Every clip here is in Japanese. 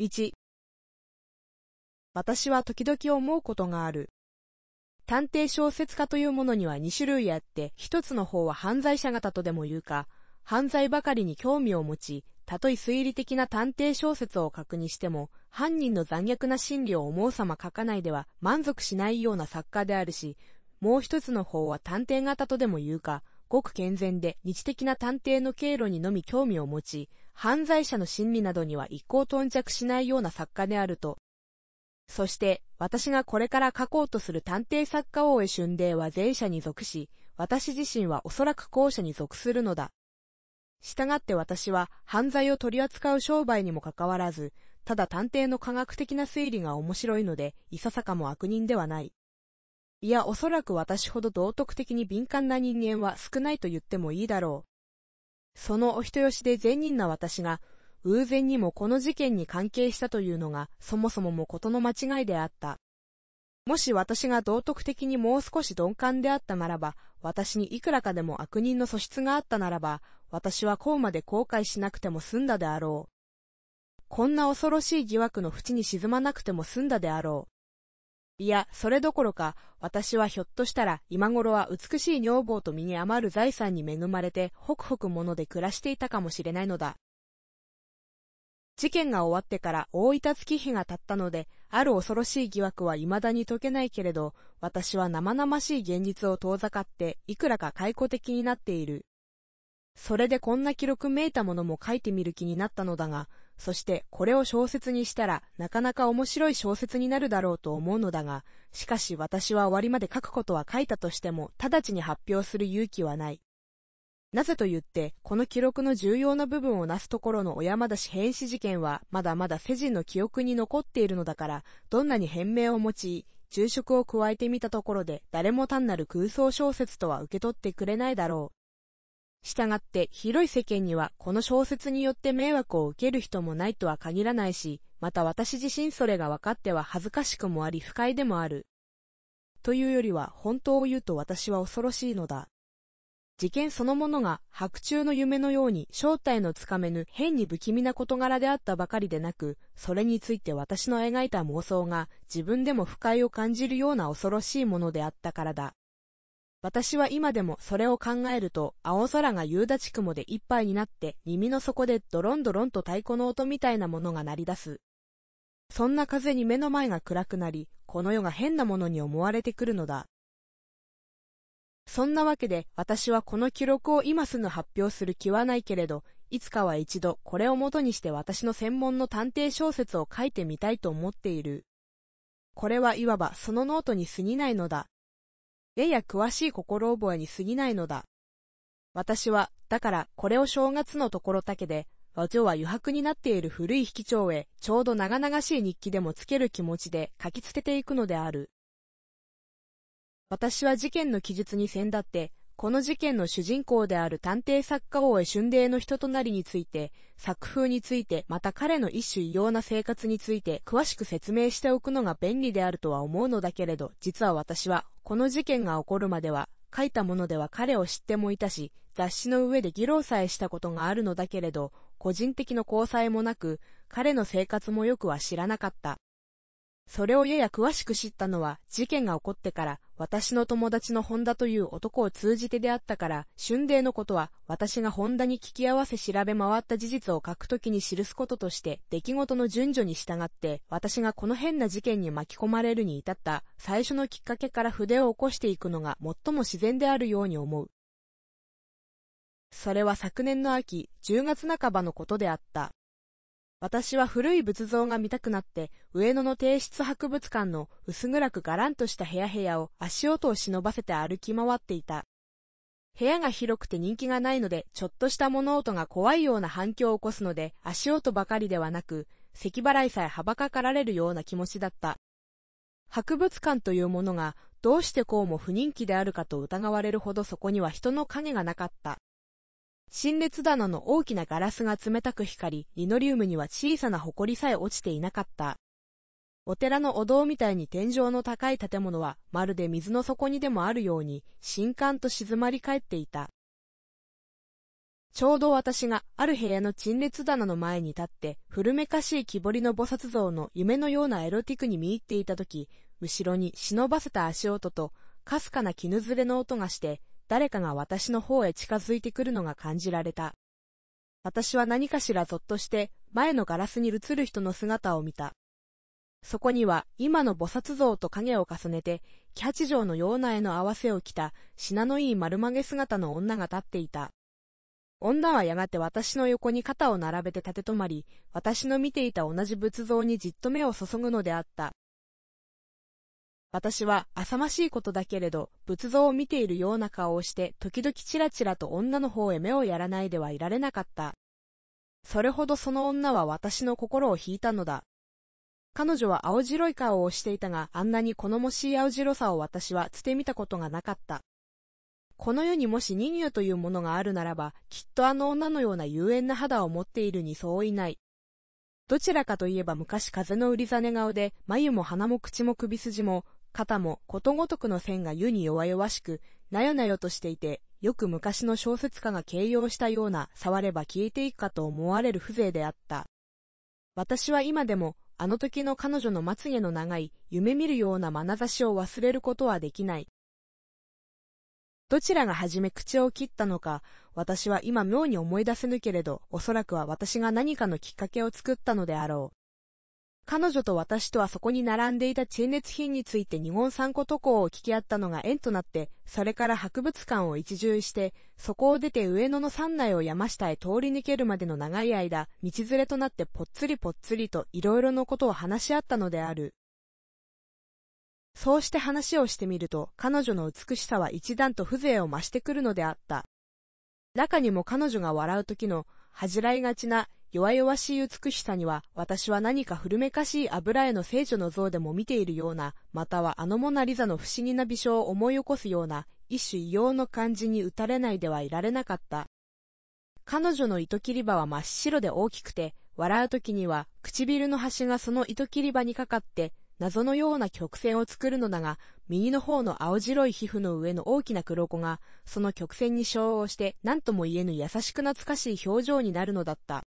1私は時々思うことがある。探偵小説家というものには2種類あって、一つの方は犯罪者型とでも言うか、犯罪ばかりに興味を持ち、たとえ推理的な探偵小説を確認しても、犯人の残虐な心理を思うさま書かないでは満足しないような作家であるし、もう一つの方は探偵型とでも言うか、ごく健全で日的な探偵の経路にのみ興味を持ち、犯罪者の心理などには一向頓着しないような作家であると。そして、私がこれから書こうとする探偵作家王へ春麗は前者に属し、私自身はおそらく後者に属するのだ。したがって私は犯罪を取り扱う商売にもかかわらず、ただ探偵の科学的な推理が面白いので、いささかも悪人ではない。いや、おそらく私ほど道徳的に敏感な人間は少ないと言ってもいいだろう。そのお人よしで善人な私が、偶然にもこの事件に関係したというのが、そもそももことの間違いであった。もし私が道徳的にもう少し鈍感であったならば、私にいくらかでも悪人の素質があったならば、私はこうまで後悔しなくても済んだであろう。こんな恐ろしい疑惑の淵に沈まなくても済んだであろう。いや、それどころか、私はひょっとしたら、今頃は美しい女房と身に余る財産に恵まれて、ほくほくもので暮らしていたかもしれないのだ。事件が終わってから大分月日が経ったので、ある恐ろしい疑惑は未だに解けないけれど、私は生々しい現実を遠ざかって、いくらか解雇的になっている。それでこんな記録めいたものも書いてみる気になったのだが、そしてこれを小説にしたらなかなか面白い小説になるだろうと思うのだが、しかし私は終わりまで書くことは書いたとしても直ちに発表する勇気はない。なぜと言って、この記録の重要な部分をなすところの小山田氏変死事件はまだまだ世人の記憶に残っているのだから、どんなに変名を持ち、昼食を加えてみたところで誰も単なる空想小説とは受け取ってくれないだろう。したがって広い世間にはこの小説によって迷惑を受ける人もないとは限らないし、また私自身それが分かっては恥ずかしくもあり不快でもある。というよりは本当を言うと私は恐ろしいのだ。事件そのものが白昼の夢のように正体のつかめぬ変に不気味な事柄であったばかりでなく、それについて私の描いた妄想が自分でも不快を感じるような恐ろしいものであったからだ。私は今でもそれを考えると、青空が夕立雲でいっぱいになって、耳の底でドロンドロンと太鼓の音みたいなものが鳴り出す。そんな風に目の前が暗くなり、この世が変なものに思われてくるのだ。そんなわけで、私はこの記録を今すぐ発表する気はないけれど、いつかは一度これを元にして私の専門の探偵小説を書いてみたいと思っている。これはいわばそのノートに過ぎないのだ。やや詳しい心覚えに過ぎないのだ。私は、だから、これを正月のところだけで、和女は余白になっている古い引き帳へ、ちょうど長々しい日記でもつける気持ちで書きつけていくのである。私は事件の記述に先立って、この事件の主人公である探偵作家王へ春麗の人となりについて、作風について、また彼の一種異様な生活について詳しく説明しておくのが便利であるとは思うのだけれど、実は私は、この事件が起こるまでは、書いたものでは彼を知ってもいたし、雑誌の上で議論さえしたことがあるのだけれど、個人的な交際もなく、彼の生活もよくは知らなかった。それをやや詳しく知ったのは、事件が起こってから、私の友達の本田という男を通じて出会ったから、春泥のことは、私が本田に聞き合わせ調べ回った事実を書くときに記すこととして、出来事の順序に従って、私がこの変な事件に巻き込まれるに至った、最初のきっかけから筆を起こしていくのが最も自然であるように思う。それは昨年の秋、10月半ばのことであった。私は古い仏像が見たくなって、上野の帝室博物館の薄暗くがらんとした部屋部屋を足音を忍ばせて歩き回っていた。部屋が広くて人気がないので、ちょっとした物音が怖いような反響を起こすので、足音ばかりではなく、咳払いさえはばかかられるような気持ちだった。博物館というものが、どうしてこうも不人気であるかと疑われるほどそこには人の影がなかった。陳列棚の大きなガラスが冷たく光り、リノリウムには小さな埃さえ落ちていなかった。お寺のお堂みたいに天井の高い建物は、まるで水の底にでもあるように、新刊と静まり返っていた。ちょうど私が、ある部屋の陳列棚の前に立って、古めかしい木彫りの菩薩像の夢のようなエロティクに見入っていたとき、後ろに忍ばせた足音と、かすかな絹ずれの音がして、誰かが私の方へ近づいてくるのが感じられた。私は何かしらぞっとして、前のガラスに映る人の姿を見た。そこには、今の菩薩像と影を重ねて、喜八条のような絵の合わせを着た、品のいい丸曲げ姿の女が立っていた。女はやがて私の横に肩を並べて立て止まり、私の見ていた同じ仏像にじっと目を注ぐのであった。私は浅ましいことだけれど、仏像を見ているような顔をして、時々チラチラと女の方へ目をやらないではいられなかった。それほどその女は私の心を引いたのだ。彼女は青白い顔をしていたが、あんなに好もしい青白さを私は捨て見たことがなかった。この世にもし人魚というものがあるならば、きっとあの女のような雄縁な肌を持っているにそういない。どちらかといえば昔風の売りざね顔で、眉も鼻も口も首筋も、肩もことごとくの線が湯に弱々しく、なよなよとしていて、よく昔の小説家が形容したような、触れば消えていくかと思われる風情であった。私は今でも、あの時の彼女のまつげの長い、夢見るような眼差しを忘れることはできない。どちらが初め口を切ったのか、私は今妙に思い出せぬけれど、おそらくは私が何かのきっかけを作ったのであろう。彼女と私とはそこに並んでいた陳列品について二言三言とこを聞き合ったのが縁となって、それから博物館を一巡して、そこを出て上野の山内を山下へ通り抜けるまでの長い間、道連れとなってぽっつりぽっつりといろいろのことを話し合ったのである。そうして話をしてみると、彼女の美しさは一段と風情を増してくるのであった。中にも彼女が笑う時の、恥じらいがちな、弱々しい美しさには、私は何か古めかしい油絵の聖女の像でも見ているような、またはあのモナリザの不思議な微笑を思い起こすような、一種異様の感じに打たれないではいられなかった。彼女の糸切り場は真っ白で大きくて、笑う時には唇の端がその糸切り場にかかって、謎のような曲線を作るのだが、右の方の青白い皮膚の上の大きな黒子が、その曲線に照応して何とも言えぬ優しく懐かしい表情になるのだった。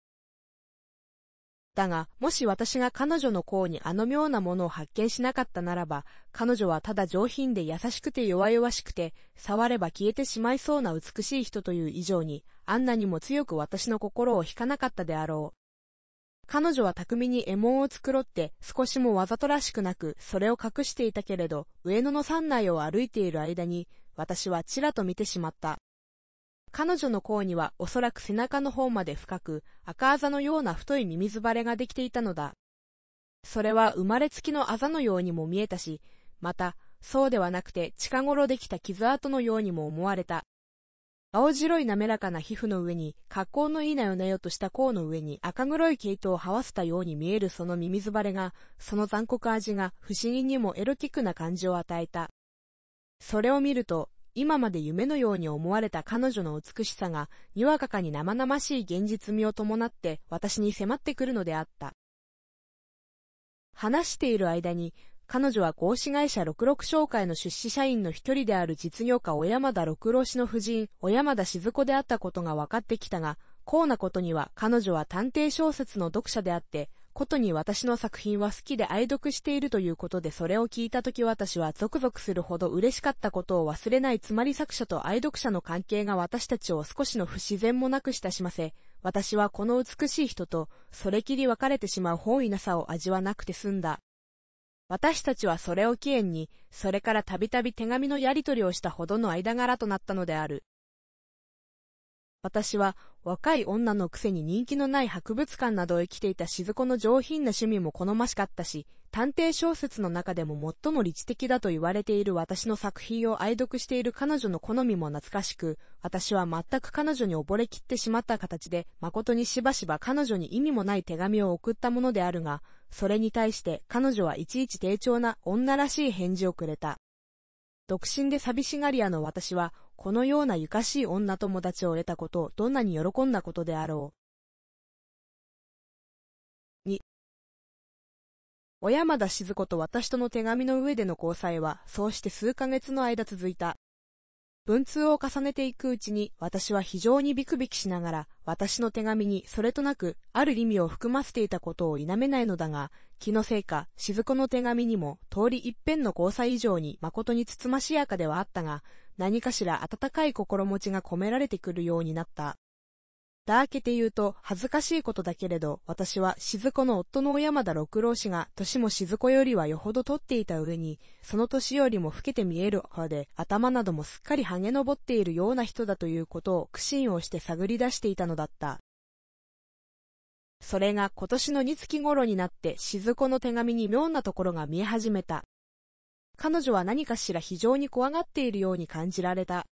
だが、もし私が彼女の甲にあの妙なものを発見しなかったならば、彼女はただ上品で優しくて弱々しくて、触れば消えてしまいそうな美しい人という以上に、あんなにも強く私の心を惹かなかったであろう。彼女は巧みに獲物を繕って少しもわざとらしくなくそれを隠していたけれど上野の山内を歩いている間に私はちらと見てしまった。彼女の甲にはおそらく背中の方まで深く、赤あざのような太いミミズバレができていたのだ。それは生まれつきのあざのようにも見えたし、また、そうではなくて近頃できた傷跡のようにも思われた。青白い滑らかな皮膚の上に、格好のいいなよなよとした甲の上に赤黒い毛糸を這わせたように見えるそのミミズバレが、その残酷味が不思議にもエロキックな感じを与えた。それを見ると、今まで夢のように思われた彼女の美しさが、にわかかに生々しい現実味を伴って私に迫ってくるのであった。話している間に、彼女は格子会社66商会の出資社員の一人である実業家小山田六郎氏の夫人、小山田静子であったことが分かってきたが、こうなことには彼女は探偵小説の読者であって、ことに私の作品は好きで愛読しているということでそれを聞いたとき私はゾクゾクするほど嬉しかったことを忘れないつまり作者と愛読者の関係が私たちを少しの不自然もなく親しませ、私はこの美しい人とそれきり別れてしまう本意なさを味わなくて済んだ。私たちはそれを起源に、それからたびたび手紙のやり取りをしたほどの間柄となったのである。私は若い女のくせに人気のない博物館などへ来ていた静子の上品な趣味も好ましかったし、探偵小説の中でも最も理知的だと言われている私の作品を愛読している彼女の好みも懐かしく、私は全く彼女に溺れきってしまった形で、誠にしばしば彼女に意味もない手紙を送ったものであるが、それに対して彼女はいちいち丁重な女らしい返事をくれた。独身で寂しがり屋の私は、このようなゆかしい女友達を得たことをどんなに喜んだことであろう。小山田静子と私との手紙の上での交際は、そうして数ヶ月の間続いた。文通を重ねていくうちに私は非常にビクビクしながら私の手紙にそれとなくある意味を含ませていたことを否めないのだが気のせいか静子の手紙にも通り一遍の交際以上に誠につつましやかではあったが何かしら温かい心持ちが込められてくるようになった。だーけて言うと恥ずかしいことだけれど、私は静子の夫の小山田六郎氏が年も静子よりはよほど取っていた上に、その年よりも老けて見える歯で頭などもすっかりはげ上っているような人だということを苦心をして探り出していたのだった。それが今年の二月頃になって静子の手紙に妙なところが見え始めた。彼女は何かしら非常に怖がっているように感じられた。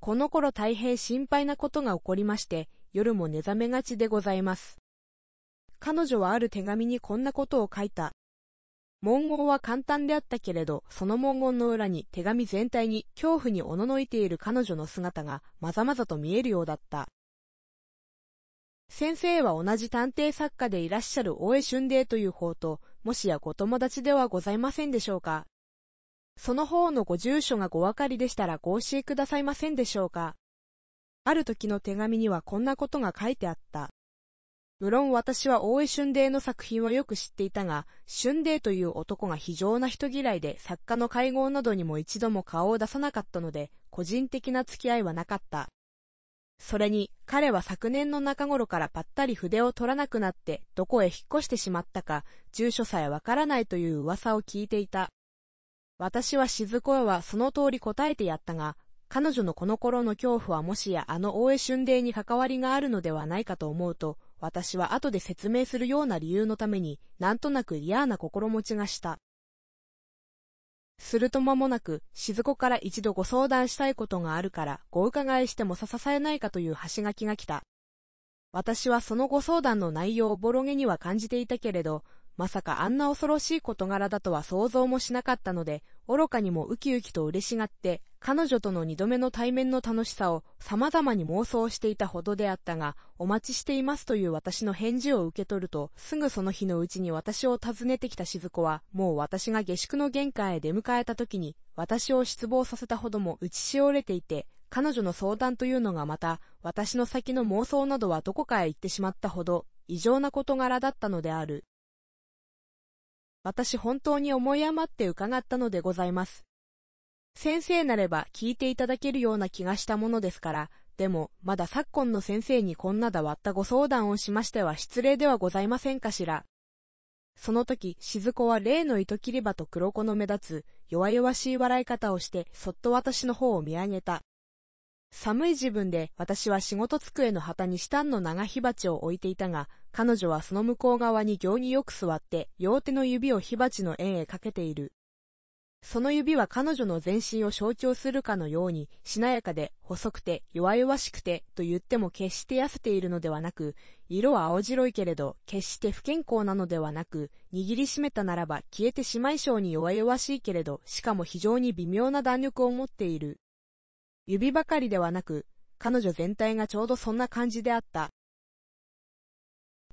この頃大変心配なことが起こりまして、夜も寝覚めがちでございます。彼女はある手紙にこんなことを書いた。文言は簡単であったけれど、その文言の裏に手紙全体に恐怖におののいている彼女の姿がまざまざと見えるようだった。先生は同じ探偵作家でいらっしゃる大江春麗という方と、もしやご友達ではございませんでしょうか。その方のご住所がご分かりでしたらご教えくださいませんでしょうか。ある時の手紙にはこんなことが書いてあった。無論私は大江春麗の作品をよく知っていたが、春麗という男が非常な人嫌いで作家の会合などにも一度も顔を出さなかったので、個人的な付き合いはなかった。それに、彼は昨年の中頃からぱったり筆を取らなくなって、どこへ引っ越してしまったか、住所さえわからないという噂を聞いていた。私は静子はその通り答えてやったが、彼女のこの頃の恐怖はもしやあの大江春麗に関わりがあるのではないかと思うと、私は後で説明するような理由のために、なんとなく嫌な心持ちがした。すると間もなく、静子から一度ご相談したいことがあるから、ご伺いしてもさささえないかという橋書きが来た。私はそのご相談の内容をおぼろげには感じていたけれど、まさかあんな恐ろしい事柄だとは想像もしなかったので、愚かにもウキウキと嬉しがって、彼女との二度目の対面の楽しさを様々に妄想していたほどであったが、お待ちしていますという私の返事を受け取ると、すぐその日のうちに私を訪ねてきた静子は、もう私が下宿の玄関へ出迎えた時に、私を失望させたほども打ちしおれていて、彼女の相談というのがまた、私の先の妄想などはどこかへ行ってしまったほど、異常な事柄だったのである。私本当に思い余って伺ったのでございます。先生なれば聞いていただけるような気がしたものですから、でも、まだ昨今の先生にこんなだわったご相談をしましては失礼ではございませんかしら。その時、静子は例の糸切り場と黒子の目立つ、弱々しい笑い方をして、そっと私の方を見上げた。寒い自分で私は仕事机の旗にシタンの長火鉢を置いていたが、彼女はその向こう側に行によく座って、両手の指を火鉢の円へかけている。その指は彼女の全身を象徴するかのように、しなやかで、細くて、弱々しくて、と言っても決して痩せているのではなく、色は青白いけれど、決して不健康なのではなく、握りしめたならば消えてしまい性に弱々しいけれど、しかも非常に微妙な弾力を持っている。指ばかりではなく、彼女全体がちょうどそんな感じであった。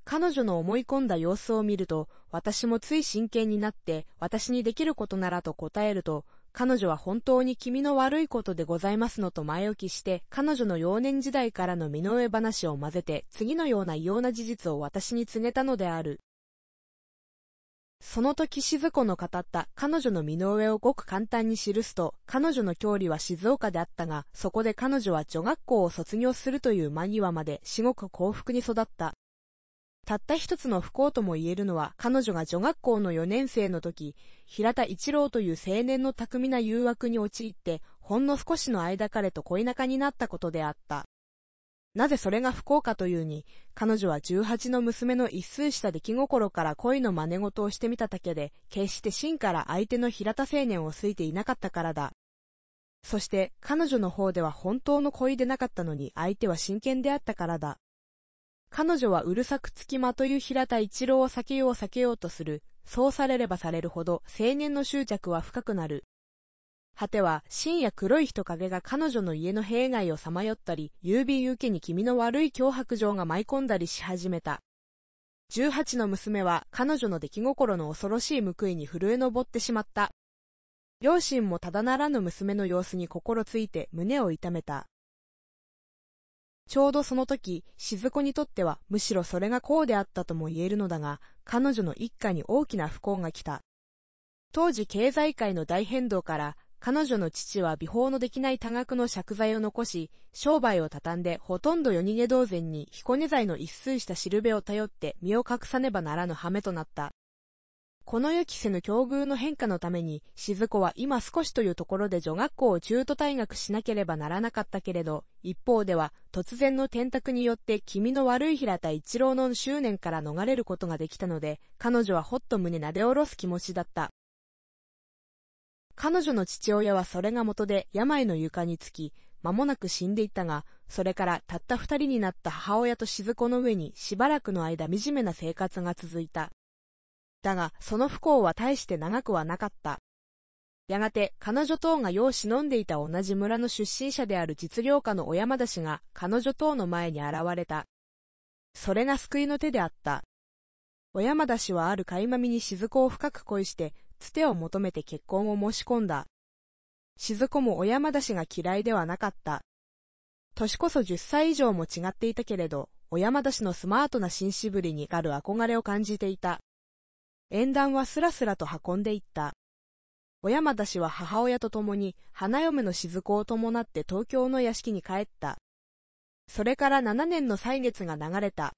彼女の思い込んだ様子を見ると、私もつい真剣になって、私にできることならと答えると、彼女は本当に気味の悪いことでございますのと前置きして、彼女の幼年時代からの身の上話を混ぜて、次のような異様な事実を私に告げたのである。その時静子の語った彼女の身の上をごく簡単に記すと、彼女の郷里は静岡であったが、そこで彼女は女学校を卒業するという間際まで至極幸福に育った。たった一つの不幸とも言えるのは、彼女が女学校の4年生の時、平田一郎という青年の巧みな誘惑に陥って、ほんの少しの間彼と恋仲になったことであった。なぜそれが不幸かというに、彼女は18の娘の一寸した出来心から恋の真似事をしてみただけで、決して真から相手の平田青年を好いていなかったからだ。そして、彼女の方では本当の恋でなかったのに、相手は真剣であったからだ。彼女はうるさくつきまという平田一郎を避けよう避けようとする、そうされればされるほど青年の執着は深くなる。果ては深夜黒い人影が彼女の家の弊外をさまよったり、郵便受けに気味の悪い脅迫状が舞い込んだりし始めた。18の娘は彼女の出来心の恐ろしい報いに震え上ってしまった。両親もただならぬ娘の様子に心ついて胸を痛めた。ちょうどその時、静子にとってはむしろそれがこうであったとも言えるのだが、彼女の一家に大きな不幸が来た。当時経済界の大変動から彼女の父は美法のできない多額の借財を残し、商売を畳んでほとんど夜逃げ同然に彦根財の一寸したしるべを頼って身を隠さねばならぬ羽目となった。この予期せぬ境遇の変化のために、静子は今少しというところで女学校を中途退学しなければならなかったけれど、一方では、突然の転託によって気味の悪い平田一郎の執念から逃れることができたので、彼女はほっと胸なでおろす気持ちだった。彼女の父親はそれが元で病の床につき、間もなく死んでいったが、それからたった二人になった母親と静子の上にしばらくの間惨めな生活が続いた。だが、その不幸は大して長くはなかった。やがて、彼女等が世を忍んでいた同じ村の出身者である実業家の小山田氏が、彼女等の前に現れた。それが救いの手であった。小山田氏はあるいまみに子を深く恋して、つてを求めて結婚を申し込んだ。静子も小山田氏が嫌いではなかった。年こそ10歳以上も違っていたけれど、小山田氏のスマートな紳士ぶりにある憧れを感じていた。縁談はスラスラと運んでいった。小山田氏は母親と共に花嫁の静子を伴って東京の屋敷に帰った。それから7年の歳月が流れた。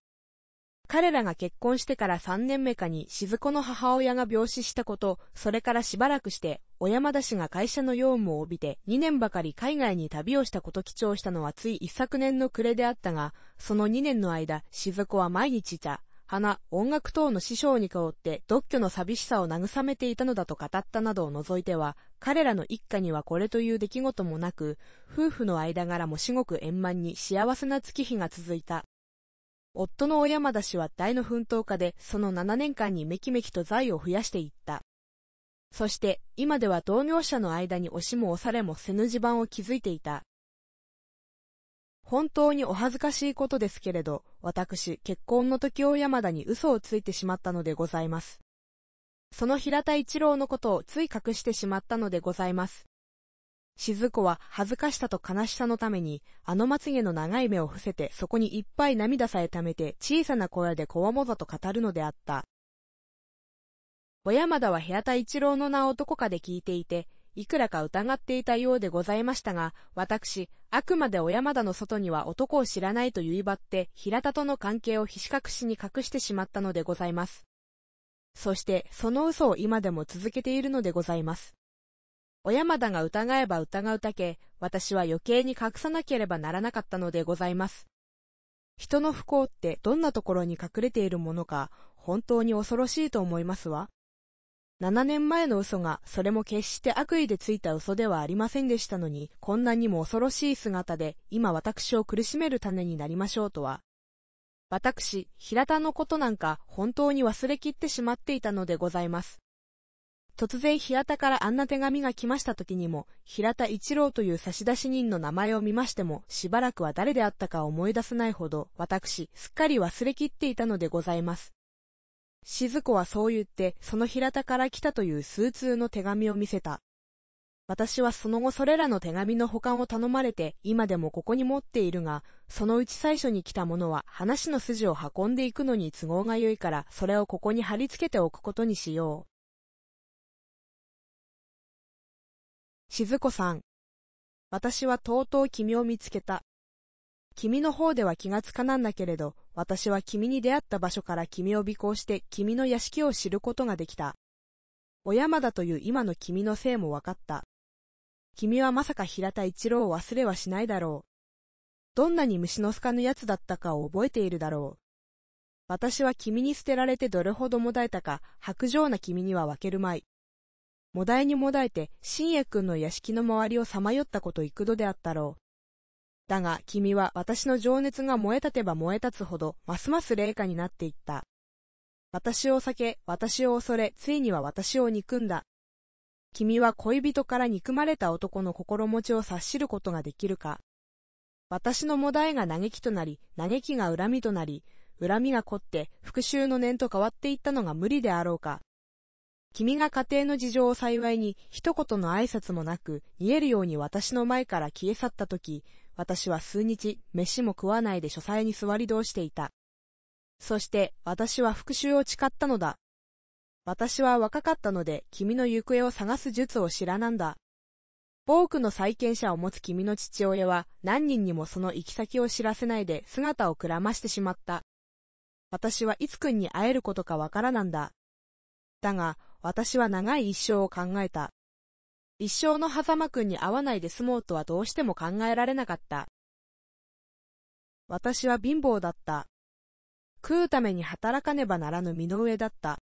彼らが結婚してから3年目かに静子の母親が病死したこと、それからしばらくして、小山田氏が会社の業務を帯びて2年ばかり海外に旅をしたこと記帳したのはつい一昨年の暮れであったが、その2年の間、静子は毎日茶、花、音楽等の師匠に香って独居の寂しさを慰めていたのだと語ったなどを除いては、彼らの一家にはこれという出来事もなく、夫婦の間柄もしごく円満に幸せな月日が続いた。夫の小山田氏は大の奮闘家で、その7年間にめきめきと財を増やしていった。そして、今では同業者の間に押しも押されも背ぬ地盤を築いていた。本当にお恥ずかしいことですけれど、私、結婚の時小山田に嘘をついてしまったのでございます。その平田一郎のことをつい隠してしまったのでございます。静子は恥ずかしさと悲しさのために、あのまつげの長い目を伏せてそこにいっぱい涙さえ溜めて小さな小屋でこわもざと語るのであった。小山田は平田一郎の名をどこかで聞いていて、いくらか疑っていたようでございましたが、私、あくまで小山田の外には男を知らないと言い張って、平田との関係をひしくしに隠してしまったのでございます。そして、その嘘を今でも続けているのでございます。小山田が疑えば疑うだけ、私は余計に隠さなければならなかったのでございます。人の不幸ってどんなところに隠れているものか、本当に恐ろしいと思いますわ。7年前の嘘が、それも決して悪意でついた嘘ではありませんでしたのに、こんなにも恐ろしい姿で、今私を苦しめる種になりましょうとは。私、平田のことなんか、本当に忘れきってしまっていたのでございます。突然平田からあんな手紙が来ました時にも、平田一郎という差出人の名前を見ましても、しばらくは誰であったか思い出せないほど、私、すっかり忘れきっていたのでございます。静子はそう言って、その平田から来たという数通の手紙を見せた。私はその後それらの手紙の保管を頼まれて、今でもここに持っているが、そのうち最初に来たものは話の筋を運んでいくのに都合が良いから、それをここに貼り付けておくことにしよう。静子さん。私はとうとう君を見つけた。君の方では気がつかなんだけれど、私は君に出会った場所から君を尾行して君の屋敷を知ることができた。小山田という今の君のせいも分かった。君はまさか平田一郎を忘れはしないだろう。どんなに虫のすかぬ奴だったかを覚えているだろう。私は君に捨てられてどれほどもだえたか、白状な君には分けるまい。もだえにもだえて、新く君の屋敷の周りをさまよったこと幾度であったろう。だが、君は私の情熱が燃え立てば燃え立つほど、ますます霊下になっていった。私を避け、私を恐れ、ついには私を憎んだ。君は恋人から憎まれた男の心持ちを察知ることができるか。私のもだえが嘆きとなり、嘆きが恨みとなり、恨みが凝って復讐の念と変わっていったのが無理であろうか。君が家庭の事情を幸いに、一言の挨拶もなく、逃げるように私の前から消え去ったとき、私は数日、飯も食わないで書斎に座り通していた。そして、私は復讐を誓ったのだ。私は若かったので、君の行方を探す術を知らなんだ。多くの債権者を持つ君の父親は、何人にもその行き先を知らせないで姿をくらましてしまった。私はいつ君に会えることかわからなんだ。だが、私は長い一生を考えた。一生の狭間くんに会わないで済もうとはどうしても考えられなかった。私は貧乏だった。食うために働かねばならぬ身の上だった。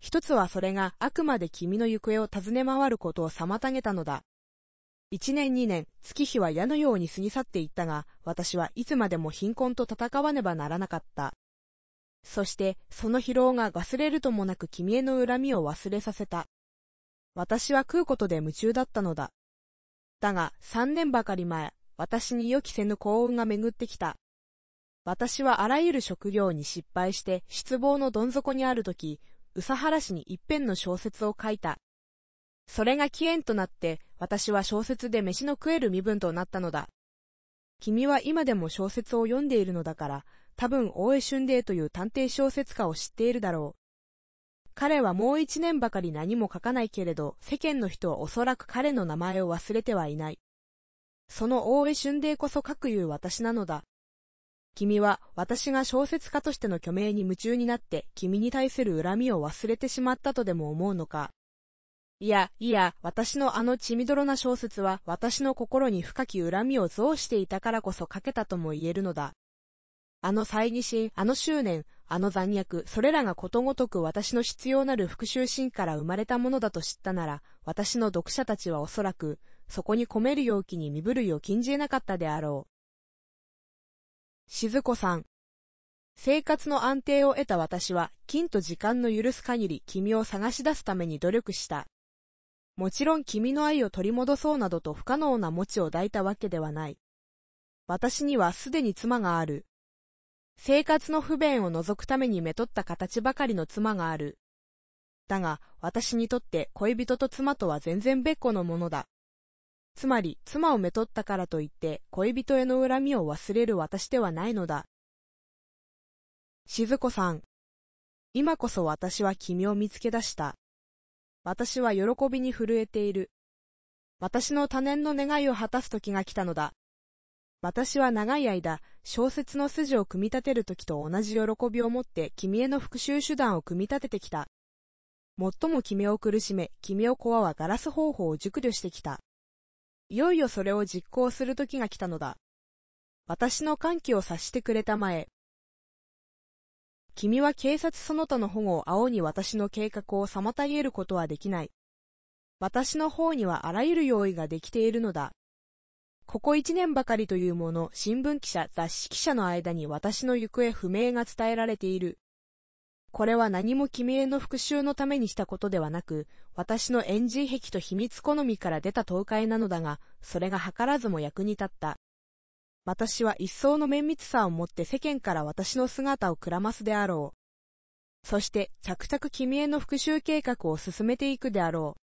一つはそれがあくまで君の行方を尋ね回ることを妨げたのだ。一年二年、月日は矢のように過ぎ去っていったが、私はいつまでも貧困と戦わねばならなかった。そして、その疲労が忘れるともなく君への恨みを忘れさせた。私は食うことで夢中だったのだ。だが、三年ばかり前、私に予期せぬ幸運が巡ってきた。私はあらゆる職業に失敗して失望のどん底にある時、宇佐原氏に一編の小説を書いた。それが起源となって、私は小説で飯の食える身分となったのだ。君は今でも小説を読んでいるのだから、多分大江春霊という探偵小説家を知っているだろう。彼はもう一年ばかり何も書かないけれど、世間の人はおそらく彼の名前を忘れてはいない。その大江春霊こそくいう私なのだ。君は私が小説家としての虚名に夢中になって君に対する恨みを忘れてしまったとでも思うのか。いや、いや、私のあの血みどろな小説は私の心に深き恨みを増していたからこそ書けたとも言えるのだ。あの再二心、あの執念、あの残虐、それらがことごとく私の必要なる復讐心から生まれたものだと知ったなら、私の読者たちはおそらく、そこに込める容器に身震いを禁じ得なかったであろう。静子さん。生活の安定を得た私は、金と時間の許す限り君を探し出すために努力した。もちろん君の愛を取り戻そうなどと不可能な餅を抱いたわけではない。私にはすでに妻がある。生活の不便を除くためにめとった形ばかりの妻がある。だが、私にとって恋人と妻とは全然別個のものだ。つまり、妻をめとったからといって、恋人への恨みを忘れる私ではないのだ。しずこさん。今こそ私は君を見つけ出した。私は喜びに震えている。私の多年の願いを果たす時が来たのだ。私は長い間、小説の筋を組み立てるときと同じ喜びを持って君への復讐手段を組み立ててきた。最も君を苦しめ、君をアはガラス方法を熟慮してきた。いよいよそれを実行する時が来たのだ。私の歓喜を察してくれたまえ。君は警察その他の保護を青に私の計画を妨げることはできない。私の方にはあらゆる用意ができているのだ。ここ一年ばかりというもの、新聞記者、雑誌記者の間に私の行方不明が伝えられている。これは何も君への復讐のためにしたことではなく、私の演じ癖と秘密好みから出た倒壊なのだが、それが図らずも役に立った。私は一層の綿密さをもって世間から私の姿をくらますであろう。そして、着々君への復讐計画を進めていくであろう。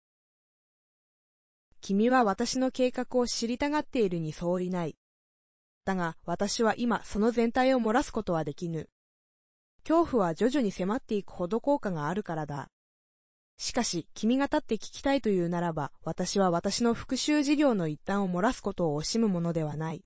君は私の計画を知りたがっているに相違ない。だが、私は今その全体を漏らすことはできぬ。恐怖は徐々に迫っていくほど効果があるからだ。しかし、君が立って聞きたいというならば、私は私の復讐事業の一端を漏らすことを惜しむものではない。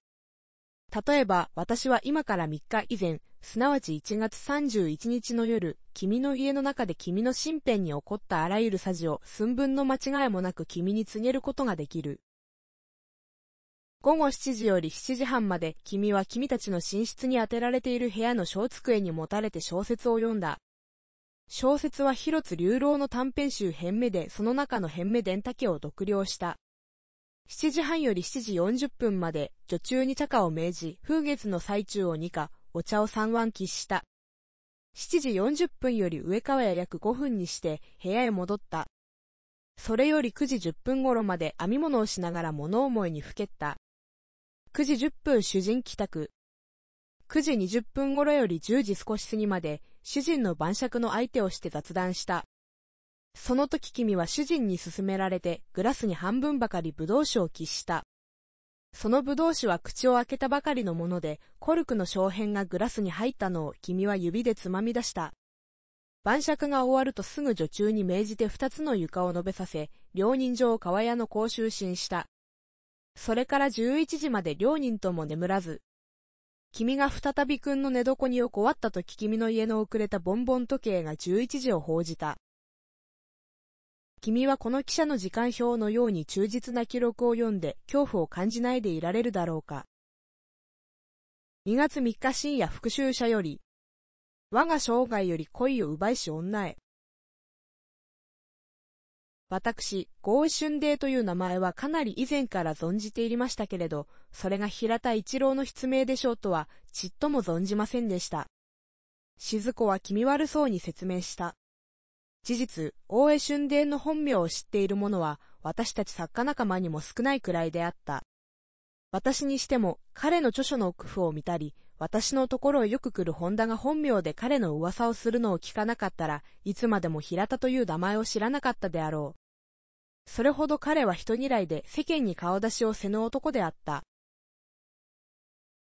例えば、私は今から3日以前、すなわち1月31日の夜、君の家の中で君の身辺に起こったあらゆるさじを寸分の間違いもなく君に告げることができる。午後7時より7時半まで君は君たちの寝室に当てられている部屋の小机に持たれて小説を読んだ。小説は広津流浪の短編集編目でその中の編目伝だを独了した。7時半より7時40分まで、女中に茶化を命じ、風月の最中を2か、お茶を3碗喫した。7時40分より上川や約5分にして、部屋へ戻った。それより9時10分頃まで編み物をしながら物思いにふけった。9時10分主人帰宅。9時20分頃より10時少し過ぎまで、主人の晩酌の相手をして雑談した。その時君は主人に勧められて、グラスに半分ばかりぶどう酒を喫した。そのぶどう酒は口を開けたばかりのもので、コルクの小片がグラスに入ったのを君は指でつまみ出した。晩酌が終わるとすぐ女中に命じて二つの床を述べさせ、両人上を川屋の甲州進した。それから十一時まで両人とも眠らず。君が再び君の寝床に横わったとき君の家の遅れたボンボン時計が十一時を報じた。君はこの記者の時間表のように忠実な記録を読んで恐怖を感じないでいられるだろうか。2月3日深夜復讐者より、我が生涯より恋を奪いし女へ。私、ゴー春ュデーという名前はかなり以前から存じていましたけれど、それが平田一郎の筆名でしょうとは、ちっとも存じませんでした。静子は気味悪そうに説明した。事実、大江春伝の本名を知っている者は、私たち作家仲間にも少ないくらいであった。私にしても、彼の著書の工夫を見たり、私のところへよく来る本田が本名で彼の噂をするのを聞かなかったらいつまでも平田という名前を知らなかったであろう。それほど彼は人嫌いで世間に顔出しをせぬ男であった。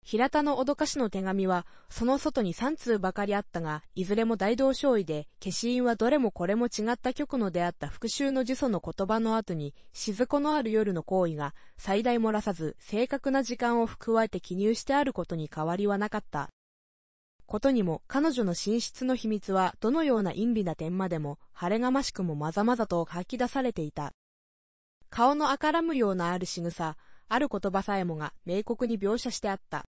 平田の脅かしの手紙は、その外に三通ばかりあったが、いずれも大同少尉で、消印はどれもこれも違った局の出会った復讐の呪詛の言葉の後に、雫のある夜の行為が、最大漏らさず、正確な時間を加えて記入してあることに変わりはなかった。ことにも、彼女の寝室の秘密は、どのような陰微な点までも、晴れがましくもまざまざと吐き出されていた。顔の赤らむようなある仕草、ある言葉さえもが明確に描写してあった。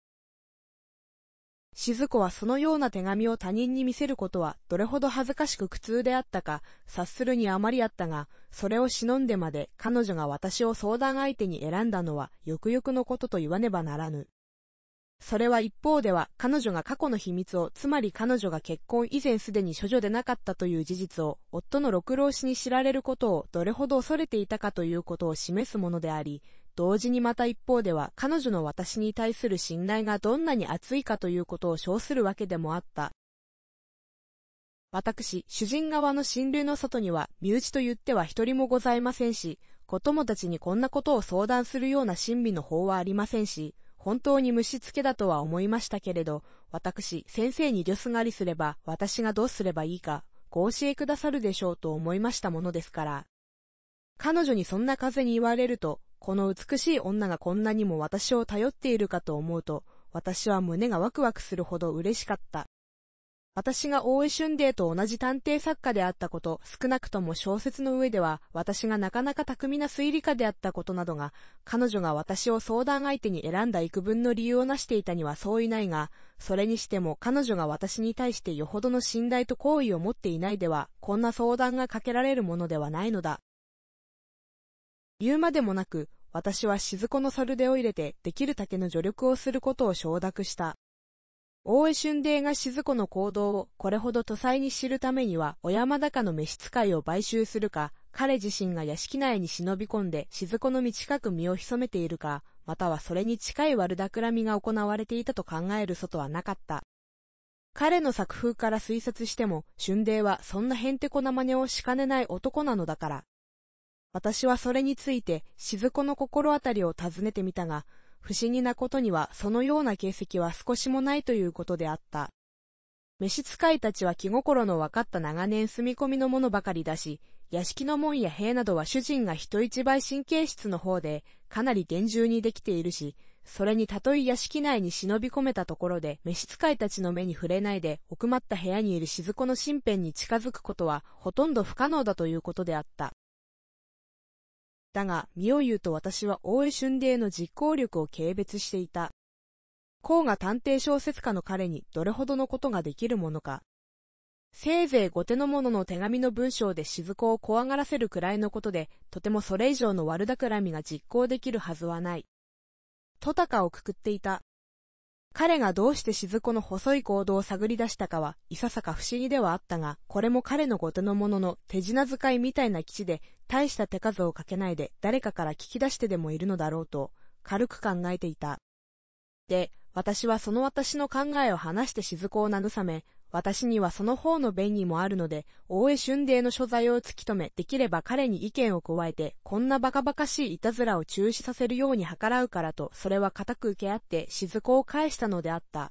静子はそのような手紙を他人に見せることはどれほど恥ずかしく苦痛であったか察するにあまりあったが、それを忍んでまで彼女が私を相談相手に選んだのはよくよくのことと言わねばならぬ。それは一方では彼女が過去の秘密を、つまり彼女が結婚以前すでに処女でなかったという事実を、夫の六郎氏に知られることをどれほど恐れていたかということを示すものであり、同時にまた一方では彼女の私に対する信頼がどんなに厚いかということを称するわけでもあった。私、主人側の親類の外には、身内と言っては一人もございませんし、子供たちにこんなことを相談するような親身の法はありませんし、本当に虫つけだとは思いましたけれど、私、先生に留守がりすれば、私がどうすればいいか、ご教えくださるでしょうと思いましたものですから。彼女にそんな風に言われると、この美しい女がこんなにも私を頼っているかと思うと、私は胸がワクワクするほど嬉しかった。私が大江春デーと同じ探偵作家であったこと、少なくとも小説の上では、私がなかなか巧みな推理家であったことなどが、彼女が私を相談相手に選んだ幾分の理由をなしていたには相違ないが、それにしても彼女が私に対してよほどの信頼と好意を持っていないでは、こんな相談がかけられるものではないのだ。言うまでもなく、私は静子のサルデを入れて、できるだけの助力をすることを承諾した。大江春霊が静子の行動をこれほど都裁に知るためには、小山高の召使いを買収するか、彼自身が屋敷内に忍び込んで静子の身近く身を潜めているか、またはそれに近い悪だくらみが行われていたと考える外はなかった。彼の作風から推察しても、春霊はそんなへんてこな真似をしかねない男なのだから、私はそれについて、静子の心当たりを尋ねてみたが、不思議なことにはそのような形跡は少しもないということであった。召使いたちは気心の分かった長年住み込みのものばかりだし、屋敷の門や塀などは主人が人一倍神経質の方で、かなり厳重にできているし、それにたとえ屋敷内に忍び込めたところで、召使いたちの目に触れないで、奥まった部屋にいる静子の身辺に近づくことは、ほとんど不可能だということであった。だが、身を言うと私は大江春麗の実行力を軽蔑していた。甲が探偵小説家の彼にどれほどのことができるものか。せいぜい後手の者の手紙の文章で雫を怖がらせるくらいのことで、とてもそれ以上の悪だくらみが実行できるはずはない。とたかをくくっていた。彼がどうして静子の細い行動を探り出したかは、いささか不思議ではあったが、これも彼の後手のものの手品使いみたいな基地で、大した手数をかけないで、誰かから聞き出してでもいるのだろうと、軽く考えていた。で、私はその私の考えを話して静子を慰め、私にはその方の便宜もあるので、大江春泥の所在を突き止め、できれば彼に意見を加えて、こんなバカバカしいいたずらを中止させるように計らうからと、それは固く受け合って、雫を返したのであった。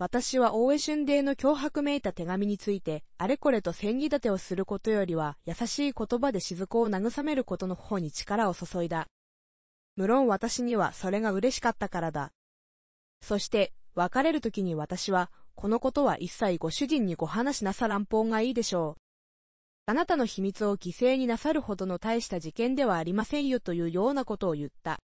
私は大江春泥の脅迫めいた手紙について、あれこれと千議立てをすることよりは、優しい言葉で雫を慰めることの方に力を注いだ。無論私にはそれが嬉しかったからだ。そして、別れる時に私は、このことは一切ご主人にご話しなさらんぽんがいいでしょう。あなたの秘密を犠牲になさるほどの大した事件ではありませんよというようなことを言った。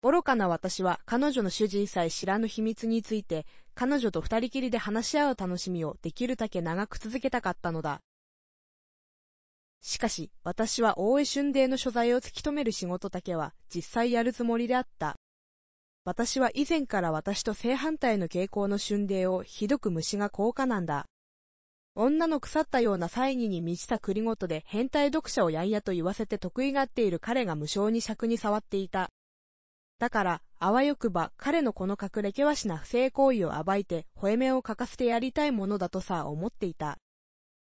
愚かな私は彼女の主人さえ知らぬ秘密について、彼女と二人きりで話し合う楽しみをできるだけ長く続けたかったのだ。しかし、私は大江春霊の所在を突き止める仕事だけは実際やるつもりであった。私は以前から私と正反対の傾向の春麗をひどく虫が高果なんだ。女の腐ったような才義に満ちた栗ごとで変態読者をやんやと言わせて得意がっている彼が無性に尺に触っていた。だから、あわよくば彼のこの隠れ険しな不正行為を暴いて、吠え目を欠かせてやりたいものだとさ思っていた。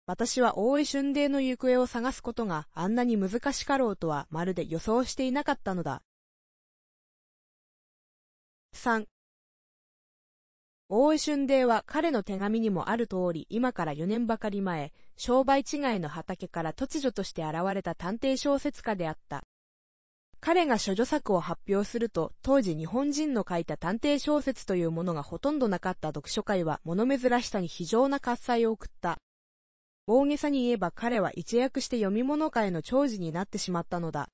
私は大井春麗の行方を探すことがあんなに難しかろうとはまるで予想していなかったのだ。3大江春泥は彼の手紙にもある通り今から4年ばかり前、商売違いの畑から突如として現れた探偵小説家であった。彼が処女作を発表すると、当時日本人の書いた探偵小説というものがほとんどなかった読書会は物珍しさに非常な喝采を送った。大げさに言えば彼は一躍して読み物界の長寿になってしまったのだ。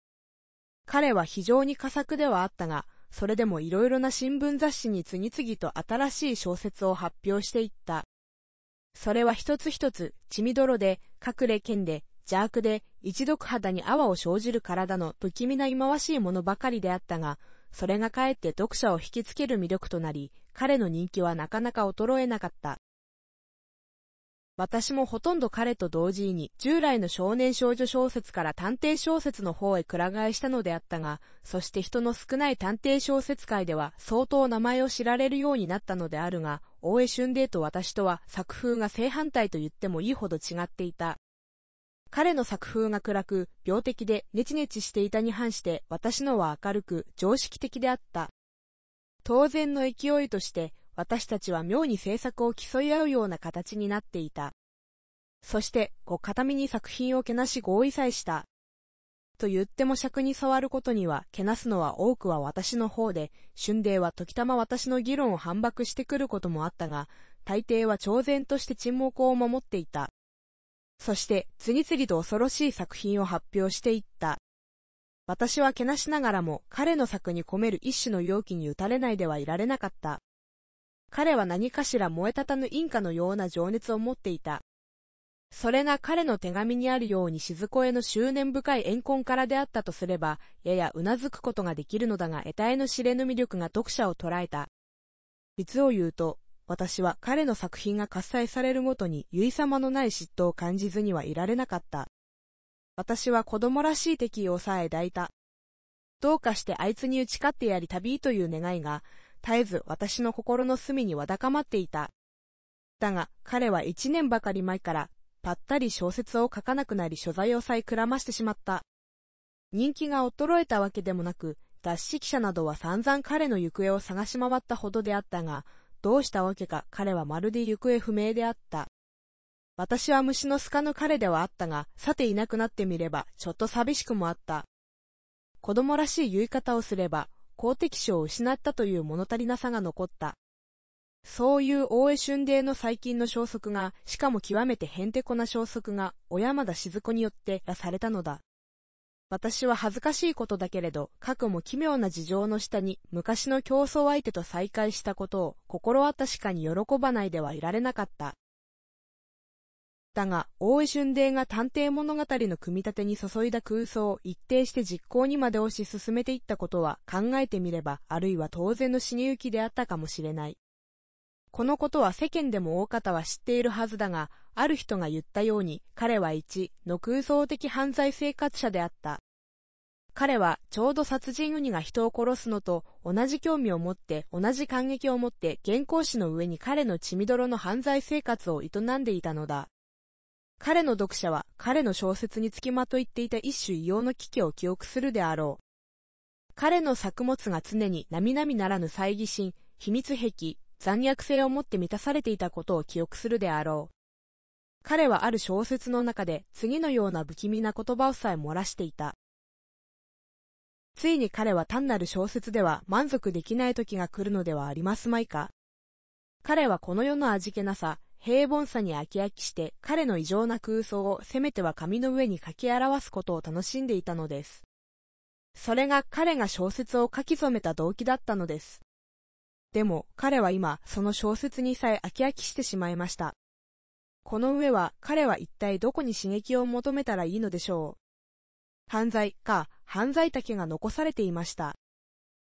彼は非常に佳作ではあったが、それでもいろいろな新聞雑誌に次々と新しい小説を発表していった。それは一つ一つ、血みどろで、隠れ剣で、邪悪で、一毒肌に泡を生じる体の不気味な忌まわしいものばかりであったが、それがかえって読者を引きつける魅力となり、彼の人気はなかなか衰えなかった。私もほとんど彼と同時に、従来の少年少女小説から探偵小説の方へくら替えしたのであったが、そして人の少ない探偵小説界では相当名前を知られるようになったのであるが、大江俊デーと私とは作風が正反対と言ってもいいほど違っていた。彼の作風が暗く、病的でネチネチしていたに反して、私のは明るく、常識的であった。当然の勢いとして、私たちは妙に制作を競い合うような形になっていた。そして、こう片身に作品をけなし合意さえした。と言っても尺に触ることには、けなすのは多くは私の方で、春泥は時たま私の議論を反駁してくることもあったが、大抵は挑然として沈黙を守っていた。そして、次々と恐ろしい作品を発表していった。私はけなしながらも、彼の作に込める一種の容器に打たれないではいられなかった。彼は何かしら燃えたたぬ因果のような情熱を持っていた。それが彼の手紙にあるように静子への執念深い怨恨からであったとすれば、やや頷くことができるのだが得体の知れぬ魅力が読者を捉えた。実を言うと、私は彼の作品が喝采されるごとに唯様のない嫉妬を感じずにはいられなかった。私は子供らしい敵意をさえ抱いた。どうかしてあいつに打ち勝ってやり旅という願いが、絶えず私の心の隅にわだかまっていた。だが、彼は一年ばかり前から、ぱったり小説を書かなくなり所在をさえくらましてしまった。人気が衰えたわけでもなく、雑誌記者などは散々彼の行方を探し回ったほどであったが、どうしたわけか彼はまるで行方不明であった。私は虫の巣かぬ彼ではあったが、さていなくなってみれば、ちょっと寂しくもあった。子供らしい言い方をすれば、公的賞を失ったという物足りなさが残った。そういう大江春泥の最近の消息が、しかも極めてへんてこな消息が、小山田静子によって出されたのだ。私は恥ずかしいことだけれど、過去も奇妙な事情の下に、昔の競争相手と再会したことを、心は確かに喜ばないではいられなかった。だが、大江春泥が探偵物語の組み立てに注いだ空想を一定して実行にまで推し進めていったことは考えてみれば、あるいは当然の死に行きであったかもしれない。このことは世間でも大方は知っているはずだが、ある人が言ったように、彼は一の空想的犯罪生活者であった。彼はちょうど殺人鬼が人を殺すのと同じ興味を持って同じ感激を持って原稿紙の上に彼の血みどろの犯罪生活を営んでいたのだ。彼の読者は彼の小説につきまといっていた一種異様の危機を記憶するであろう。彼の作物が常に並々ならぬ猜疑心、秘密癖、残虐性を持って満たされていたことを記憶するであろう。彼はある小説の中で次のような不気味な言葉をさえ漏らしていた。ついに彼は単なる小説では満足できない時が来るのではありますまいか。彼はこの世の味気なさ、平凡さに飽き飽きして彼の異常な空想をせめては紙の上に書き表すことを楽しんでいたのです。それが彼が小説を書き染めた動機だったのです。でも彼は今その小説にさえ飽き飽きしてしまいました。この上は彼は一体どこに刺激を求めたらいいのでしょう。犯罪か犯罪だけが残されていました。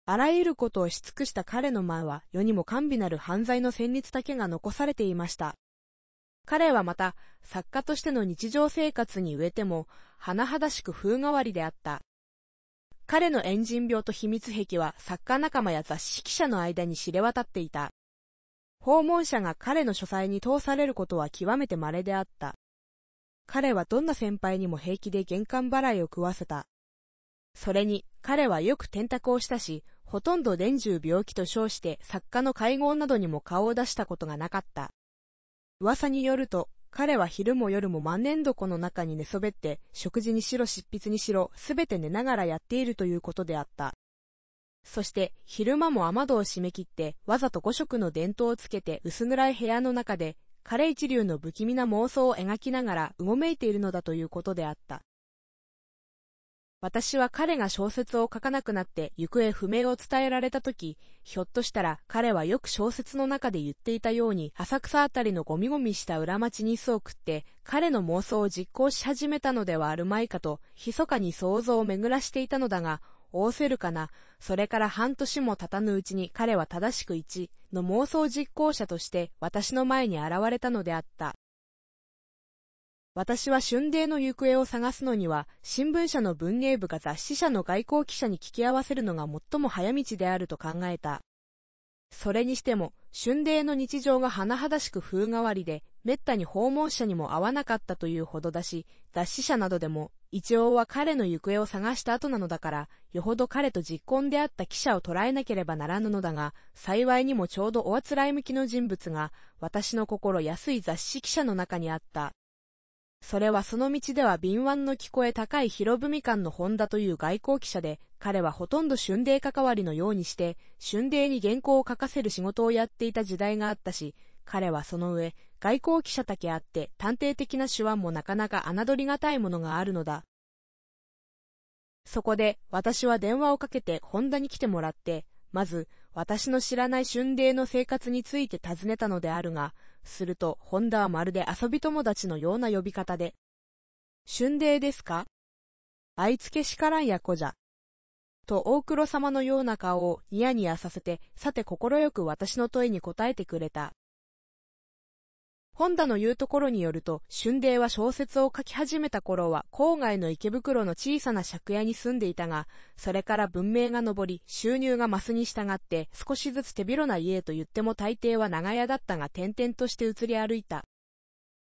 あらゆることをし尽くした彼の前は世にも甘美なる犯罪の旋律だけが残されていました。彼はまた、作家としての日常生活に植えても、甚だしく風変わりであった。彼のエンジン病と秘密兵器は作家仲間や雑誌記者の間に知れ渡っていた。訪問者が彼の書斎に通されることは極めて稀であった。彼はどんな先輩にも平気で玄関払いを食わせた。それに、彼はよく転託をしたし、ほとんど伝獣病気と称して作家の会合などにも顔を出したことがなかった。噂によると、彼は昼も夜も万年床の中に寝そべって、食事にしろ執筆にしろ、すべて寝ながらやっているということであった。そして、昼間も雨戸を閉め切って、わざと5色の伝統をつけて薄暗い部屋の中で、彼一流の不気味な妄想を描きながらうごめいているのだということであった。私は彼が小説を書かなくなって行方不明を伝えられた時、ひょっとしたら彼はよく小説の中で言っていたように浅草あたりのゴミゴミした裏町に巣を食って彼の妄想を実行し始めたのではあるまいかと密かに想像を巡らしていたのだが、仰せるかな、それから半年も経たぬうちに彼は正しく1の妄想実行者として私の前に現れたのであった。私は春泥の行方を探すのには、新聞社の文芸部が雑誌社の外交記者に聞き合わせるのが最も早道であると考えた。それにしても、春泥の日常が甚だしく風変わりで、めったに訪問者にも会わなかったというほどだし、雑誌社などでも、一応は彼の行方を探した後なのだから、よほど彼と実婚であった記者を捉えなければならぬのだが、幸いにもちょうどおあつらい向きの人物が、私の心安い雑誌記者の中にあった。それはその道では敏腕の聞こえ高い広文館の本田という外交記者で、彼はほとんど春泥関わりのようにして、春泥に原稿を書かせる仕事をやっていた時代があったし、彼はその上、外交記者だけあって探偵的な手腕もなかなか侮りがたいものがあるのだ。そこで、私は電話をかけて本田に来てもらって、まず、私の知らない春麗の生活について尋ねたのであるが、すると、ホンダはまるで遊び友達のような呼び方で、春麗ですかあいつけしからんやこじゃ。と大黒様のような顔をニヤニヤさせて、さて心よく私の問いに答えてくれた。本田の言うところによると、春霊は小説を書き始めた頃は、郊外の池袋の小さな借家に住んでいたが、それから文明が上り、収入が増すに従って、少しずつ手広な家へと言っても大抵は長屋だったが転々として移り歩いた。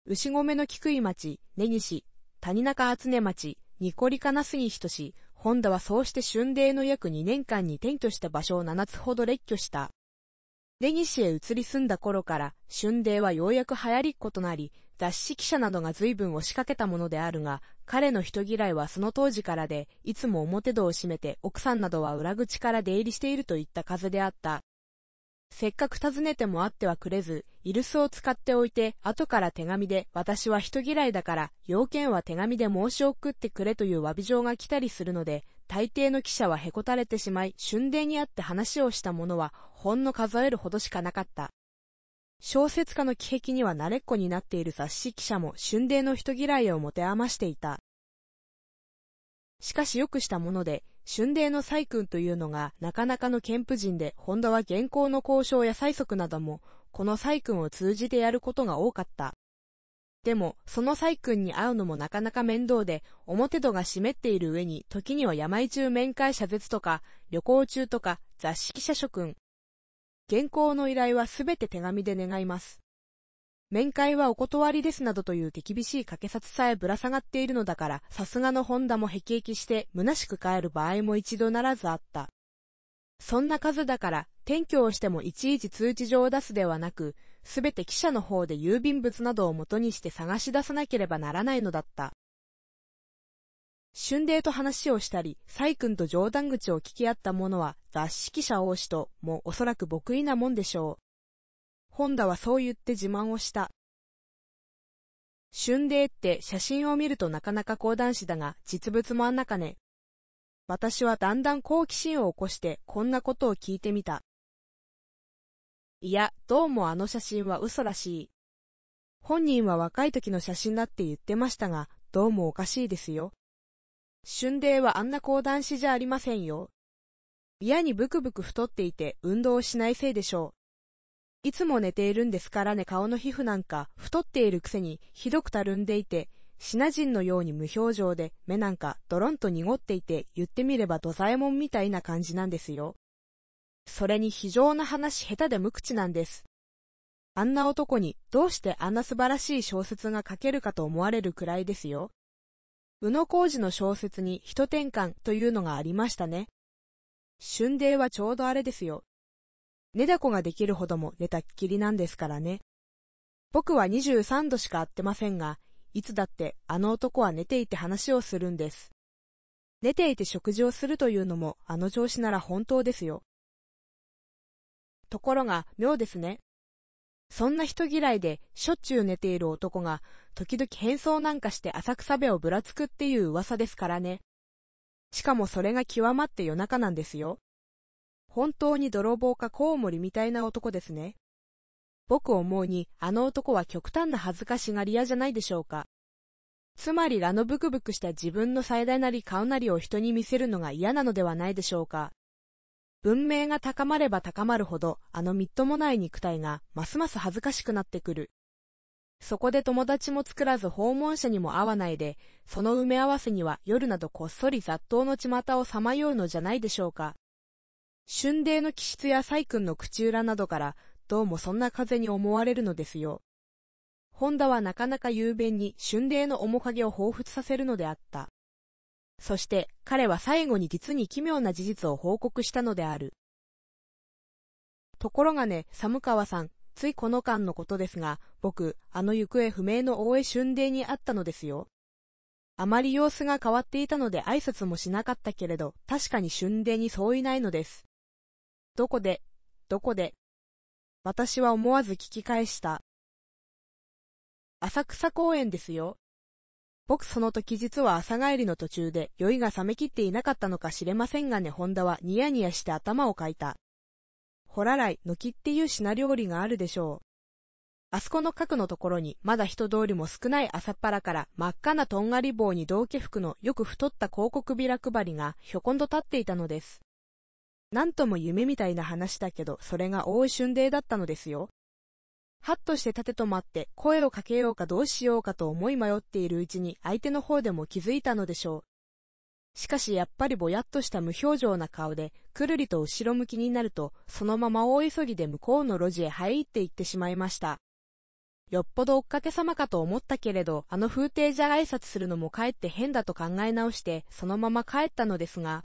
牛込の菊井町、根岸、谷中厚根町、ニコリカナスギ等し、本田はそうして春霊の約2年間に転居した場所を7つほど列挙した。デニシへ移り住んだ頃から、春泥はようやく流行りっことなり、雑誌記者などが随分押しかけたものであるが、彼の人嫌いはその当時からで、いつも表戸を閉めて奥さんなどは裏口から出入りしているといった風であった。せっかく訪ねても会ってはくれず、イルスを使っておいて、後から手紙で、私は人嫌いだから、要件は手紙で申し送ってくれという詫び状が来たりするので、大抵の記者はへこたれてしまい、春泥に会って話をした者は、ほんの数えるほどしかなかった。小説家の奇壁には慣れっこになっている雑誌記者も春泥の人嫌いを持て余していた。しかしよくしたもので、春泥の細君というのがなかなかの剣夫人で、ホンダは現行の交渉や催促なども、この細君を通じてやることが多かった。でも、その細君に会うのもなかなか面倒で、表戸が湿っている上に、時には病中面会謝絶とか、旅行中とか、雑誌記者諸君。原稿の依頼はすべて手紙で願います。面会はお断りですなどという手厳しい掛け札さえぶら下がっているのだから、さすがの本田も辟易して虚しく帰る場合も一度ならずあった。そんな数だから、転居をしてもいちいち通知状を出すではなく、すべて記者の方で郵便物などを元にして探し出さなければならないのだった。春霊と話をしたり、蔡君と冗談口を聞き合った者は、雑誌記者王子と、もうおそらく僕意なもんでしょう。本田はそう言って自慢をした。春霊って写真を見るとなかなか講談師だが、実物もあんなかね。私はだんだん好奇心を起こして、こんなことを聞いてみた。いや、どうもあの写真は嘘らしい。本人は若い時の写真だって言ってましたが、どうもおかしいですよ。春麗はあんな講談師じゃありませんよ。嫌にブクブク太っていて運動しないせいでしょう。いつも寝ているんですからね顔の皮膚なんか太っているくせにひどくたるんでいて、シナ人のように無表情で目なんかドロンと濁っていて言ってみればドザエモンみたいな感じなんですよ。それに非常な話下手で無口なんです。あんな男にどうしてあんな素晴らしい小説が書けるかと思われるくらいですよ。宇野浩二の小説に人転換というのがありましたね。春泥はちょうどあれですよ。寝だこができるほども寝たっきりなんですからね。僕は23度しか会ってませんが、いつだってあの男は寝ていて話をするんです。寝ていて食事をするというのもあの調子なら本当ですよ。ところが妙ですね。そんな人嫌いでしょっちゅう寝ている男が、時々変装なんかして浅草部をぶらつくっていう噂ですからね。しかもそれが極まって夜中なんですよ。本当に泥棒かコウモリみたいな男ですね。僕思うに、あの男は極端な恥ずかしがり屋じゃないでしょうか。つまりラのブクブクした自分の最大なり顔なりを人に見せるのが嫌なのではないでしょうか。文明が高まれば高まるほど、あのみっともない肉体が、ますます恥ずかしくなってくる。そこで友達も作らず訪問者にも会わないで、その埋め合わせには夜などこっそり雑踏の巷をさまようのじゃないでしょうか。春泥の気質や細君の口裏などから、どうもそんな風に思われるのですよ。ホンダはなかなか雄弁に春泥の面影を彷彿させるのであった。そして彼は最後に実に奇妙な事実を報告したのである。ところがね、寒川さん、ついこの間のことですが、僕、あの行方不明の大江春泥に会ったのですよ。あまり様子が変わっていたので挨拶もしなかったけれど、確かに春泥にそういないのです。どこで、どこで。私は思わず聞き返した。浅草公園ですよ。僕その時実は朝帰りの途中で酔いが冷めきっていなかったのか知れませんがね、ホンダはニヤニヤして頭をかいた。ほららい、きっていうシナ料理があるでしょう。あそこの角のところに、まだ人通りも少ない朝っぱらから、真っ赤なとんがり棒に道家服のよく太った広告ビラ配りが、ひょこんと立っていたのです。なんとも夢みたいな話だけど、それが大春泥だったのですよ。はっとして立て止まって声をかけようかどうしようかと思い迷っているうちに相手の方でも気づいたのでしょう。しかしやっぱりぼやっとした無表情な顔で、くるりと後ろ向きになると、そのまま大急ぎで向こうの路地へ入っていってしまいました。よっぽど追っかけ様かと思ったけれど、あの風亭じゃ挨拶するのもかえって変だと考え直して、そのまま帰ったのですが、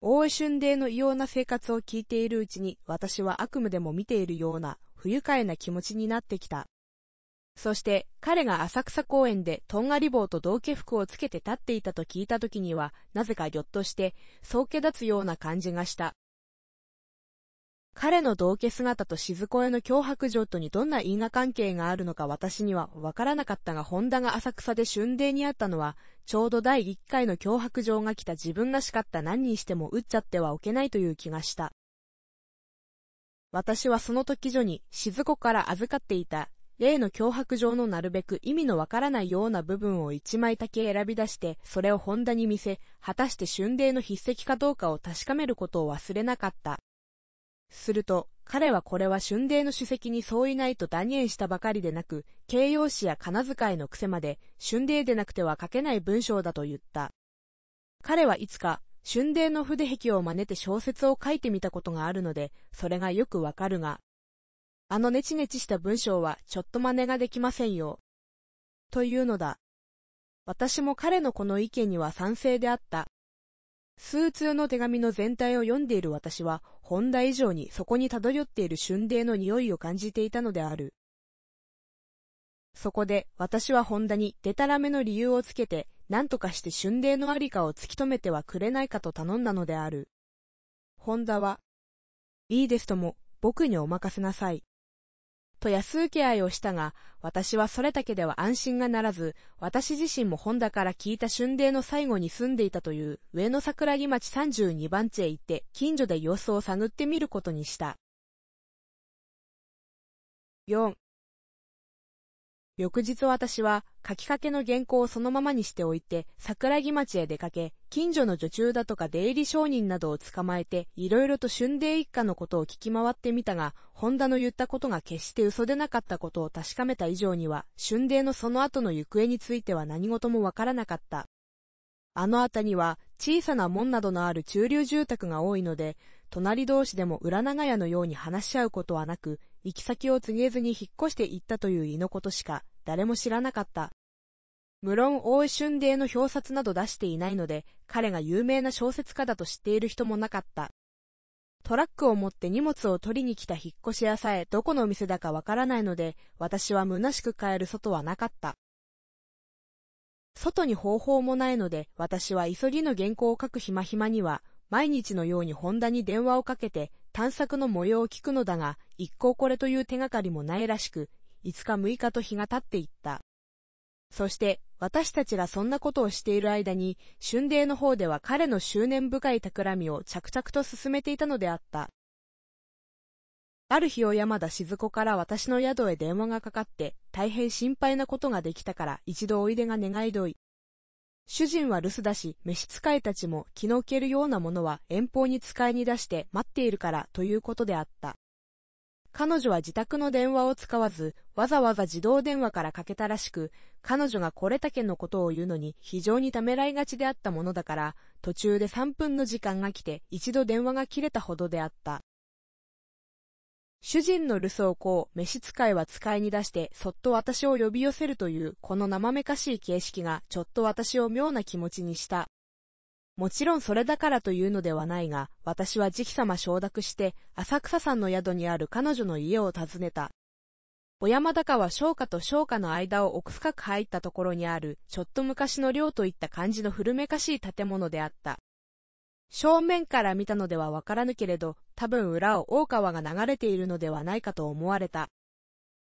大春霊の異様な生活を聞いているうちに、私は悪夢でも見ているような、不愉快な気持ちになってきた。そして、彼が浅草公園でとんがり棒と道化服をつけて立っていたと聞いた時には、なぜかぎょっとして、そうけ立つような感じがした。彼の道化姿と静子への脅迫状とにどんな因果関係があるのか私にはわからなかったが、本田が浅草で春泥にあったのは、ちょうど第1回の脅迫状が来た自分らしかった何にしても打っちゃってはおけないという気がした。私はその時所に、静子から預かっていた、例の脅迫状のなるべく意味のわからないような部分を一枚だけ選び出して、それを本田に見せ、果たして春霊の筆跡かどうかを確かめることを忘れなかった。すると、彼はこれは春霊の主席に相違ないと断言したばかりでなく、形容詞や金遣いの癖まで、春霊でなくては書けない文章だと言った。彼はいつか、春泥の筆壁を真似て小説を書いてみたことがあるので、それがよくわかるが、あのネチネチした文章はちょっと真似ができませんよ。というのだ。私も彼のこの意見には賛成であった。数通の手紙の全体を読んでいる私は、本題以上にそこに漂っている春泥の匂いを感じていたのである。そこで、私は本田にデタラメの理由をつけて、何とかして春麗のありかを突き止めてはくれないかと頼んだのである。本田は、いいですとも、僕にお任せなさい。と安請け合いをしたが、私はそれだけでは安心がならず、私自身も本田から聞いた春麗の最後に住んでいたという上野桜木町32番地へ行って、近所で様子を探ってみることにした。4. 翌日私は書きかけの原稿をそのままにしておいて桜木町へ出かけ、近所の女中だとか出入り商人などを捕まえていろいろと春泥一家のことを聞き回ってみたが、本田の言ったことが決して嘘でなかったことを確かめた以上には、春泥のその後の行方については何事もわからなかった。あの辺りは小さな門などのある中流住宅が多いので、隣同士でも裏長屋のように話し合うことはなく、行き先を告げずに引っ越して行ったという胃のことしか誰も知らなかった。無論、大江春泥の表札など出していないので、彼が有名な小説家だと知っている人もなかった。トラックを持って荷物を取りに来た引っ越し屋さえどこの店だかわからないので、私は虚しく帰る外はなかった。外に方法もないので、私は急ぎの原稿を書く暇暇には、毎日のように本田に電話をかけて、探索の模様を聞くのだが、一向これという手がかりもないらしく、5日6日と日が経っていった。そして、私たちがそんなことをしている間に、春泥の方では彼の執念深い企みを着々と進めていたのであった。ある日、を山田静子から私の宿へ電話がかかって、大変心配なことができたから、一度おいでが願いどい。主人は留守だし、召使いたちも気の置けるようなものは遠方に使いに出して待っているからということであった。彼女は自宅の電話を使わず、わざわざ自動電話からかけたらしく、彼女がこれだけのことを言うのに非常にためらいがちであったものだから、途中で3分の時間が来て一度電話が切れたほどであった。主人の留守をこう、召使いは使いに出して、そっと私を呼び寄せるという、この生めかしい形式が、ちょっと私を妙な気持ちにした。もちろんそれだからというのではないが、私は直様承諾して、浅草さんの宿にある彼女の家を訪ねた。小山高は商家と商家の間を奥深く入ったところにある、ちょっと昔の寮といった感じの古めかしい建物であった。正面から見たのではわからぬけれど、多分裏を大川が流れているのではないかと思われた。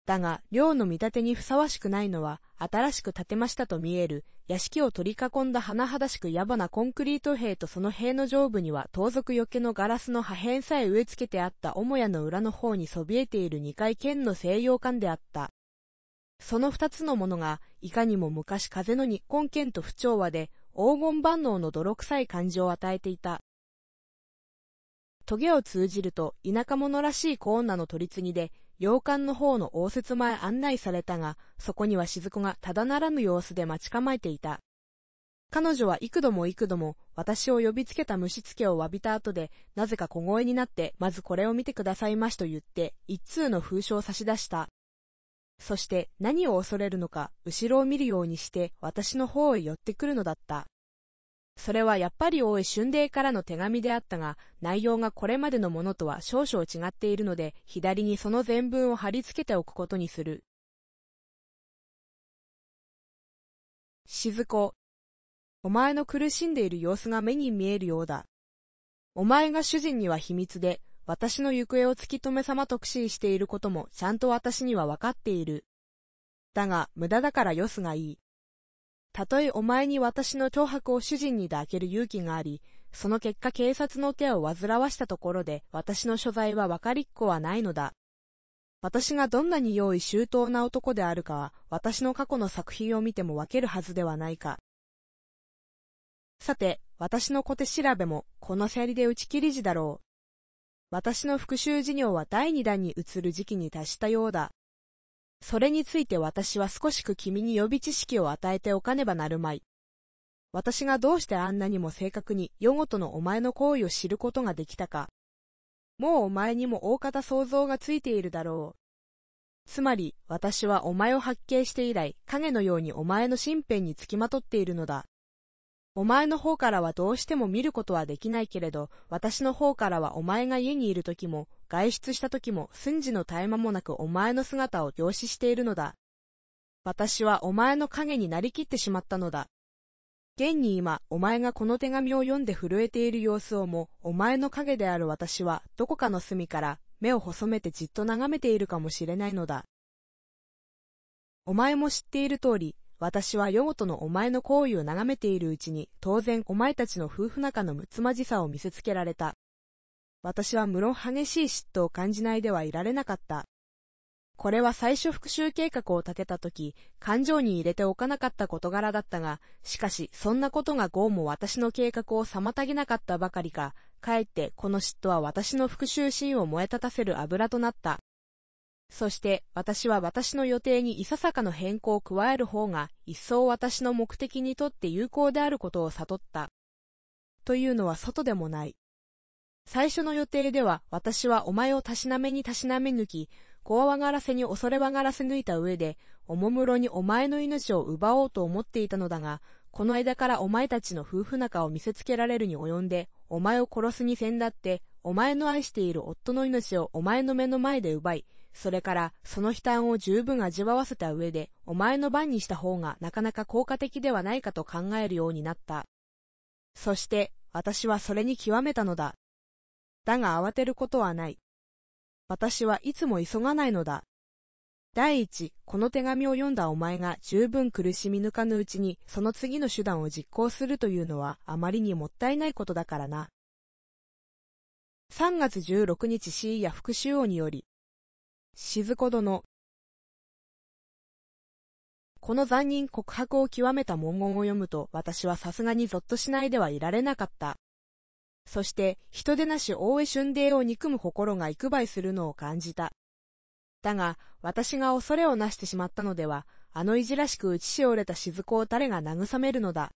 だが、寮の見立てにふさわしくないのは、新しく建てましたと見える、屋敷を取り囲んだ甚だしく野暮なコンクリート塀とその塀の上部には盗賊よけのガラスの破片さえ植え付けてあった母屋の裏の方にそびえている二階剣の西洋館であった。その二つのものが、いかにも昔風の日本剣と不調和で、黄金万能の泥臭い感じを与えていた。棘を通じると、田舎者らしい高女の取り次ぎで、洋館の方の応接前案内されたが、そこには静子がただならぬ様子で待ち構えていた。彼女は幾度も幾度も私を呼びつけた虫つけを詫びた後で、なぜか小声になって、まずこれを見てくださいましと言って、一通の封書を差し出した。そして何を恐れるのか、後ろを見るようにして私の方へ寄ってくるのだった。それはやっぱり大江春麗からの手紙であったが、内容がこれまでのものとは少々違っているので、左にその全文を貼り付けておくことにする。しずこ。お前の苦しんでいる様子が目に見えるようだ。お前が主人には秘密で、私の行方を突き止めさま特使していることもちゃんと私にはわかっている。だが、無駄だからよすがいい。たとえお前に私の脅迫を主人に抱ける勇気があり、その結果警察の手を煩わしたところで私の所在は分かりっこはないのだ。私がどんなに用意周到な男であるかは、私の過去の作品を見ても分けるはずではないか。さて、私の小手調べも、この競りで打ち切り時だろう。私の復讐事業は第二弾に移る時期に達したようだ。それについて私は少しく君に予備知識を与えておかねばなるまい。私がどうしてあんなにも正確に、世ごとのお前の行為を知ることができたか。もうお前にも大方想像がついているだろう。つまり、私はお前を発見して以来、影のようにお前の身辺につきまとっているのだ。お前の方からはどうしても見ることはできないけれど、私の方からはお前が家にいる時も、外出した時も、寸時の絶え間もなくお前の姿を凝視しているのだ。私はお前の影になりきってしまったのだ。現に今、お前がこの手紙を読んで震えている様子をも、お前の影である私は、どこかの隅から、目を細めてじっと眺めているかもしれないのだ。お前も知っている通り、私はヨゴとのお前の行為を眺めているうちに、当然お前たちの夫婦仲のむつまじさを見せつけられた。私は無論激しい嫉妬を感じないではいられなかった。これは最初復讐計画を立てた時、感情に入れておかなかった事柄だったが、しかし、そんなことがゴーも私の計画を妨げなかったばかりか、かえってこの嫉妬は私の復讐心を燃え立たせる油となった。そして私は私の予定にいささかの変更を加える方が一層私の目的にとって有効であることを悟った。というのは外でもない。最初の予定では私はお前をたしなめにたしなめ抜き、怖がらせに恐れわがらせ抜いた上で、おもむろにお前の命を奪おうと思っていたのだが、この間からお前たちの夫婦仲を見せつけられるに及んで、お前を殺すにせんだって、お前の愛している夫の命をお前の目の前で奪い、それからその悲嘆を十分味わわせた上で、お前の番にした方がなかなか効果的ではないかと考えるようになった。そして、私はそれに極めたのだ。だが慌てることはない。私はいつも急がないのだ。第一、この手紙を読んだお前が十分苦しみ抜かぬうちに、その次の手段を実行するというのはあまりにもったいないことだからな。3月16日シー復讐王により、静子殿。この残忍告白を極めた文言を読むと私はさすがにぞっとしないではいられなかった。そして人でなし大江春泥を憎む心が幾倍するのを感じた。だが私が恐れをなしてしまったのでは、あのいじらしく打ちし折れた静子を誰が慰めるのだ。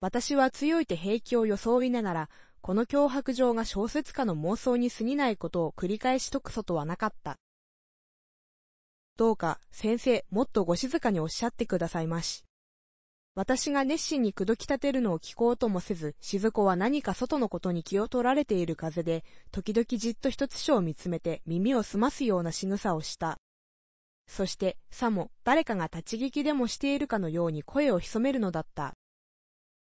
私は強いて平気を装いながら、この脅迫状が小説家の妄想に過ぎないことを繰り返し解くそとはなかった。どうか先生もっとご静かにおっしゃってくださいまし。私が熱心に口説き立てるのを聞こうともせず、静子は何か外のことに気を取られている風で、時々じっと一つ書を見つめて耳を澄ますような仕草をした。そして、さも、誰かが立ち聞きでもしているかのように声を潜めるのだった。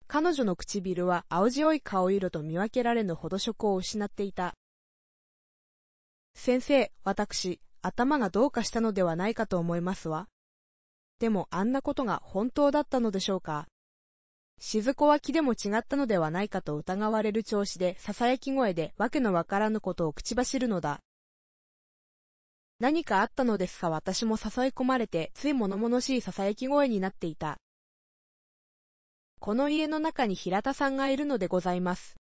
彼女の唇は青白い顔色と見分けられぬほど色を失っていた。先生、私、頭がどうかしたのではないかと思いますわ。でもあんなことが本当だったのでしょうか。静子は気でも違ったのではないかと疑われる調子で囁き声でわけのわからぬことを口走るのだ。何かあったのですか私も誘い込まれてつい物々しい囁き声になっていた。この家の中に平田さんがいるのでございます。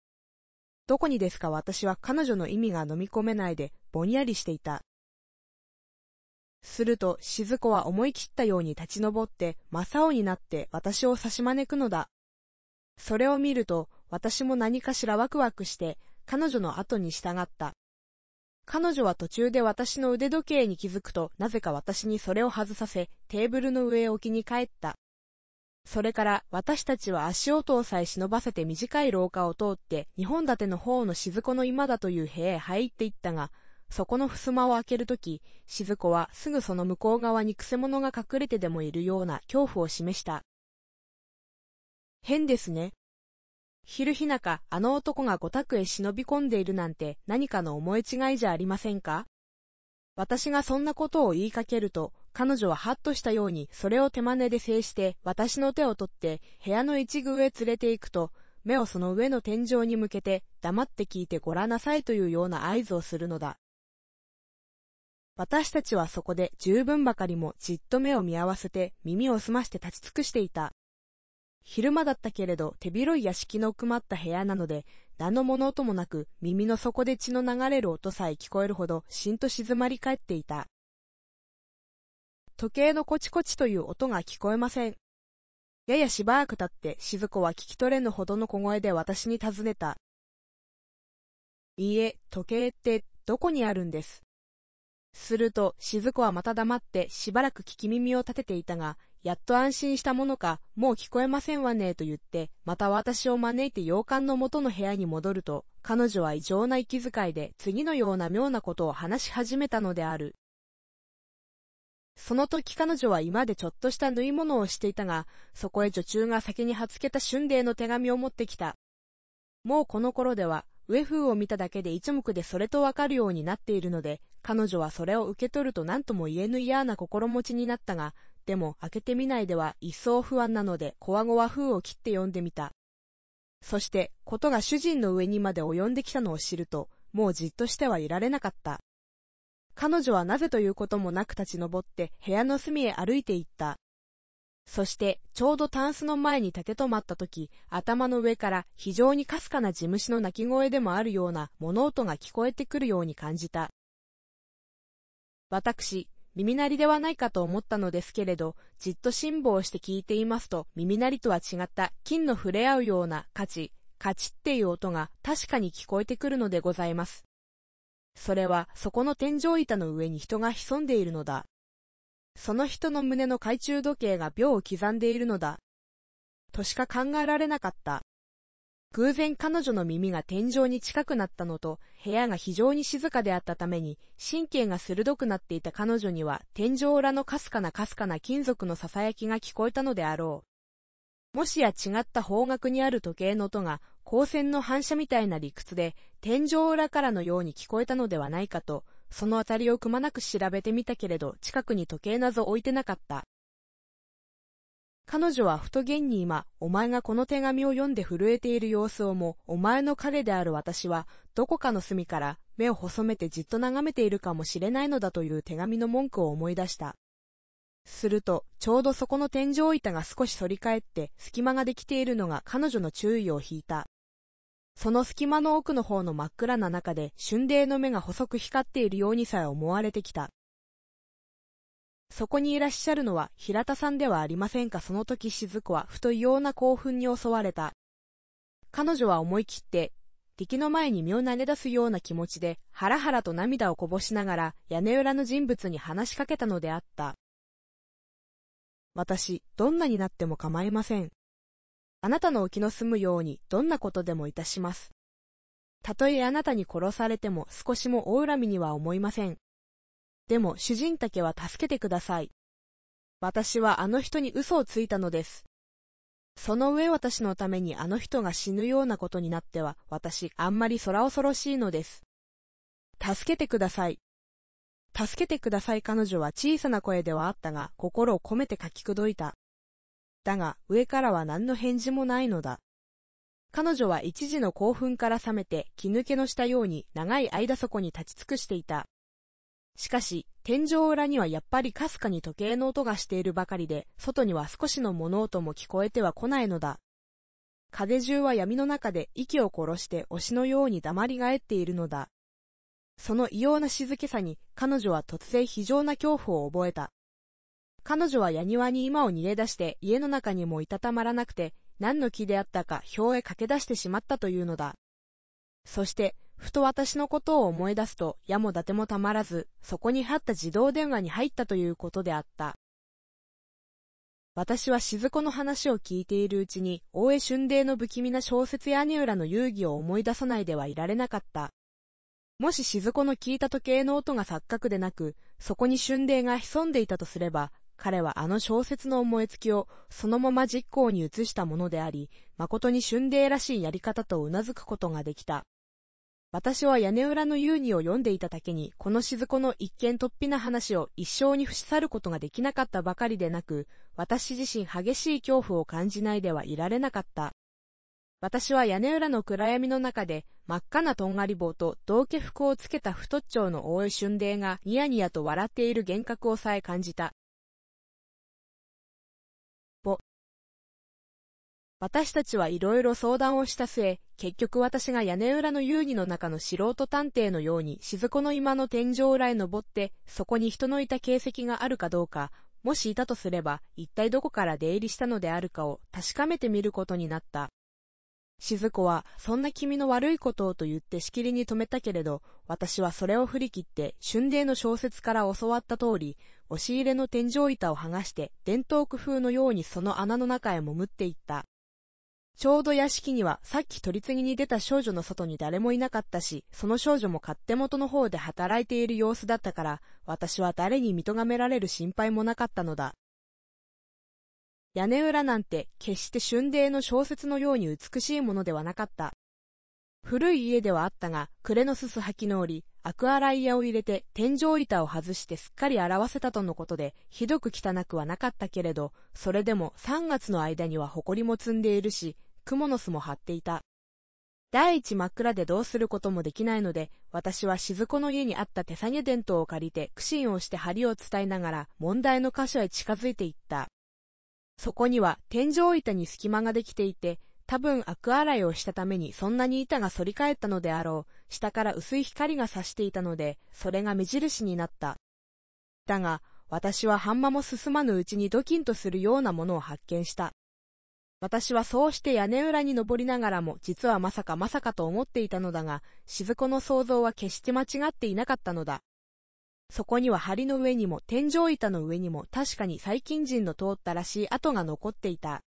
どこにですか私は彼女の意味が飲み込めないでぼんやりしていた。すると、静子は思い切ったように立ち上って、正雄になって私を差し招くのだ。それを見ると、私も何かしらワクワクして、彼女の後に従った。彼女は途中で私の腕時計に気づくと、なぜか私にそれを外させ、テーブルの上置きに帰った。それから私たちは足音をさえ忍ばせて短い廊下を通って、二本立ての方の静子の今だという部屋へ入っていったが、そこの襖を開けるとき、静子はすぐその向こう側にくせ者が隠れてでもいるような恐怖を示した。変ですね。昼日中、あの男がご宅へ忍び込んでいるなんて何かの思い違いじゃありませんか私がそんなことを言いかけると、彼女はハッとしたようにそれを手真似で制して私の手を取って部屋の一具へ連れて行くと、目をその上の天井に向けて黙って聞いてごらんなさいというような合図をするのだ。私たちはそこで十分ばかりもじっと目を見合わせて耳を澄まして立ち尽くしていた。昼間だったけれど手広い屋敷の奥まった部屋なので何の物音もなく耳の底で血の流れる音さえ聞こえるほどしんと静まり返っていた。時計のコチコチという音が聞こえません。ややしばらく経って静子は聞き取れぬほどの小声で私に尋ねた。いいえ、時計ってどこにあるんですすると、静子はまた黙ってしばらく聞き耳を立てていたが、やっと安心したものか、もう聞こえませんわねと言って、また私を招いて洋館の元の部屋に戻ると、彼女は異常な息遣いで次のような妙なことを話し始めたのである。その時彼女は今でちょっとした縫い物をしていたが、そこへ女中が先に貼つけた春麗の手紙を持ってきた。もうこの頃では、上風を見ただけで一目でそれとわかるようになっているので、彼女はそれを受け取ると何とも言えぬ嫌な心持ちになったが、でも開けてみないでは一層不安なので、こわごわ封を切って読んでみた。そして、ことが主人の上にまで及んできたのを知ると、もうじっとしてはいられなかった。彼女はなぜということもなく立ち上って部屋の隅へ歩いていった。そして、ちょうどタンスの前に立て止まった時、頭の上から非常にかすかな地虫の鳴き声でもあるような物音が聞こえてくるように感じた。私、耳鳴りではないかと思ったのですけれど、じっと辛抱して聞いていますと、耳鳴りとは違った金の触れ合うようなカチ、カチっていう音が確かに聞こえてくるのでございます。それは、そこの天井板の上に人が潜んでいるのだ。その人の胸の懐中時計が秒を刻んでいるのだ。としか考えられなかった。偶然彼女の耳が天井に近くなったのと、部屋が非常に静かであったために、神経が鋭くなっていた彼女には、天井裏のかすかなかすかな金属の囁きが聞こえたのであろう。もしや違った方角にある時計の音が、光線の反射みたいな理屈で、天井裏からのように聞こえたのではないかと、そのあたりをくまなく調べてみたけれど、近くに時計など置いてなかった。彼女はふと現に今、お前がこの手紙を読んで震えている様子をも、お前の彼である私は、どこかの隅から、目を細めてじっと眺めているかもしれないのだという手紙の文句を思い出した。すると、ちょうどそこの天井板が少し反り返って、隙間ができているのが彼女の注意を引いた。その隙間の奥の方の真っ暗な中で、春霊の目が細く光っているようにさえ思われてきた。そこにいらっしゃるのは平田さんではありませんかその時静子はふと異様な興奮に襲われた。彼女は思い切って、敵の前に身を投げ出すような気持ちで、ハラハラと涙をこぼしながら、屋根裏の人物に話しかけたのであった。私、どんなになっても構いません。あなたのお気の済むように、どんなことでもいたします。たとえあなたに殺されても少しも大恨みには思いません。でも主人だけは助けてください。私はあの人に嘘をついたのです。その上私のためにあの人が死ぬようなことになっては私あんまり空恐ろしいのです。助けてください。助けてください彼女は小さな声ではあったが心を込めて書きくどいた。だが上からは何の返事もないのだ。彼女は一時の興奮から覚めて気抜けのしたように長い間そこに立ち尽くしていた。しかし、天井裏にはやっぱりかすかに時計の音がしているばかりで、外には少しの物音も聞こえては来ないのだ。風中は闇の中で息を殺して推しのように黙り返っているのだ。その異様な静けさに彼女は突然非常な恐怖を覚えた。彼女は矢庭に今を逃げ出して家の中にもいたたまらなくて、何の木であったか表へ駆け出してしまったというのだ。そして、ふと私のことを思い出すと、矢も伊達もたまらず、そこに貼った自動電話に入ったということであった。私は静子の話を聞いているうちに、大江春霊の不気味な小説や兄浦の遊戯を思い出さないではいられなかった。もし静子の聞いた時計の音が錯覚でなく、そこに春霊が潜んでいたとすれば、彼はあの小説の思いつきをそのまま実行に移したものであり、誠に春霊らしいやり方と頷くことができた。私は屋根裏の遊戯を読んでいただけに、この雫子の一見突飛な話を一生に伏し去ることができなかったばかりでなく、私自身激しい恐怖を感じないではいられなかった。私は屋根裏の暗闇の中で、真っ赤なとんがり棒と道化服をつけた太っちょうの大い春霊がニヤニヤと笑っている幻覚をさえ感じた。私たちはいろいろ相談をした末、結局私が屋根裏の遊戯の中の素人探偵のように雫の今の天井裏へ登って、そこに人のいた形跡があるかどうか、もしいたとすれば、一体どこから出入りしたのであるかを確かめてみることになった。雫は、そんな君の悪いことをと言ってしきりに止めたけれど、私はそれを振り切って、春泥の小説から教わった通り、押し入れの天井板を剥がして、伝統工夫のようにその穴の中へ潜っていった。ちょうど屋敷にはさっき取り次ぎに出た少女の外に誰もいなかったし、その少女も勝手元の方で働いている様子だったから、私は誰に見とがめられる心配もなかったのだ。屋根裏なんて決して春泥の小説のように美しいものではなかった。古い家ではあったが、暮れのすすはきの折、アクアライヤを入れて天井板を外してすっかり洗わせたとのことで、ひどく汚くはなかったけれど、それでも3月の間には埃も積んでいるし、クモの巣も張っていた。第一真っ暗でどうすることもできないので、私は静子の家にあった手下げ伝統を借りて苦心をして針を伝えながら問題の箇所へ近づいていった。そこには天井板に隙間ができていて、多分アク洗いをしたためにそんなに板が反り返ったのであろう、下から薄い光が差していたので、それが目印になった。だが、私は半間も進まぬうちにドキンとするようなものを発見した。私はそうして屋根裏に登りながらも、実はまさかまさかと思っていたのだが、静子の想像は決して間違っていなかったのだ。そこには梁の上にも天井板の上にも確かに最近人の通ったらしい跡が残っていた。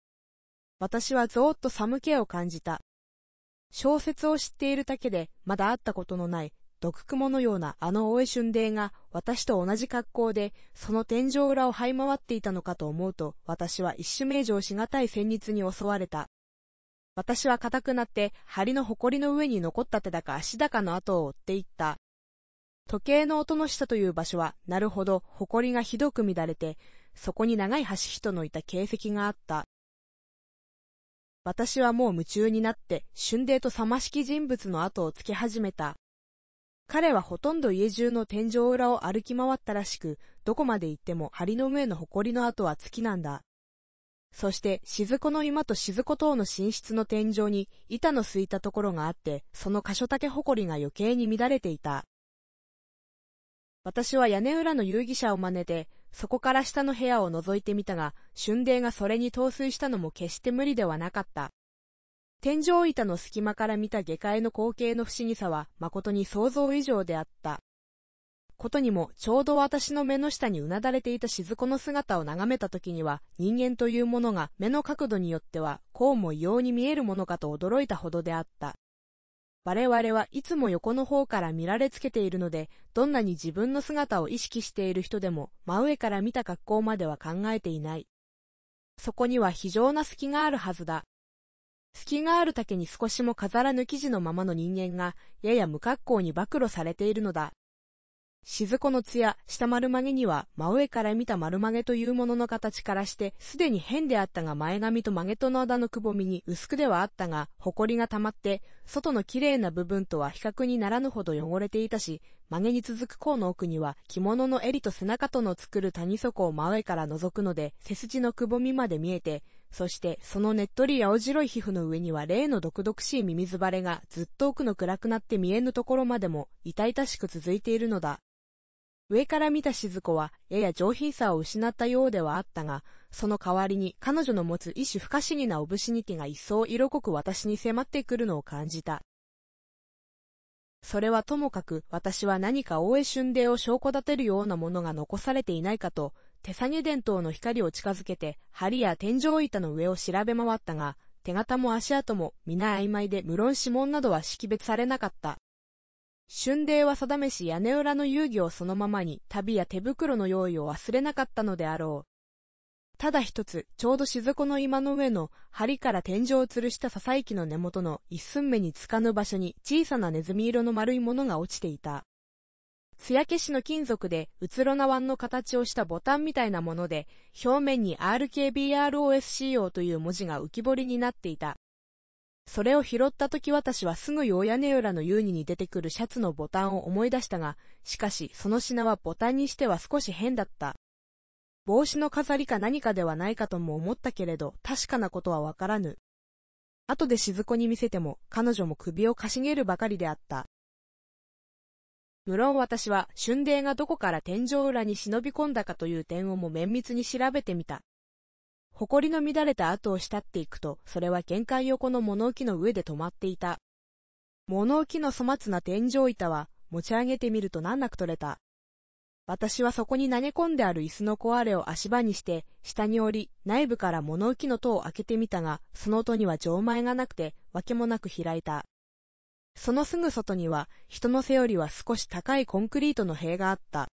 私はぞーっと寒気を感じた。小説を知っているだけで、まだ会ったことのない、毒蜘蛛のようなあの大江春泥が私と同じ格好で、その天井裏を這い回っていたのかと思うと、私は一種名城しがたい旋律に襲われた。私は固くなって、梁の埃の上に残った手だか足だかの跡を追っていった。時計の音の下という場所は、なるほど、埃がひどく乱れて、そこに長い橋人のいた形跡があった。私はもう夢中になって、春泥と様式しき人物の後をつけ始めた。彼はほとんど家中の天井裏を歩き回ったらしく、どこまで行っても梁の上の埃の跡は月なんだ。そして、雫の居間と雫塔の寝室の天井に板のすいたところがあって、その箇所だけ埃が余計に乱れていた。私は屋根裏の遊戯者を真似て、そこから下の部屋を覗いてみたが、春泥がそれに陶酔したのも決して無理ではなかった。天井板の隙間から見た下界の光景の不思議さは、誠に想像以上であった。ことにも、ちょうど私の目の下にうなだれていた静子の姿を眺めた時には、人間というものが目の角度によっては、こうも異様に見えるものかと驚いたほどであった。我々はいつも横の方から見られつけているので、どんなに自分の姿を意識している人でも、真上から見た格好までは考えていない。そこには非常な隙があるはずだ。隙がある竹に少しも飾らぬ生地のままの人間が、やや無格好に暴露されているのだ。静子の艶、下丸曲げには、真上から見た丸曲げというものの形からして、すでに変であったが前髪と曲げとの間のくぼみに薄くではあったが、埃が溜まって、外の綺麗な部分とは比較にならぬほど汚れていたし、曲げに続く甲の奥には、着物の襟と背中との作る谷底を真上から覗くので、背筋のくぼみまで見えて、そしてそのねっとり青白い皮膚の上には例の毒々しいミミズバレがずっと奥の暗くなって見えぬところまでも痛々しく続いているのだ。上から見た静子は、やや上品さを失ったようではあったが、その代わりに彼女の持つ一種不可思議なオブシニティが一層色濃く私に迫ってくるのを感じた。それはともかく私は何か大江春霊を証拠立てるようなものが残されていないかと、手下げ電灯の光を近づけて、梁や天井板の上を調べ回ったが、手形も足跡も皆曖昧で無論指紋などは識別されなかった。春泥は定めし屋根裏の遊戯をそのままに、旅や手袋の用意を忘れなかったのであろう。ただ一つ、ちょうど静子の今の上の、針から天井を吊るした笹息の根元の一寸目につかぬ場所に小さなネズミ色の丸いものが落ちていた。艶消しの金属で、うつろな湾の形をしたボタンみたいなもので、表面に RKBROSCO という文字が浮き彫りになっていた。それを拾った時私はすぐよう屋根裏の遊戯に出てくるシャツのボタンを思い出したが、しかしその品はボタンにしては少し変だった。帽子の飾りか何かではないかとも思ったけれど、確かなことはわからぬ。後で静子に見せても、彼女も首をかしげるばかりであった。無論私は、春泥がどこから天井裏に忍び込んだかという点をも綿密に調べてみた。埃の乱れた跡を慕っていくと、それは玄関横の物置の上で止まっていた。物置の粗末な天井板は、持ち上げてみると難なく取れた。私はそこに投げ込んである椅子の壊れを足場にして、下に降り、内部から物置の戸を開けてみたが、その戸には錠前がなくて、わけもなく開いた。そのすぐ外には、人の背よりは少し高いコンクリートの塀があった。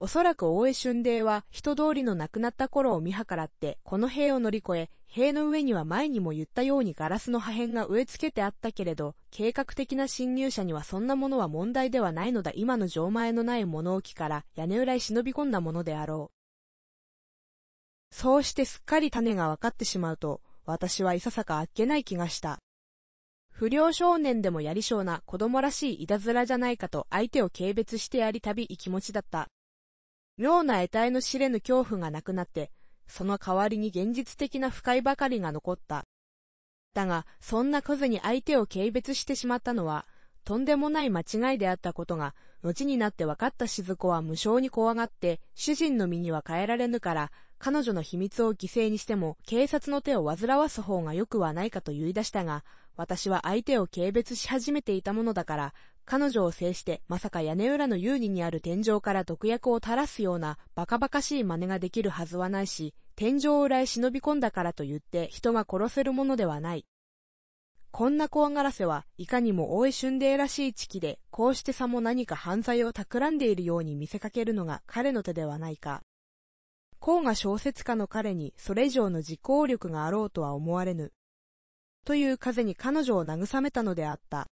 おそらく大江春泥は人通りのなくなった頃を見計らって、この塀を乗り越え、塀の上には前にも言ったようにガラスの破片が植え付けてあったけれど、計画的な侵入者にはそんなものは問題ではないのだ今の城前のない物置から屋根裏へ忍び込んだものであろう。そうしてすっかり種が分かってしまうと、私はいささかあっけない気がした。不良少年でもやりそうな子供らしいいたずらじゃないかと相手を軽蔑してやりたびい気持ちだった。妙な得体の知れぬ恐怖がなくなって、その代わりに現実的な不快ばかりが残った。だが、そんな小ずに相手を軽蔑してしまったのは、とんでもない間違いであったことが、後になって分かった静子は無性に怖がって、主人の身には変えられぬから、彼女の秘密を犠牲にしても、警察の手を煩わす方が良くはないかと言い出したが、私は相手を軽蔑し始めていたものだから、彼女を制して、まさか屋根裏の遊戯にある天井から毒薬を垂らすような、バカバカしい真似ができるはずはないし、天井裏へ忍び込んだからと言って人が殺せるものではない。こんな怖がらせはいかにも大江春泥らしい地域で、こうしてさも何か犯罪を企んでいるように見せかけるのが彼の手ではないか。こうが小説家の彼にそれ以上の実行力があろうとは思われぬ。という風に彼女を慰めたのであった。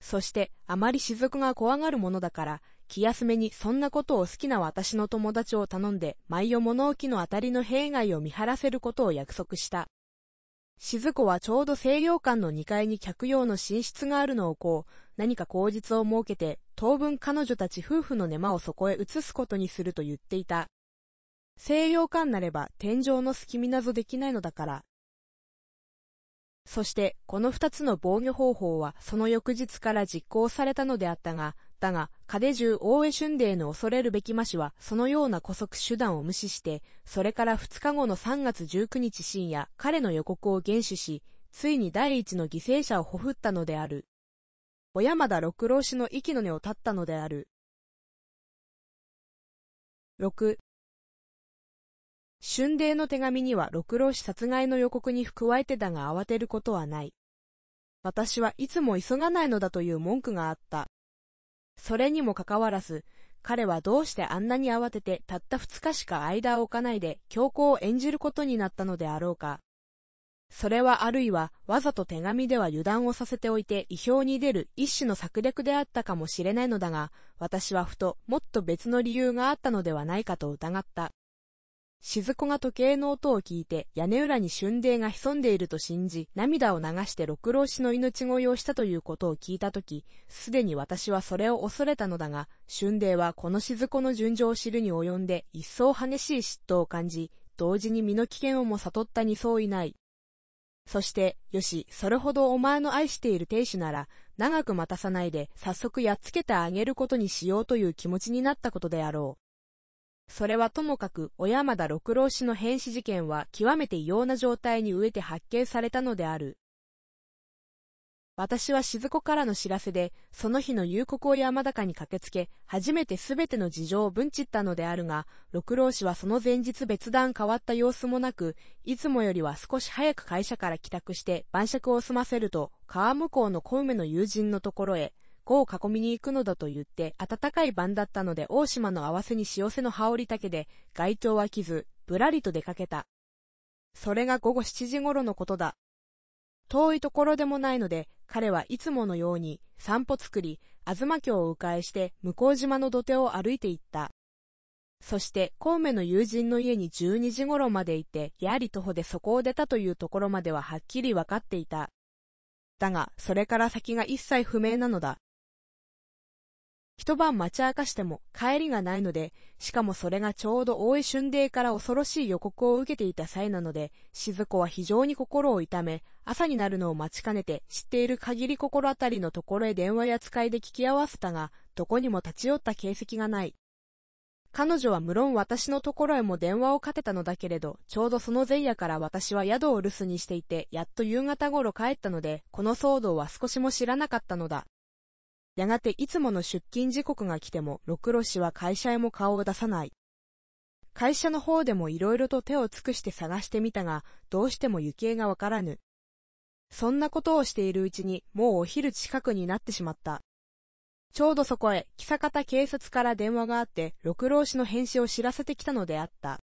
そして、あまり雫が怖がるものだから、気休めにそんなことを好きな私の友達を頼んで、毎夜物置のあたりの弊害を見張らせることを約束した。静子はちょうど清涼館の2階に客用の寝室があるのをこう、何か口実を設けて、当分彼女たち夫婦の寝間をそこへ移すことにすると言っていた。清涼館なれば天井の隙見なできないのだから。そして、この二つの防御方法はその翌日から実行されたのであったが、だが、カデジュー・オーエ・シュンデーの恐れるべき魔師は、そのような古速手段を無視して、それから2日後の3月19日深夜、彼の予告を厳守し、ついに第一の犠牲者をほふったのである。小山田六郎氏の息の根を絶ったのである。6春霊の手紙には六郎氏殺害の予告に加えてだが慌てることはない。私はいつも急がないのだという文句があった。それにもかかわらず、彼はどうしてあんなに慌ててたった二日しか間を置かないで教皇を演じることになったのであろうか。それはあるいはわざと手紙では油断をさせておいて意表に出る一種の策略であったかもしれないのだが、私はふともっと別の理由があったのではないかと疑った。静子が時計の音を聞いて屋根裏に春泥が潜んでいると信じ、涙を流して六郎氏の命乞いをしたということを聞いたとき、すでに私はそれを恐れたのだが、春泥はこの静子の順序を知るに及んで一層激しい嫉妬を感じ、同時に身の危険をも悟ったに相違ない。そして、よし、それほどお前の愛している亭主なら、長く待たさないで、早速やっつけてあげることにしようという気持ちになったことであろう。それはともかく、小山田六郎氏の変死事件は極めて異様な状態に飢えて発見されたのである。私は静子からの知らせで、その日の夕刻を山高に駆けつけ、初めてすべての事情を分散ったのであるが、六郎氏はその前日別段変わった様子もなく、いつもよりは少し早く会社から帰宅して晩酌を済ませると、川向こうの小梅の友人のところへ、弧を囲みに行くのだと言って、暖かい晩だったので大島の合わせに潮瀬の羽織丈で、街灯は来ず、ぶらりと出かけた。それが午後7時頃のことだ。遠いところでもないので、彼はいつものように散歩作り、東京を迂回して向島の土手を歩いていった。そして神戸の友人の家に12時頃まで行って、やはり徒歩でそこを出たというところまでははっきりわかっていた。だが、それから先が一切不明なのだ。一晩待ち明かしても帰りがないので、しかもそれがちょうど大江春霊から恐ろしい予告を受けていた際なので、静子は非常に心を痛め、朝になるのを待ちかねて、知っている限り心当たりのところへ電話や使いで聞き合わせたが、どこにも立ち寄った形跡がない。彼女は無論私のところへも電話をかけたのだけれど、ちょうどその前夜から私は宿を留守にしていて、やっと夕方頃帰ったので、この騒動は少しも知らなかったのだ。やがていつもの出勤時刻が来ても、ろくろ氏は会社へも顔を出さない。会社の方でも色々と手を尽くして探してみたが、どうしても行方がわからぬ。そんなことをしているうちに、もうお昼近くになってしまった。ちょうどそこへ、木坂田警察から電話があって、六郎氏の返信を知らせてきたのであった。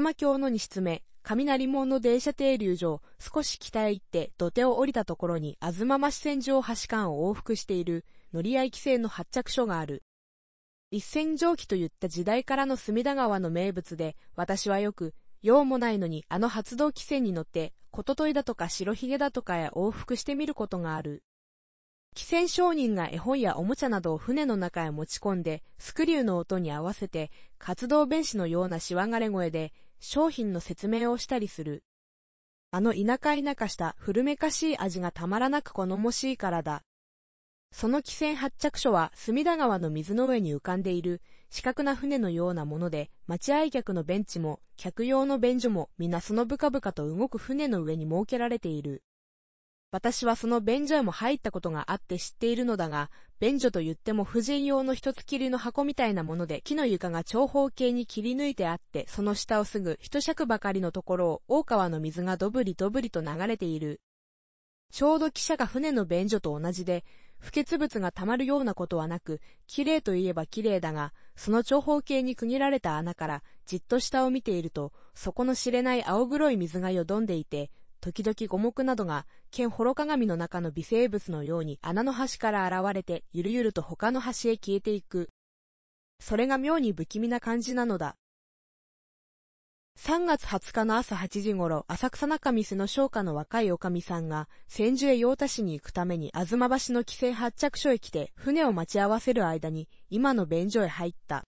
ま京の室目、雷門の電車停留所、少し北へ行って土手を降りたところに、あずまま線上橋間を往復している、乗り合い規制の発着所がある。一線蒸気といった時代からの隅田川の名物で、私はよく、用もないのにあの発動規制に乗って、ことといだとか白ひげだとかへ往復してみることがある。汽船商人が絵本やおもちゃなどを船の中へ持ち込んで、スクリューの音に合わせて、活動弁士のようなしわがれ声で、商品の説明をしたりする。あの田舎田舎した古めかしい味がたまらなく好もしいからだ。その汽船発着所は隅田川の水の上に浮かんでいる四角な船のようなもので、待合客のベンチも客用の便所も皆そのぶかぶかと動く船の上に設けられている。私はその便所へも入ったことがあって知っているのだが、便所と言っても婦人用の一つきりの箱みたいなもので木の床が長方形に切り抜いてあって、その下をすぐ一尺ばかりのところを大川の水がどぶりどぶりと流れている。ちょうど汽車が船の便所と同じで、不潔物が溜まるようなことはなく、綺麗といえば綺麗だが、その長方形に区切られた穴から、じっと下を見ていると、そこの知れない青黒い水がよどんでいて、時々五目などが、剣幌鏡の中の微生物のように穴の端から現れて、ゆるゆると他の端へ消えていく。それが妙に不気味な感じなのだ。3月20日の朝8時頃、浅草中店の商家の若い女将さんが、千住へ用田市に行くために、東橋の規制発着所へ来て、船を待ち合わせる間に、今の便所へ入った。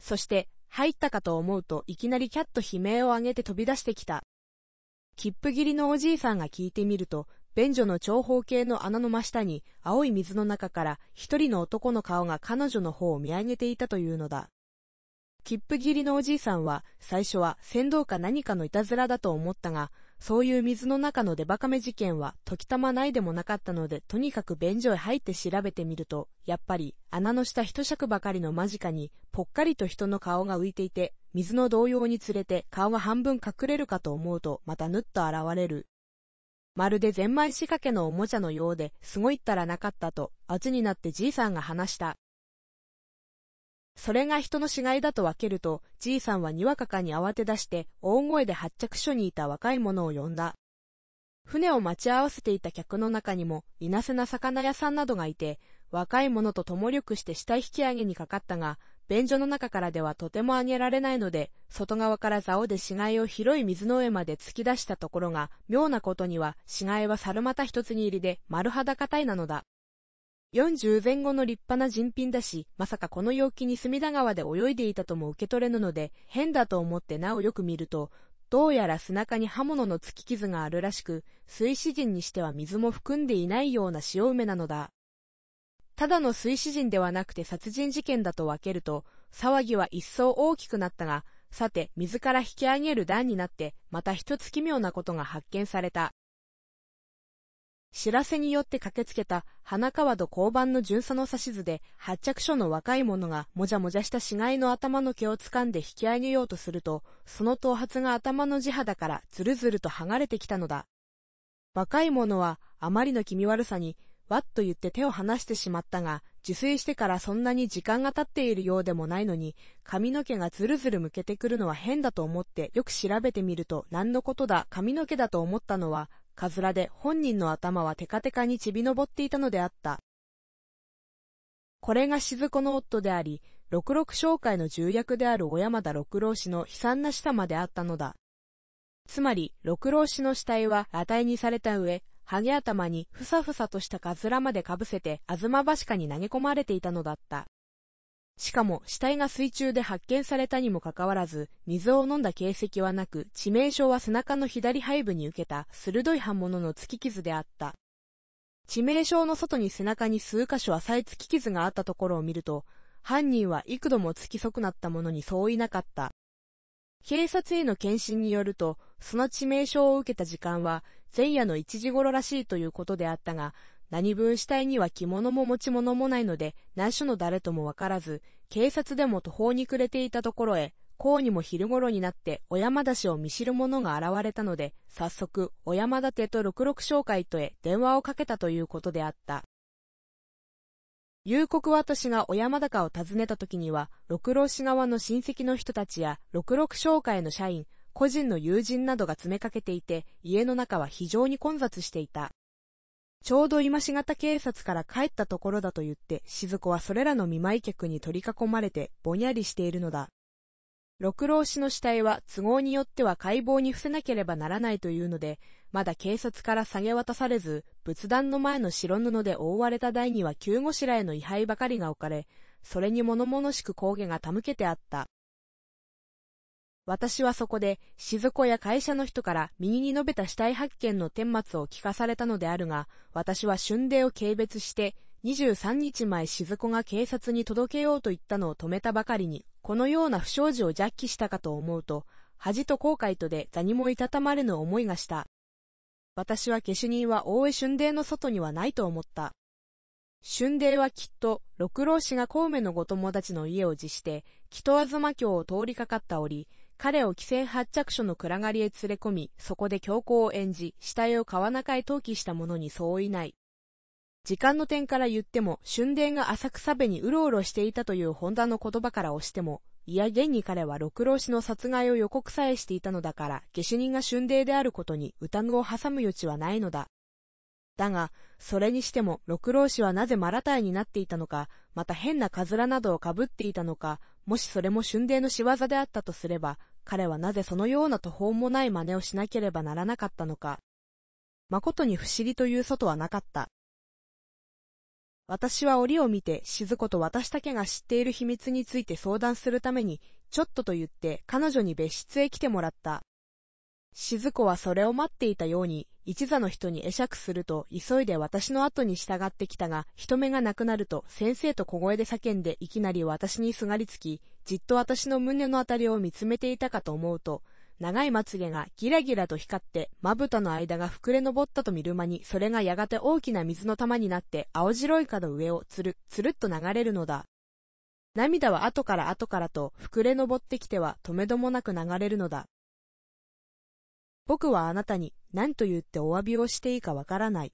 そして、入ったかと思うといきなりキャッと悲鳴を上げて飛び出してきた。切符切りのおじいさんが聞いてみると、便所の長方形の穴の真下に、青い水の中から、一人の男の顔が彼女の方を見上げていたというのだ。切符切りのおじいさんは、最初は船頭か何かのいたずらだと思ったが、そういう水の中のデバカメ事件は時たまないでもなかったので、とにかく便所へ入って調べてみると、やっぱり穴の下一尺ばかりの間近に、ぽっかりと人の顔が浮いていて、水の動揺につれて顔が半分隠れるかと思うと、またぬっと現れる。まるでゼンマイ仕掛けのおもちゃのようで、すごいったらなかったと、あちになってじいさんが話した。それが人の死骸だと分けると、じいさんはにわかかに慌て出して、大声で発着所にいた若い者を呼んだ。船を待ち合わせていた客の中にも、いなせな魚屋さんなどがいて、若い者と共力して下引き上げにかかったが、便所の中からではとても上げられないので、外側から竿で死骸を広い水の上まで突き出したところが、妙なことには死骸は猿股一つに入りで丸裸体なのだ。40前後の立派な人品だし、まさかこの陽気に隅田川で泳いでいたとも受け取れぬので、変だと思ってなおよく見ると、どうやら背中に刃物の突き傷があるらしく、水死人にしては水も含んでいないような潮梅なのだ。ただの水死人ではなくて殺人事件だと分けると、騒ぎは一層大きくなったが、さて、水から引き上げる段になって、また一つ奇妙なことが発見された。知らせによって駆けつけた、花川戸交番の巡査の指図で、発着所の若い者が、もじゃもじゃした死骸の頭の毛を掴んで引き上げようとすると、その頭髪が頭の地肌から、ずるずると剥がれてきたのだ。若い者は、あまりの気味悪さに、わっと言って手を離してしまったが、自炊してからそんなに時間が経っているようでもないのに、髪の毛がずるずる向けてくるのは変だと思ってよく調べてみると何のことだ髪の毛だと思ったのは、かずらで本人の頭はテカテカにちびのぼっていたのであった。これが静子の夫であり、六六商会の重役である小山田六郎氏の悲惨な死様であったのだ。つまり、六郎氏の死体は値にされた上、ハゲ頭にふさふさとしたかずらまでかぶせて、あずまばしかに投げ込まれていたのだった。しかも死体が水中で発見されたにもかかわらず、水を飲んだ形跡はなく、致命傷は背中の左背部に受けた鋭い刃物の突き傷であった。致命傷の外に背中に数箇所浅い突き傷があったところを見ると、犯人は幾度も突き損なったものに相違なかった。警察への検診によると、その致命傷を受けた時間は、前夜の1時頃らしいということであったが、何分死体には着物も持ち物もないので、内緒の誰ともわからず、警察でも途方に暮れていたところへ、こうにも昼頃になって小山田氏を見知る者が現れたので、早速、小山田手と六六商会とへ電話をかけたということであった。夕刻私が小山高を訪ねた時には、六郎氏側の親戚の人たちや、六六商会の社員、個人の友人などが詰めかけていて、家の中は非常に混雑していた。ちょうど今しがた警察から帰ったところだと言って、静子はそれらの見舞い客に取り囲まれて、ぼにゃりしているのだ。六郎氏の死体は都合によっては解剖に伏せなければならないというので、まだ警察から下げ渡されず、仏壇の前の白布で覆われた台には急ごしらえの位牌ばかりが置かれ、それに物々しく光芸が手向けてあった。私はそこで、雫や会社の人から右に述べた死体発見の顛末を聞かされたのであるが、私は春礼を軽蔑して、23日前雫が警察に届けようと言ったのを止めたばかりに、このような不祥事をジャッキしたかと思うと、恥と後悔とで座にもいたたまれぬ思いがした。私は下手人は大江春礼の外にはないと思った。春礼はきっと、六郎氏が孔明のご友達の家を辞して、木戸東京を通りかかった折、彼を規制発着所の暗がりへ連れ込み、そこで強行を演じ、死体を川中へ投棄した者に相違ない。時間の点から言っても、春殿が浅草部にうろうろしていたという本田の言葉から押しても、いや、現に彼は六郎氏の殺害を予告さえしていたのだから、下手人が春殿であることに疑を挟む余地はないのだ。だが、それにしても、六郎氏はなぜマラタイになっていたのか、また変なカズラなどをかぶっていたのか、もしそれも春泥の仕業であったとすれば、彼はなぜそのような途方もない真似をしなければならなかったのか。誠に不思議という外はなかった。私は檻を見て、静子と私だけが知っている秘密について相談するために、ちょっとと言って彼女に別室へ来てもらった。静子はそれを待っていたように、一座の人に会釈すると、急いで私の後に従ってきたが、人目がなくなると、先生と小声で叫んで、いきなり私にすがりつき、じっと私の胸のあたりを見つめていたかと思うと、長いまつげがギラギラと光って、まぶたの間が膨れ上ったと見る間に、それがやがて大きな水の玉になって、青白いかの上をつる、つるっと流れるのだ。涙は後から後からと、膨れ上ってきては、止めどもなく流れるのだ。僕はあなたに何と言ってお詫びをしていいかわからない。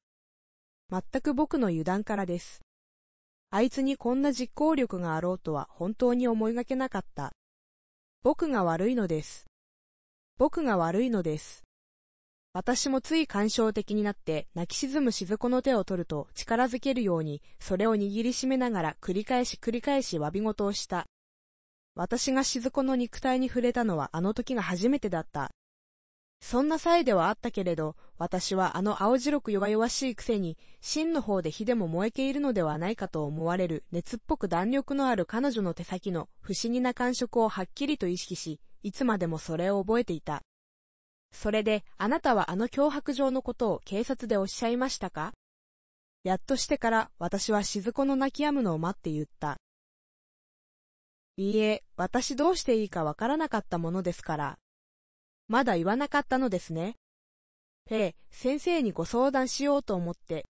全く僕の油断からです。あいつにこんな実行力があろうとは本当に思いがけなかった。僕が悪いのです。僕が悪いのです。私もつい感傷的になって泣き沈む静子の手を取ると力づけるようにそれを握りしめながら繰り返し繰り返し詫び事をした。私が静子の肉体に触れたのはあの時が初めてだった。そんな際ではあったけれど、私はあの青白く弱々しいくせに、真の方で火でも燃えているのではないかと思われる熱っぽく弾力のある彼女の手先の不思議な感触をはっきりと意識し、いつまでもそれを覚えていた。それで、あなたはあの脅迫状のことを警察でおっしゃいましたかやっとしてから私は静子の泣き止むのを待って言った。いいえ、私どうしていいかわからなかったものですから。まだ言わなかったのですね。ええ、先生にご相談しようと思って。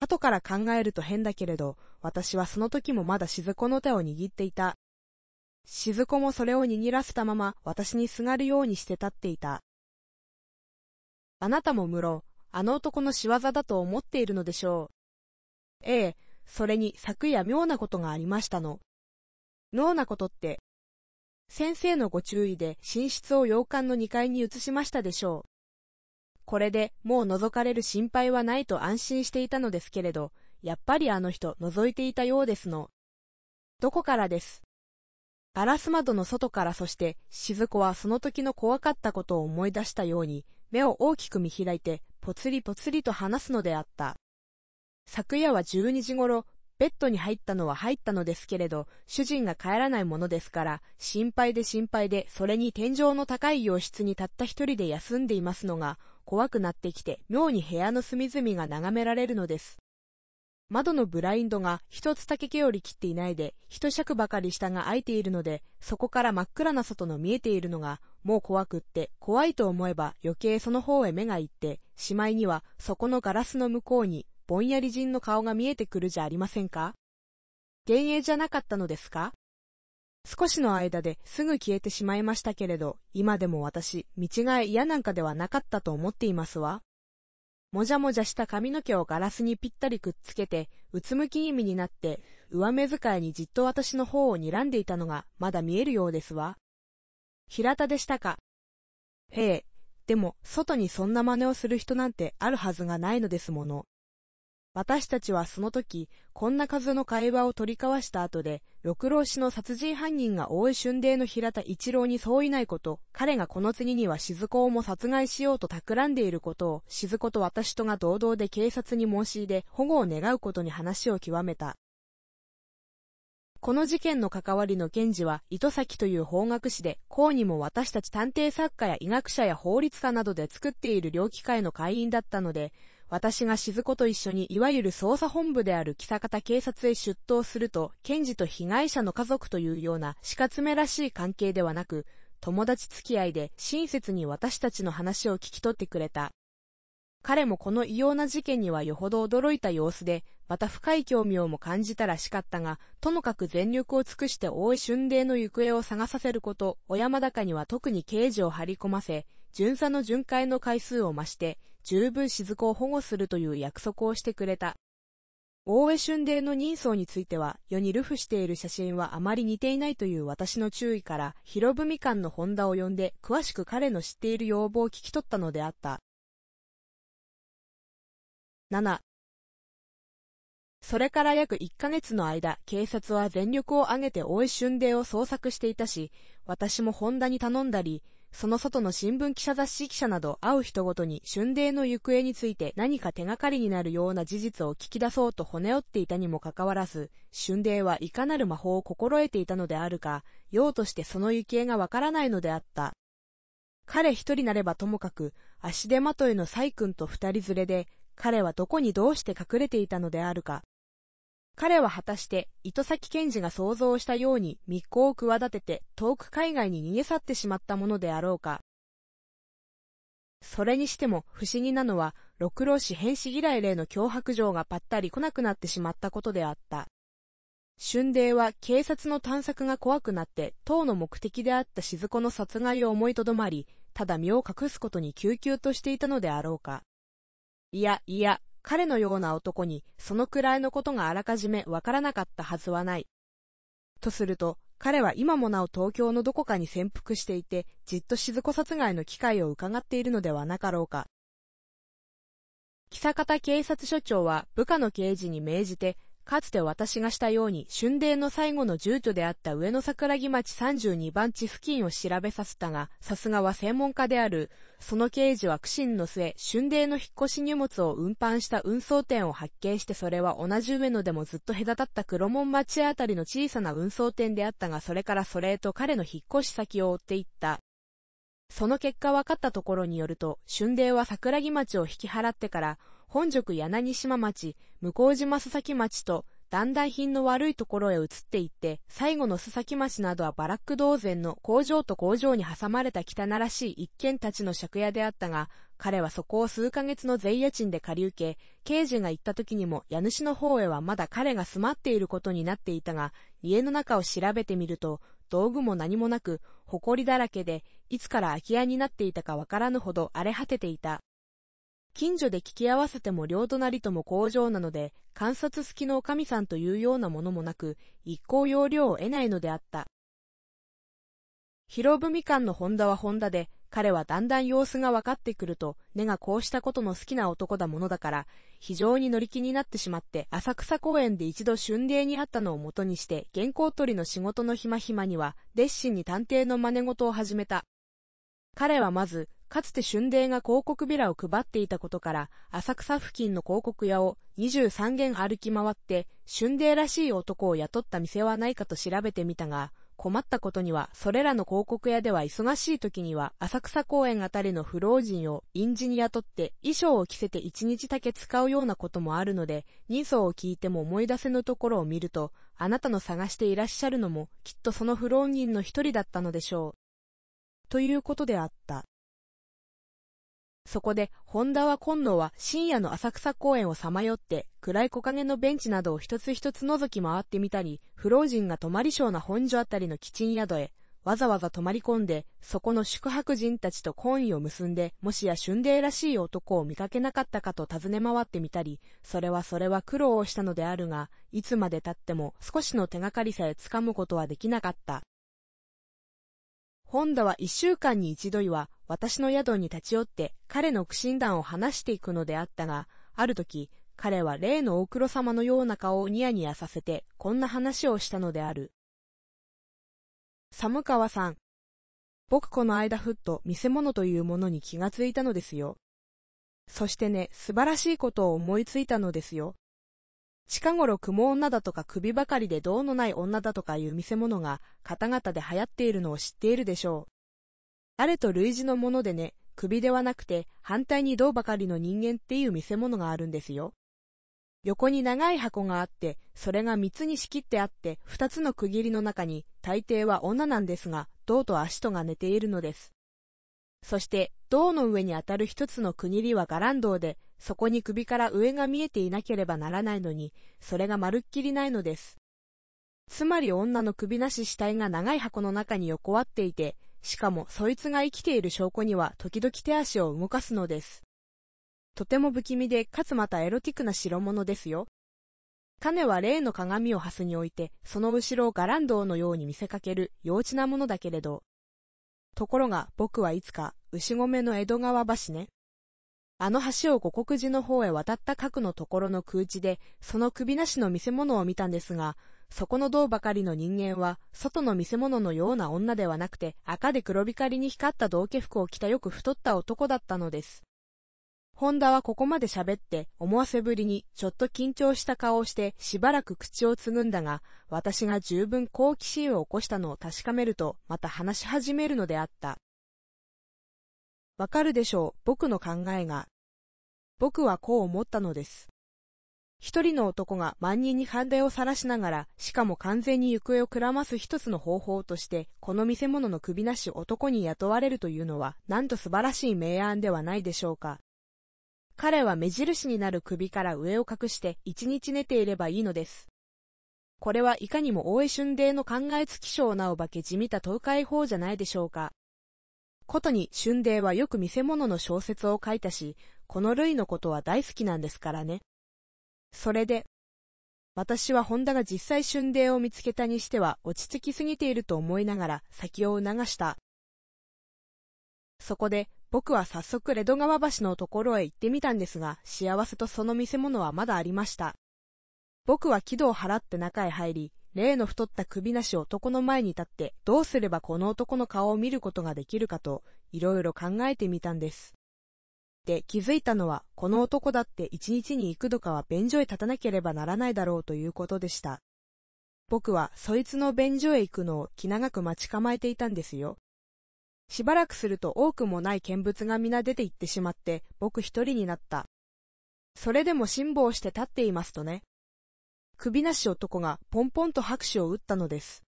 後から考えると変だけれど、私はその時もまだ静子の手を握っていた。静子もそれを握らせたまま私にすがるようにして立っていた。あなたも無論、あの男の仕業だと思っているのでしょう。ええ、それに昨夜妙なことがありましたの。妙なことって、先生のご注意で寝室を洋館の2階に移しましたでしょう。これでもう覗かれる心配はないと安心していたのですけれど、やっぱりあの人覗いていたようですの。どこからですガラス窓の外からそして、静子はその時の怖かったことを思い出したように、目を大きく見開いて、ぽつりぽつりと話すのであった。昨夜は12時ごろ、ベッドに入ったのは入ったのですけれど、主人が帰らないものですから、心配で心配で、それに天井の高い洋室にたった一人で休んでいますのが、怖くなってきて、妙に部屋の隅々が眺められるのです。窓のブラインドが一つだけ毛より切っていないで、一尺ばかり下が空いているので、そこから真っ暗な外の見えているのが、もう怖くって、怖いと思えば余計その方へ目が行って、しまいにはそこのガラスの向こうにぼんやり人の顔が見えてくるじゃありませんか幻影じゃなかったのですか少しの間ですぐ消えてしまいましたけれど、今でも私、見違え嫌なんかではなかったと思っていますわ。もじゃもじゃした髪の毛をガラスにぴったりくっつけて、うつむき気味になって、上目遣いにじっと私の方を睨んでいたのが、まだ見えるようですわ。平田でしたか。ええ、でも、外にそんな真似をする人なんてあるはずがないのですもの。私たちはその時、こんな数の会話を取り交わした後で、六郎氏の殺人犯人が大井春霊の平田一郎にそういないこと、彼がこの次には静子をも殺害しようと企んでいることを、静子と私とが堂々で警察に申し入れ、保護を願うことに話を極めた。この事件の関わりの検事は、糸崎という法学士で、うにも私たち探偵作家や医学者や法律家などで作っている猟機会の会員だったので、私が静子と一緒にいわゆる捜査本部である北方警察へ出頭すると、検事と被害者の家族というような死活めらしい関係ではなく、友達付き合いで親切に私たちの話を聞き取ってくれた。彼もこの異様な事件にはよほど驚いた様子で、また深い興味をも感じたらしかったが、ともかく全力を尽くして大井春霊の行方を探させること、小山高には特に刑事を張り込ませ、巡査の巡回の回数を増して、十分雫を保護するという約束をしてくれた。大江春泥の人相については、世に流布している写真はあまり似ていないという私の注意から、広文館の本田を呼んで、詳しく彼の知っている要望を聞き取ったのであった。7. それから約1ヶ月の間、警察は全力を挙げて大江春泥を捜索していたし、私もホンダに頼んだり、その外の新聞記者雑誌記者など会う人ごとに春泥の行方について何か手がかりになるような事実を聞き出そうと骨折っていたにもかかわらず、春泥はいかなる魔法を心得ていたのであるか、用としてその行方がわからないのであった。彼一人なればともかく、足手まといの細君と二人連れで、彼はどこにどうして隠れていたのであるか。彼は果たして糸崎賢治が想像したように密航を企てて遠く海外に逃げ去ってしまったものであろうか。それにしても不思議なのは、六郎氏変死嫌い例の脅迫状がぱったり来なくなってしまったことであった。春泥は警察の探索が怖くなって、党の目的であった静子の殺害を思いとどまり、ただ身を隠すことに救急としていたのであろうか。いや、いや、彼のような男にそのくらいのことがあらかじめわからなかったはずはない。とすると、彼は今もなお東京のどこかに潜伏していて、じっと静子殺害の機会を伺っているのではなかろうか。木坂田警察署長は部下の刑事に命じて、かつて私がしたように春霊の最後の住居であった上野桜木町32番地付近を調べさせたが、さすがは専門家である。その刑事は苦心の末、春霊の引っ越し荷物を運搬した運送店を発見してそれは同じ上野でもずっと隔たった黒門町あたりの小さな運送店であったがそれからそれへと彼の引っ越し先を追っていった。その結果分かったところによると、春霊は桜木町を引き払ってから、本宿柳島町、向島須崎町と、だんだん品の悪いところへ移っていって、最後の須崎町などはバラック同然の工場と工場に挟まれた汚らしい一軒たちの借家であったが、彼はそこを数ヶ月の税家賃で借り受け、刑事が行った時にも家主の方へはまだ彼が住まっていることになっていたが、家の中を調べてみると、道具も何もなく、埃だらけで、いつから空き家になっていたかわからぬほど荒れ果てていた。近所で聞き合わせても両隣とも工場なので、観察好きのおかみさんというようなものもなく、一向要領を得ないのであった。広文館のホンダはホンダで、彼はだんだん様子が分かってくると、根がこうしたことの好きな男だものだから、非常に乗り気になってしまって、浅草公園で一度春礼に会ったのを元にして、原稿取りの仕事のひまひまには、熱心に探偵の真似事を始めた。彼はまず、かつて春霊が広告ビラを配っていたことから、浅草付近の広告屋を23軒歩き回って、春霊らしい男を雇った店はないかと調べてみたが、困ったことには、それらの広告屋では忙しい時には、浅草公園あたりの不老人を臨時に雇って、衣装を着せて一日だけ使うようなこともあるので、人相を聞いても思い出せぬところを見ると、あなたの探していらっしゃるのも、きっとその不老人の一人だったのでしょう。ということであった。そこで、ホンダは今度は深夜の浅草公園をさまよって、暗い木陰のベンチなどを一つ一つ覗き回ってみたり、不老人が泊まりうな本所あたりの基地宿へ、わざわざ泊まり込んで、そこの宿泊人たちと懇意を結んで、もしや春泥らしい男を見かけなかったかと尋ね回ってみたり、それはそれは苦労をしたのであるが、いつまで経っても少しの手がかりさえつかむことはできなかった。ホンダは一週間に一度は、私の宿に立ち寄って彼の苦心談を話していくのであったが、ある時、彼は例の大黒様のような顔をニヤニヤさせて、こんな話をしたのである。寒川さん。僕この間ふっと見せ物というものに気がついたのですよ。そしてね、素晴らしいことを思いついたのですよ。近頃雲女だとか首ばかりでうのない女だとかいう見せ物が、方々で流行っているのを知っているでしょう。誰と類似のものでね、首ではなくて反対に銅ばかりの人間っていう見せ物があるんですよ。横に長い箱があって、それが三つに仕切ってあって、二つの区切りの中に、大抵は女なんですが、銅と足とが寝ているのです。そして、銅の上にあたる一つの区切りは伽藍銅で、そこに首から上が見えていなければならないのに、それがまるっきりないのです。つまり女の首なし死体が長い箱の中に横わっていて、しかもそいつが生きている証拠には時々手足を動かすのです。とても不気味で、かつまたエロティックな代物ですよ。金は例の鏡をハスに置いて、その後ろをガランドのように見せかける幼稚なものだけれど。ところが僕はいつか、牛込の江戸川橋ね。あの橋を五国寺の方へ渡った核のところの空地で、その首なしの見せ物を見たんですが、そこの銅ばかりの人間は、外の見せ物のような女ではなくて、赤で黒光りに光った道化服を着たよく太った男だったのです。ホンダはここまで喋って、思わせぶりに、ちょっと緊張した顔をして、しばらく口をつぐんだが、私が十分好奇心を起こしたのを確かめると、また話し始めるのであった。わかるでしょう、僕の考えが。僕はこう思ったのです。一人の男が万人に反対を晒しながら、しかも完全に行方をくらます一つの方法として、この見せ物の首なし男に雇われるというのは、なんと素晴らしい明暗ではないでしょうか。彼は目印になる首から上を隠して、一日寝ていればいいのです。これはいかにも大江春霊の考えつき性なお化け地味た東海法じゃないでしょうか。ことに春霊はよく見せ物の小説を書いたし、この類のことは大好きなんですからね。それで、私はホンダが実際春泥を見つけたにしては落ち着きすぎていると思いながら先を促した。そこで僕は早速レド川橋のところへ行ってみたんですが、幸せとその見せ物はまだありました。僕は喜怒を払って中へ入り、例の太った首なし男の前に立って、どうすればこの男の顔を見ることができるかと、いろいろ考えてみたんです。って気づいたのは、この男だって一日に幾度かは便所へ立たなければならないだろうということでした。僕はそいつの便所へ行くのを気長く待ち構えていたんですよ。しばらくすると多くもない見物が皆出て行ってしまって、僕一人になった。それでも辛抱して立っていますとね。首なし男がポンポンと拍手を打ったのです。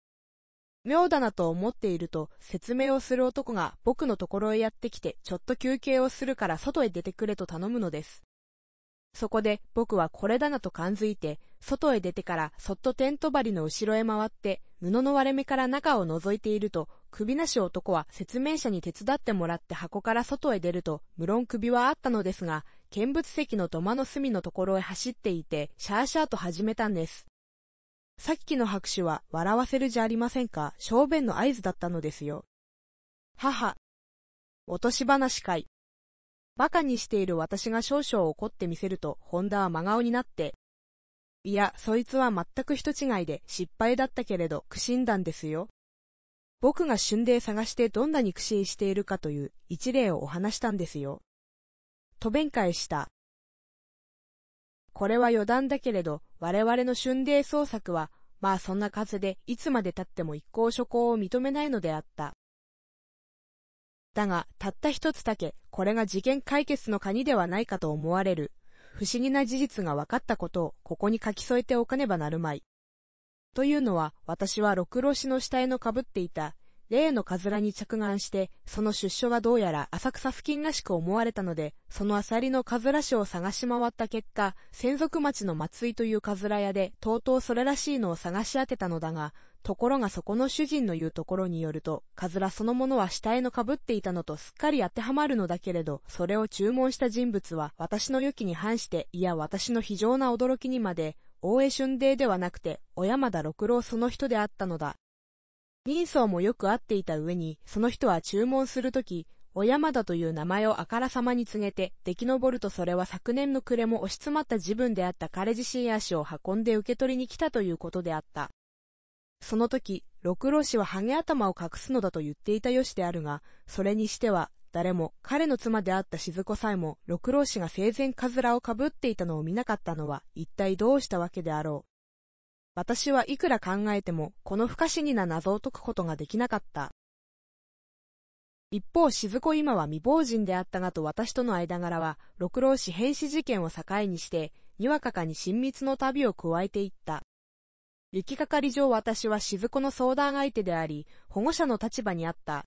妙だなと思っていると、説明をする男が僕のところへやってきて、ちょっと休憩をするから外へ出てくれと頼むのです。そこで僕はこれだなと感づいて、外へ出てからそっとテント張りの後ろへ回って、布の割れ目から中を覗いていると、首なし男は説明者に手伝ってもらって箱から外へ出ると、無論首はあったのですが、見物席の土間の隅のところへ走っていて、シャーシャーと始めたんです。さっきの拍手は笑わせるじゃありませんか、小便の合図だったのですよ。母。落とし話かい。馬鹿にしている私が少々怒ってみせると、本田は真顔になって。いや、そいつは全く人違いで失敗だったけれど、苦心談ですよ。僕が春で探してどんなに苦心しているかという一例をお話したんですよ。と弁解した。これは余談だけれど、我々の春泥捜索は、まあそんな数で、いつまで経っても一向諸行を認めないのであった。だが、たった一つだけ、これが事件解決の鍵ではないかと思われる。不思議な事実が分かったことを、ここに書き添えておかねばなるまい。というのは、私は六郎氏の死体のかぶっていた、例のカズラに着眼して、その出所はどうやら浅草付近らしく思われたので、そのアサリのカズラ種を探し回った結果、専属町の松井というカズラ屋で、とうとうそれらしいのを探し当てたのだが、ところがそこの主人の言うところによると、カズラそのものは死体の被っていたのとすっかり当てはまるのだけれど、それを注文した人物は私の予期に反して、いや私の非常な驚きにまで、大江春泥ではなくて、小山田六郎その人であったのだ。人相もよく会っていた上に、その人は注文するとき、お山田という名前をあからさまに告げて、出来上るとそれは昨年の暮れも押し詰まった自分であった彼自身足を運んで受け取りに来たということであった。その時、六郎氏はハゲ頭を隠すのだと言っていたよしであるが、それにしては、誰も、彼の妻であった静子さえも、六郎氏が生前カズラをかぶっていたのを見なかったのは、一体どうしたわけであろう。私はいくら考えても、この不可思議な謎を解くことができなかった。一方、静子今は未亡人であったがと私との間柄は、六郎氏変死事件を境にして、にわかかに親密の旅を加えていった。行きかかり上私は静子の相談相手であり、保護者の立場にあった。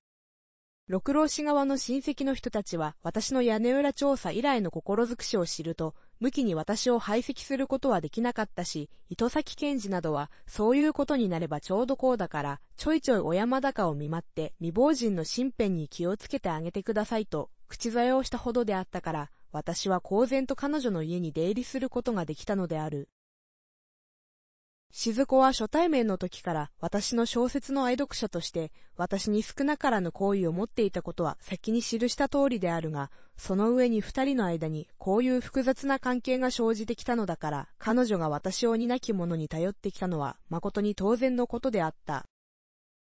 六郎氏側の親戚の人たちは、私の屋根裏調査以来の心づくしを知ると、無期に私を排斥することはできなかったし、糸崎賢治などは、そういうことになればちょうどこうだから、ちょいちょい小山高を見舞って、未亡人の身辺に気をつけてあげてくださいと、口添えをしたほどであったから、私は公然と彼女の家に出入りすることができたのである。静子は初対面の時から私の小説の愛読者として私に少なからぬ好意を持っていたことは先に記した通りであるが、その上に二人の間にこういう複雑な関係が生じてきたのだから、彼女が私を担き者に頼ってきたのは誠に当然のことであった。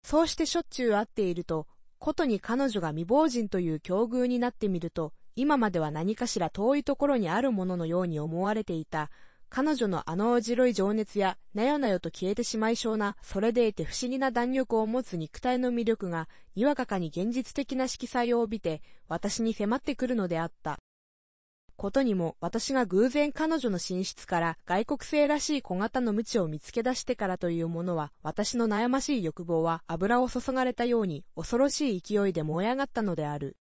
そうしてしょっちゅう会っていると、ことに彼女が未亡人という境遇になってみると、今までは何かしら遠いところにあるもののように思われていた彼女のあの白い情熱や、なよなよと消えてしまいそうな、それでいて不思議な弾力を持つ肉体の魅力が、にわかかに現実的な色彩を帯びて、私に迫ってくるのであった。ことにも、私が偶然彼女の寝室から外国製らしい小型の無知を見つけ出してからというものは、私の悩ましい欲望は油を注がれたように、恐ろしい勢いで燃え上がったのである。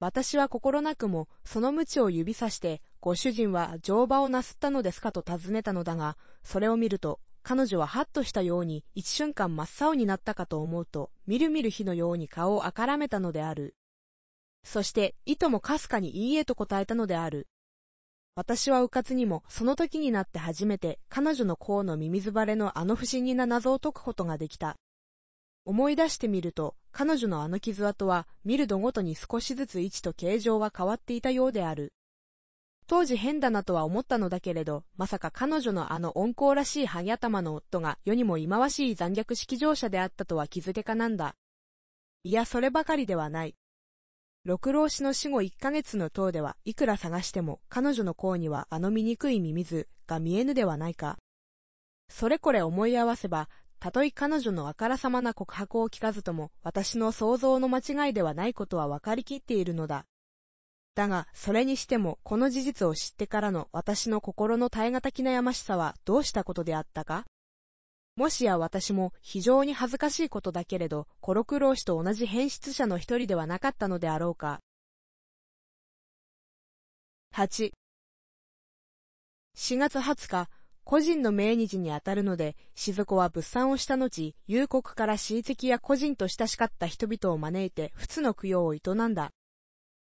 私は心なくも、その無知を指さして、ご主人は乗馬をなすったのですかと尋ねたのだが、それを見ると、彼女はハッとしたように一瞬間真っ青になったかと思うと、みるみる日のように顔をあからめたのである。そして、いともかすかにいいえと答えたのである。私はうかつにも、その時になって初めて、彼女の甲のミミズれのあの不思議な謎を解くことができた。思い出してみると、彼女のあの傷跡は、見る度ごとに少しずつ位置と形状は変わっていたようである。当時変だなとは思ったのだけれど、まさか彼女のあの温厚らしいハゲ頭の夫が世にも忌まわしい残虐式乗車であったとは気づけかなんだ。いや、そればかりではない。六郎氏の死後一ヶ月の塔では、いくら探しても、彼女の甲にはあの醜いミミズが見えぬではないか。それこれ思い合わせば、たとえ彼女のあからさまな告白を聞かずとも、私の想像の間違いではないことはわかりきっているのだ。だが、それにしても、この事実を知ってからの私の心の耐え難き悩ましさはどうしたことであったかもしや私も非常に恥ずかしいことだけれど、コロクロウ氏と同じ変質者の一人ではなかったのであろうか。8。4月20日、個人の命日にあたるので、静子は物産をした後、夕刻から親戚や個人と親しかった人々を招いて、仏の供養を営んだ。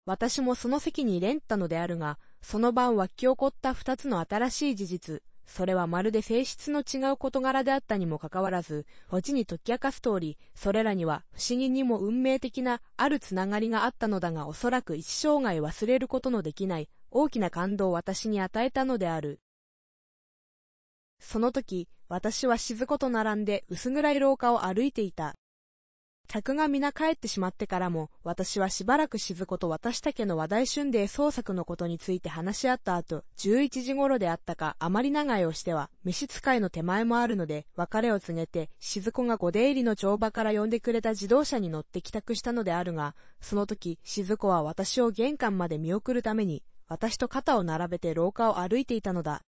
私もその席に連ったのであるが、その晩湧き起こった二つの新しい事実、それはまるで性質の違う事柄であったにもかかわらず、地に解き明かす通り、それらには不思議にも運命的なあるつながりがあったのだがおそらく一生涯忘れることのできない大きな感動を私に与えたのである。その時、私は静子と並んで薄暗い廊下を歩いていた。客が皆帰ってしまってからも、私はしばらく静子と私たけの話題春で創作のことについて話し合った後、11時頃であったか、あまり長居をしては、召使いの手前もあるので、別れを告げて、静子がご出入りの帳場から呼んでくれた自動車に乗って帰宅したのであるが、その時、静子は私を玄関まで見送るために、私と肩を並べて廊下を歩いていたのだ。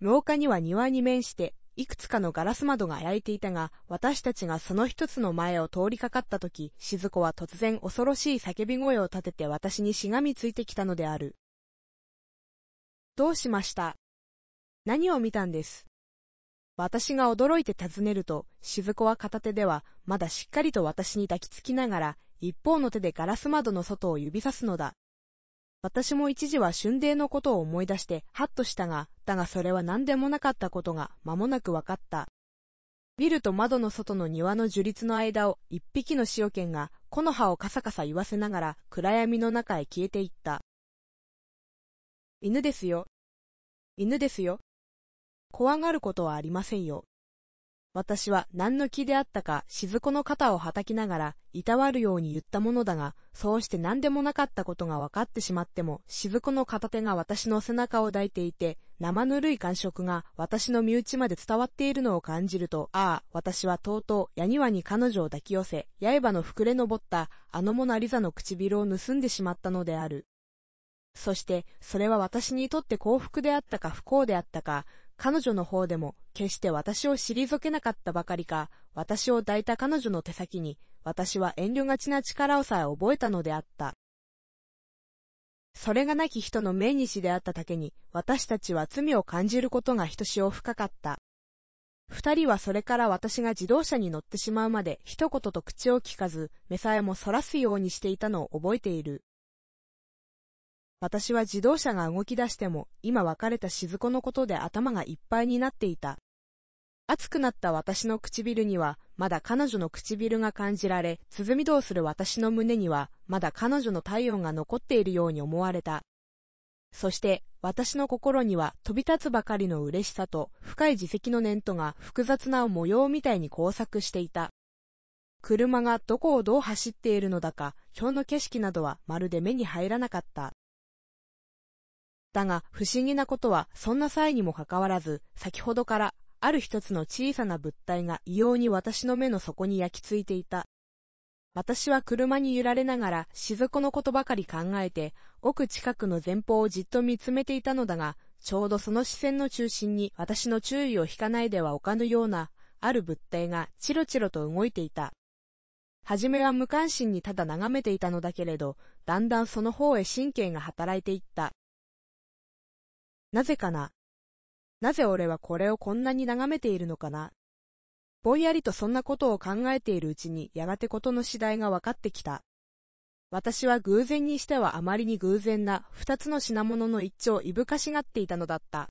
廊下には庭に面して、いくつかのガラス窓が開いていたが、私たちがその一つの前を通りかかった時、静子は突然恐ろしい叫び声を立てて私にしがみついてきたのである。どうしました何を見たんです私が驚いて尋ねると、静子は片手では、まだしっかりと私に抱きつきながら、一方の手でガラス窓の外を指さすのだ。私も一時は春泥のことを思い出して、ハッとしたが、だがそれは何でもなかったことが、間もなく分かった。ビルと窓の外の庭の樹立の間を、一匹の塩犬が、木の葉をカサカサ言わせながら、暗闇の中へ消えていった。犬ですよ。犬ですよ。怖がることはありませんよ。私は何の気であったか、静子の肩をはたきながら、いたわるように言ったものだが、そうして何でもなかったことが分かってしまっても、静子の片手が私の背中を抱いていて、生ぬるい感触が私の身内まで伝わっているのを感じると、ああ、私はとうとう、やにわに彼女を抱き寄せ、刃の膨れ上った、あのモナリザの唇を盗んでしまったのである。そして、それは私にとって幸福であったか不幸であったか、彼女の方でも、決して私を退けなかったばかりか、私を抱いた彼女の手先に、私は遠慮がちな力をさえ覚えたのであった。それがなき人の命日であっただけに、私たちは罪を感じることがひとしお深かった。二人はそれから私が自動車に乗ってしまうまで一言と口を聞かず、目さえもそらすようにしていたのを覚えている。私は自動車が動き出しても、今別れた静子のことで頭がいっぱいになっていた。熱くなった私の唇には、まだ彼女の唇が感じられ、鼓動する私の胸には、まだ彼女の体温が残っているように思われた。そして、私の心には飛び立つばかりの嬉しさと深い自責の念とが複雑な模様みたいに交錯していた。車がどこをどう走っているのだか、表の景色などはまるで目に入らなかった。だが、不思議なことは、そんな際にもかかわらず、先ほどから、ある一つの小さな物体が異様に私の目の底に焼き付いていた。私は車に揺られながら、雫のことばかり考えて、ごく近くの前方をじっと見つめていたのだが、ちょうどその視線の中心に私の注意を引かないではおかぬような、ある物体がチロチロと動いていた。はじめは無関心にただ眺めていたのだけれど、だんだんその方へ神経が働いていった。なぜかななぜ俺はこれをこんなに眺めているのかなぼんやりとそんなことを考えているうちにやがてことの次第が分かってきた。私は偶然にしてはあまりに偶然な二つの品物の一丁いぶかしがっていたのだった。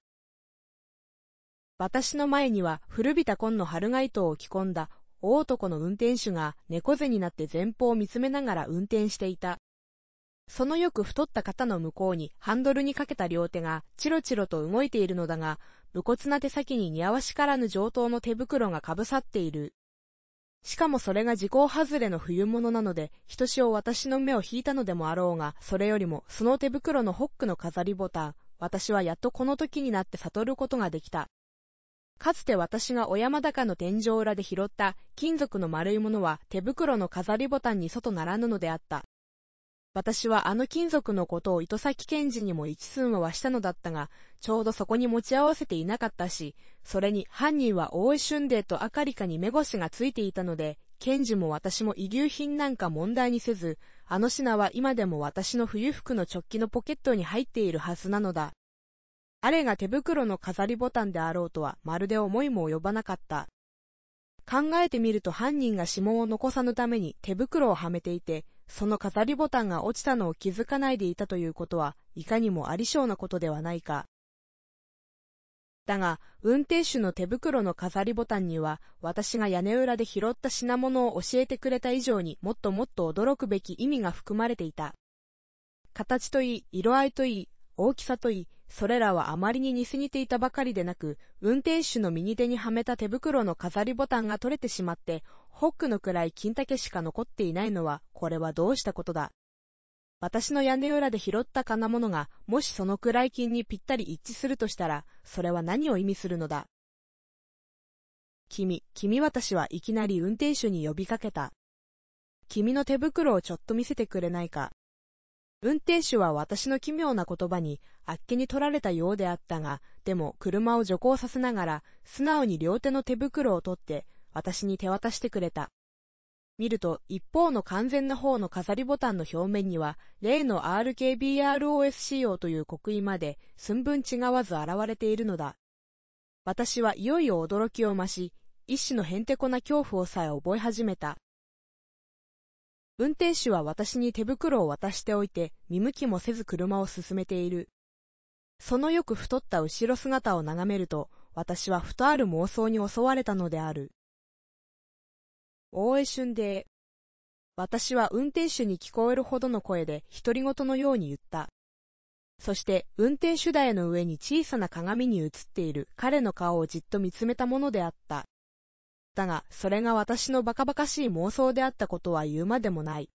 私の前には古びた紺の春街灯を着込んだ大男の運転手が猫背になって前方を見つめながら運転していた。そのよく太った肩の向こうにハンドルにかけた両手がチロチロと動いているのだが、無骨な手先に似合わしからぬ上等の手袋がかぶさっている。しかもそれが時効外れの冬物なので、ひとしお私の目を引いたのでもあろうが、それよりもその手袋のホックの飾りボタン、私はやっとこの時になって悟ることができた。かつて私が小山高の天井裏で拾った金属の丸いものは手袋の飾りボタンに外ならぬのであった。私はあの金属のことを糸崎検事にも一寸はしたのだったが、ちょうどそこに持ち合わせていなかったし、それに犯人は大井春デと赤里香に目星がついていたので、検事も私も遺留品なんか問題にせず、あの品は今でも私の冬服の直帰のポケットに入っているはずなのだ。あれが手袋の飾りボタンであろうとはまるで思いも及ばなかった。考えてみると犯人が指紋を残さぬために手袋をはめていて、その飾りボタンが落ちたのを気づかないでいたということはいかにもありしょうなことではないか。だが、運転手の手袋の飾りボタンには、私が屋根裏で拾った品物を教えてくれた以上にもっともっと驚くべき意味が含まれていた。形といい、色合いといい、大きさといい、それらはあまりに似すぎていたばかりでなく、運転手の右手にはめた手袋の飾りボタンが取れてしまって、ホックのくらい金竹しか残っていないのは、これはどうしたことだ。私の屋根裏で拾った金物が、もしそのくらい金にぴったり一致するとしたら、それは何を意味するのだ。君、君私はいきなり運転手に呼びかけた。君の手袋をちょっと見せてくれないか。運転手は私の奇妙な言葉に、あっけに取られたようであったが、でも車を徐行させながら、素直に両手の手袋を取って、私に手渡してくれた。見ると、一方の完全な方の飾りボタンの表面には、例の RKBROS c o という刻印まで、寸分違わず現れているのだ。私はいよいよ驚きを増し、一種のへんてこな恐怖をさえ覚え始めた。運転手は私に手袋を渡しておいて、見向きもせず車を進めている。そのよく太った後ろ姿を眺めると、私はふとある妄想に襲われたのである。大江春泥。私は運転手に聞こえるほどの声で独り言のように言った。そして運転手台の上に小さな鏡に映っている彼の顔をじっと見つめたものであった。だが、それが私のバカバカしい妄想であったことは言うまでもない。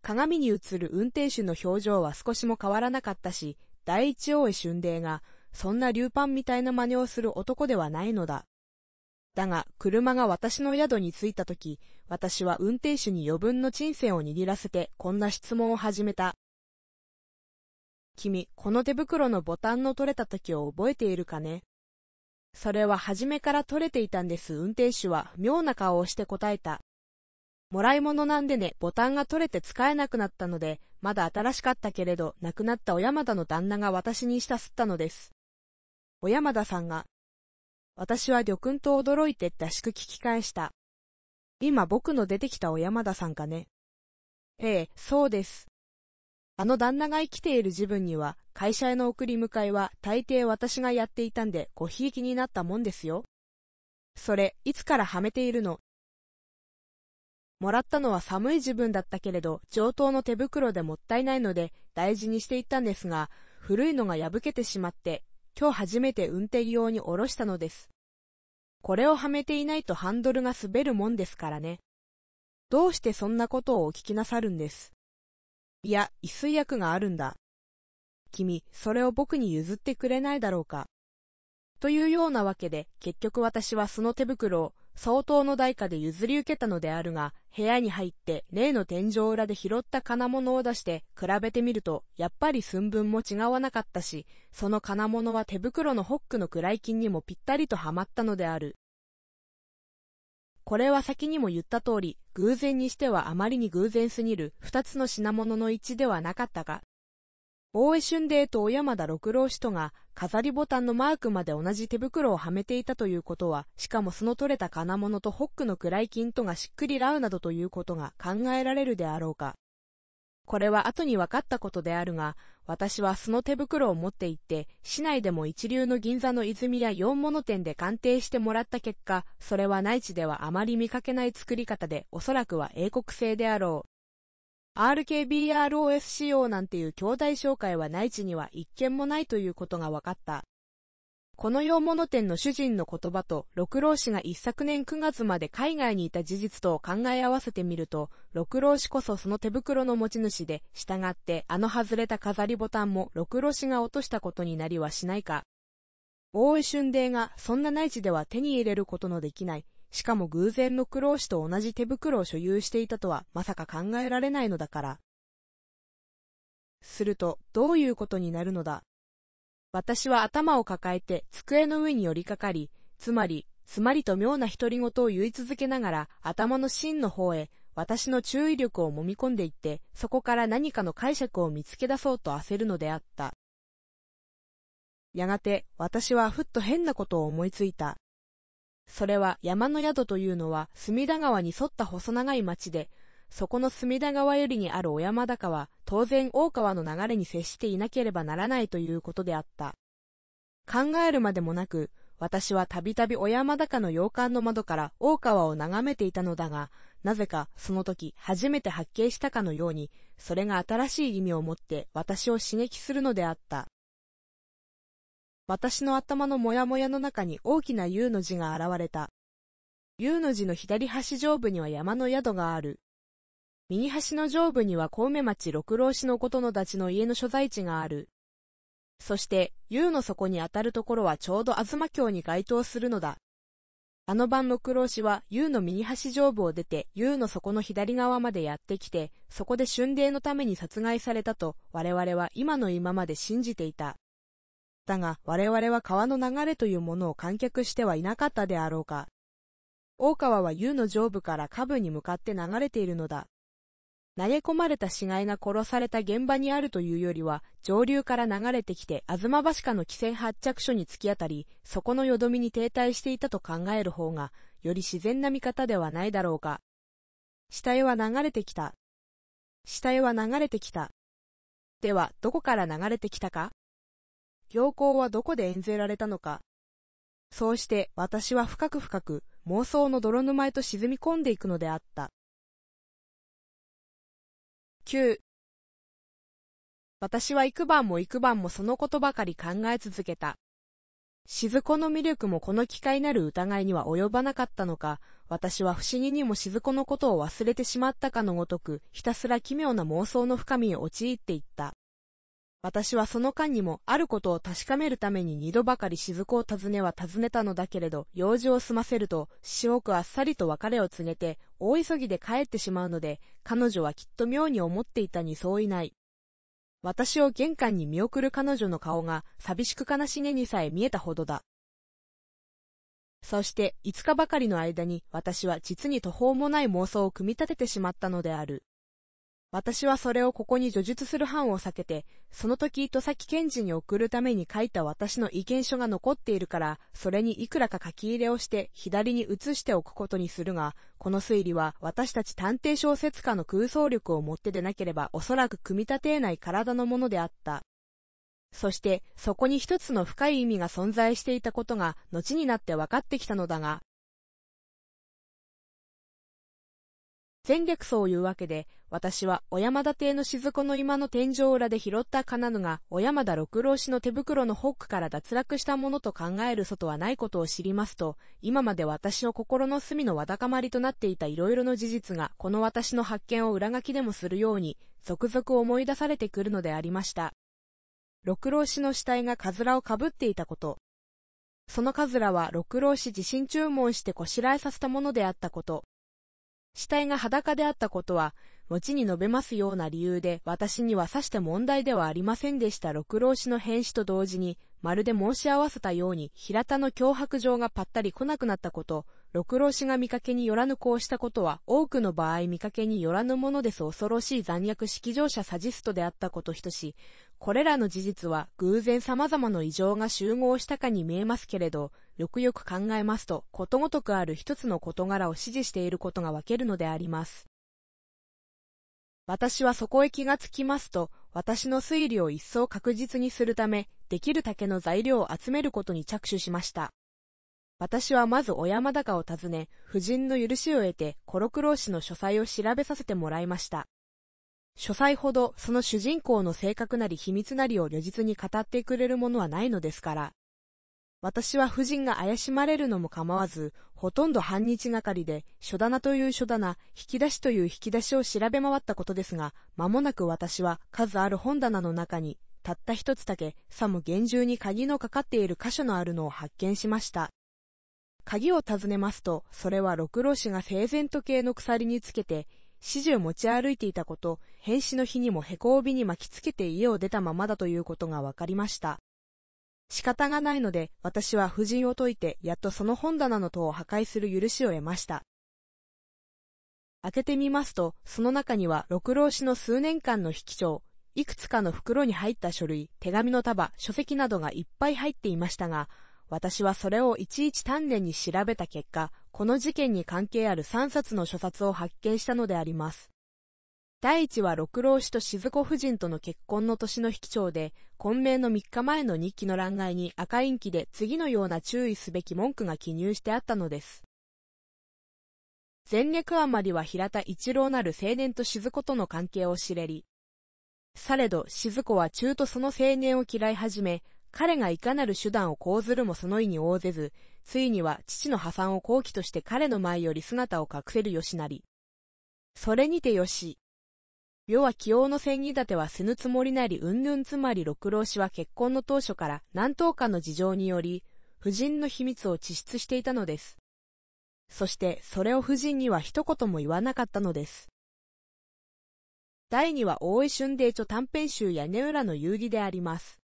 鏡に映る運転手の表情は少しも変わらなかったし、第一大江春泥が、そんな流パンみたいな真似をする男ではないのだ。だが、車が私の宿に着いた時、私は運転手に余分の人生を握らせて、こんな質問を始めた。君、この手袋のボタンの取れた時を覚えているかねそれは初めから取れていたんです。運転手は妙な顔をして答えた。もらい物なんでね、ボタンが取れて使えなくなったので、まだ新しかったけれど、亡くなった小山田の旦那が私にしたすったのです。小山田さんが、私は旅君と驚いてだしく聞き返した。今僕の出てきた小山田さんかね。ええ、そうです。あの旦那が生きている自分には、会社への送り迎えは大抵私がやっていたんで、ごひいきになったもんですよ。それ、いつからはめているのもらったのは寒い自分だったけれど、上等の手袋でもったいないので、大事にしていったんですが、古いのが破けてしまって、今日初めて運転用に下ろしたのです。これをはめていないとハンドルが滑るもんですからね。どうしてそんなことをお聞きなさるんです。いや、一水薬があるんだ。君、それを僕に譲ってくれないだろうか。というようなわけで、結局私はその手袋を相当の代価で譲り受けたのであるが、部屋に入って例の天井裏で拾った金物を出して比べてみると、やっぱり寸分も違わなかったし、その金物は手袋のホックの位金にもぴったりとはまったのである。これは先にも言った通り、偶然にしてはあまりに偶然すぎる二つの品物の一致ではなかったが、大江春デと小山田六郎氏とが飾りボタンのマークまで同じ手袋をはめていたということは、しかもその取れた金物とホックの暗い金とがしっくりらうなどということが考えられるであろうか。これは後に分かったことであるが、私はその手袋を持って行って、市内でも一流の銀座の泉や四物店で鑑定してもらった結果、それは内地ではあまり見かけない作り方で、おそらくは英国製であろう。r k b r o s 仕様なんていう兄弟紹介は内地には一件もないということが分かった。この洋物店の主人の言葉と、六郎氏が一昨年9月まで海外にいた事実とを考え合わせてみると、六郎氏こそその手袋の持ち主で、従ってあの外れた飾りボタンも六郎氏が落としたことになりはしないか。大井春霊がそんな内地では手に入れることのできないしかも偶然の苦労死と同じ手袋を所有していたとはまさか考えられないのだから。すると、どういうことになるのだ。私は頭を抱えて机の上に寄りかかり、つまり、つまりと妙な独り言を言い続けながら頭の芯の方へ私の注意力を揉み込んでいって、そこから何かの解釈を見つけ出そうと焦るのであった。やがて私はふっと変なことを思いついた。それは山の宿というのは隅田川に沿った細長い町で、そこの隅田川よりにある小山高は当然大川の流れに接していなければならないということであった。考えるまでもなく、私はたびたび小山高の洋館の窓から大川を眺めていたのだが、なぜかその時初めて発見したかのように、それが新しい意味を持って私を刺激するのであった。私の頭のモヤモヤの中に大きな U の字が現れた。U の字の左端上部には山の宿がある。右端の上部には小梅町六郎氏のことのちの家の所在地がある。そして、U の底に当たるところはちょうど東京に該当するのだ。あの晩六郎氏は U の右端上部を出て U の底の左側までやってきて、そこで春泥のために殺害されたと我々は今の今まで信じていた。ったが、我々は川の流れというものを観客してはいなかったであろうか。大川は湯の上部から下部に向かって流れているのだ。投げ込まれた死骸が殺された現場にあるというよりは、上流から流れてきて、吾妻橋下の汽船発着所に突き当たり、そこのよどみに停滞していたと考える方が、より自然な見方ではないだろうか。下絵は流れてきた。下絵は流れてきた。では、どこから流れてきたか行幸はどこで演ぜられたのか。そうして私は深く深く妄想の泥沼へと沈み込んでいくのであった。9私は幾晩も幾晩もそのことばかり考え続けた。静子の魅力もこの機会なる疑いには及ばなかったのか、私は不思議にも静子のことを忘れてしまったかのごとく、ひたすら奇妙な妄想の深みに陥っていった。私はその間にも、あることを確かめるために二度ばかり雫を訪ねは訪ねたのだけれど、用事を済ませると、しおくあっさりと別れを告げて、大急ぎで帰ってしまうので、彼女はきっと妙に思っていたにそういない。私を玄関に見送る彼女の顔が、寂しく悲しげにさえ見えたほどだ。そして、五日ばかりの間に、私は実に途方もない妄想を組み立ててしまったのである。私はそれをここに叙述する範を避けて、その時糸崎検事に送るために書いた私の意見書が残っているから、それにいくらか書き入れをして左に移しておくことにするが、この推理は私たち探偵小説家の空想力を持ってでなければおそらく組み立てえない体のものであった。そして、そこに一つの深い意味が存在していたことが、後になって分かってきたのだが、戦略そういうわけで、私は小山田邸の静子の間の天井裏で拾った金具が小山田六郎氏の手袋のホックから脱落したものと考える外はないことを知りますと、今まで私の心の隅のわだかまりとなっていた色々の事実が、この私の発見を裏書きでもするように、続々思い出されてくるのでありました。六郎氏の死体がカズラをかぶっていたこと。そのカズラは六郎氏自身注文してこしらえさせたものであったこと。死体が裸であったことは、後に述べますような理由で私にはさして問題ではありませんでした六郎氏の返死と同時に、まるで申し合わせたように平田の脅迫状がぱったり来なくなったこと、六郎氏が見かけによらぬこうしたことは多くの場合見かけによらぬものです恐ろしい残虐式場者サジストであったこと等し、これらの事実は偶然様々の異常が集合したかに見えますけれど、よくよく考えますと、ことごとくある一つの事柄を指示していることがわけるのであります。私はそこへ気がつきますと、私の推理を一層確実にするため、できるだけの材料を集めることに着手しました。私はまず小山高を訪ね、夫人の許しを得て、コロクロ氏の書斎を調べさせてもらいました。書斎ほど、その主人公の性格なり秘密なりを如実に語ってくれるものはないのですから。私は夫人が怪しまれるのも構わず、ほとんど半日がかりで、書棚という書棚、引き出しという引き出しを調べ回ったことですが、間もなく私は数ある本棚の中に、たった一つだけ、さも厳重に鍵のかかっている箇所のあるのを発見しました。鍵を尋ねますと、それは六郎氏が整然時計の鎖につけて、指示を持ち歩いていたこと、返死の日にもへこ帯に巻きつけて家を出たままだということがわかりました。仕方がないので、私は夫人を解いて、やっとその本棚の戸を破壊する許しを得ました。開けてみますと、その中には、六郎氏の数年間の引記帳、いくつかの袋に入った書類、手紙の束、書籍などがいっぱい入っていましたが、私はそれをいちいち丹念に調べた結果、この事件に関係ある3冊の書冊を発見したのであります。第一は六郎氏と静子夫人との結婚の年の引き長で、混迷の三日前の日記の欄外に赤インキで次のような注意すべき文句が記入してあったのです。前略余りは平田一郎なる青年と静子との関係を知れり。されど静子は中途その青年を嫌い始め、彼がいかなる手段を講ずるもその意に応ぜず、ついには父の破産を好期として彼の前より姿を隠せるよしなり。それにてよし。世は起用の千義立ては死ぬつもりなり云々つまり六郎氏は結婚の当初から何等かの事情により、夫人の秘密を知出していたのです。そしてそれを夫人には一言も言わなかったのです。第2は大井春霊著短編集屋根裏の遊戯であります。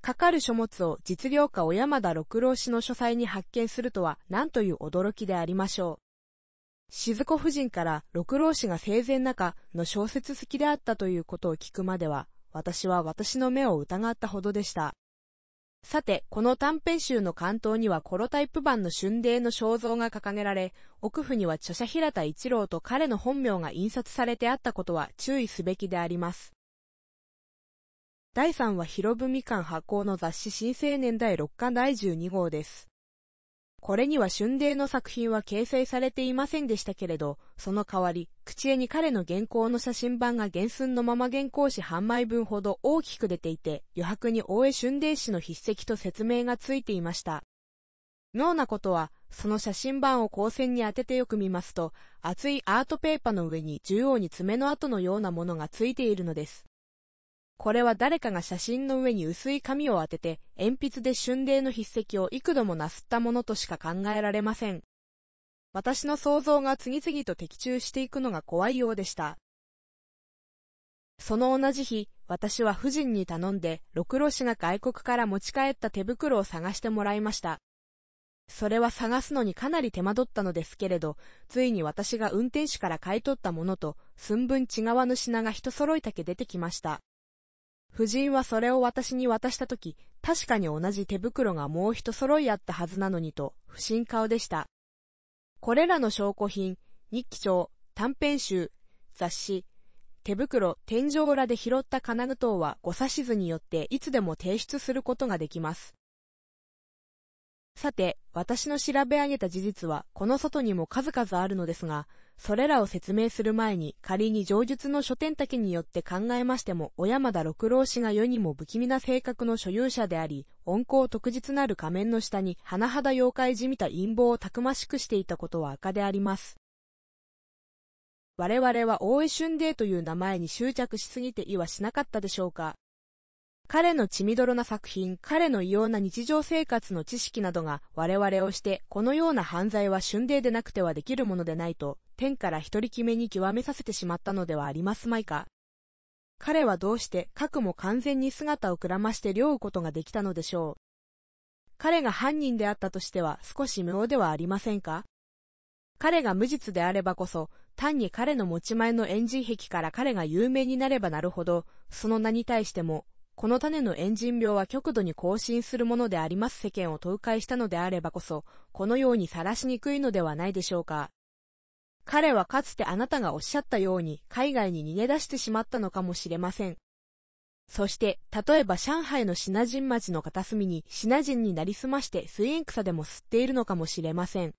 かかる書物を実業家小山田六郎氏の書斎に発見するとは何という驚きでありましょう。静子夫人から六郎氏が生前中の小説好きであったということを聞くまでは、私は私の目を疑ったほどでした。さて、この短編集の関東にはコロタイプ版の春霊の肖像が掲げられ、奥府には著者平田一郎と彼の本名が印刷されてあったことは注意すべきであります。第3は広文館発行の雑誌新青年第6巻第12号です。これには春泥の作品は形成されていませんでしたけれど、その代わり、口絵に彼の原稿の写真版が原寸のまま原稿紙半枚分ほど大きく出ていて、余白に大江春泥氏の筆跡と説明がついていました。妙なことは、その写真版を光線に当ててよく見ますと、厚いアートペーパーの上に縦横に爪の跡のようなものがついているのです。これは誰かが写真の上に薄い紙を当てて、鉛筆で春霊の筆跡を幾度もなすったものとしか考えられません。私の想像が次々と的中していくのが怖いようでした。その同じ日、私は夫人に頼んで、ろくろ氏が外国から持ち帰った手袋を探してもらいました。それは探すのにかなり手間取ったのですけれど、ついに私が運転手から買い取ったものと、寸分違わぬ品が一揃いだけ出てきました。夫人はそれを私に渡したとき、確かに同じ手袋がもう一揃いあったはずなのにと、不審顔でした。これらの証拠品、日記帳、短編集、雑誌、手袋、天井裏で拾った金具等はご指図によっていつでも提出することができます。さて、私の調べ上げた事実はこの外にも数々あるのですが、それらを説明する前に仮に上述の書店竹によって考えましても小山田六郎氏が世にも不気味な性格の所有者であり、温厚特実なる仮面の下に甚だ妖怪じみた陰謀をたくましくしていたことは赤であります。我々は大江春デーという名前に執着しすぎていはしなかったでしょうか。彼の血みどろな作品、彼の異様な日常生活の知識などが我々をして、このような犯罪は春霊でなくてはできるものでないと、天から一人決めに極めさせてしまったのではありますまいか。彼はどうして核も完全に姿をくらまして漁うことができたのでしょう。彼が犯人であったとしては少し無謀ではありませんか彼が無実であればこそ、単に彼の持ち前のエンジン壁から彼が有名になればなるほど、その名に対してもこの種のジ人病は極度に更新するものであります世間を倒壊したのであればこそ、このように晒しにくいのではないでしょうか。彼はかつてあなたがおっしゃったように海外に逃げ出してしまったのかもしれません。そして、例えば上海のシナ人町の片隅にシナ人になりすましてスインクさでも吸っているのかもしれません。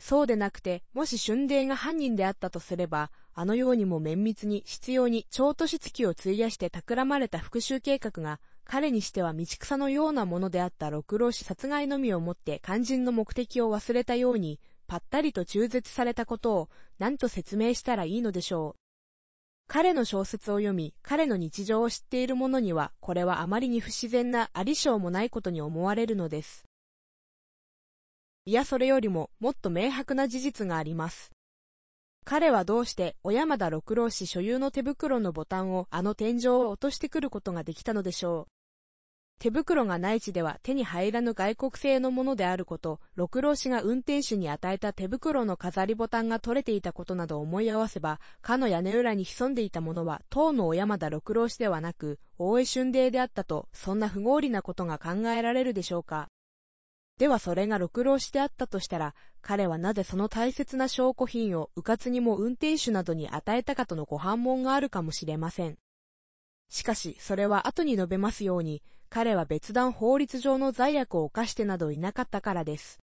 そうでなくて、もし春泥が犯人であったとすれば、あのようにも綿密に必要に超都市月を費やして企まれた復讐計画が、彼にしては道草のようなものであった六郎氏殺害のみをもって肝心の目的を忘れたように、ぱったりと中絶されたことを、何と説明したらいいのでしょう。彼の小説を読み、彼の日常を知っている者には、これはあまりに不自然なありしょうもないことに思われるのです。いやそれよりも、もっと明白な事実があります。彼はどうして小山田六郎氏所有の手袋のボタンをあの天井を落としてくることができたのでしょう。手袋が内地では手に入らぬ外国製のものであること、六郎氏が運転手に与えた手袋の飾りボタンが取れていたことなど思い合わせば、かの屋根裏に潜んでいたものは、当の小山田六郎氏ではなく、大江春霊であったと、そんな不合理なことが考えられるでしょうか。ではそれが六郎してあったとしたら、彼はなぜその大切な証拠品をうかつにも運転手などに与えたかとのご反問があるかもしれません。しかし、それは後に述べますように、彼は別段法律上の罪悪を犯してなどいなかったからです。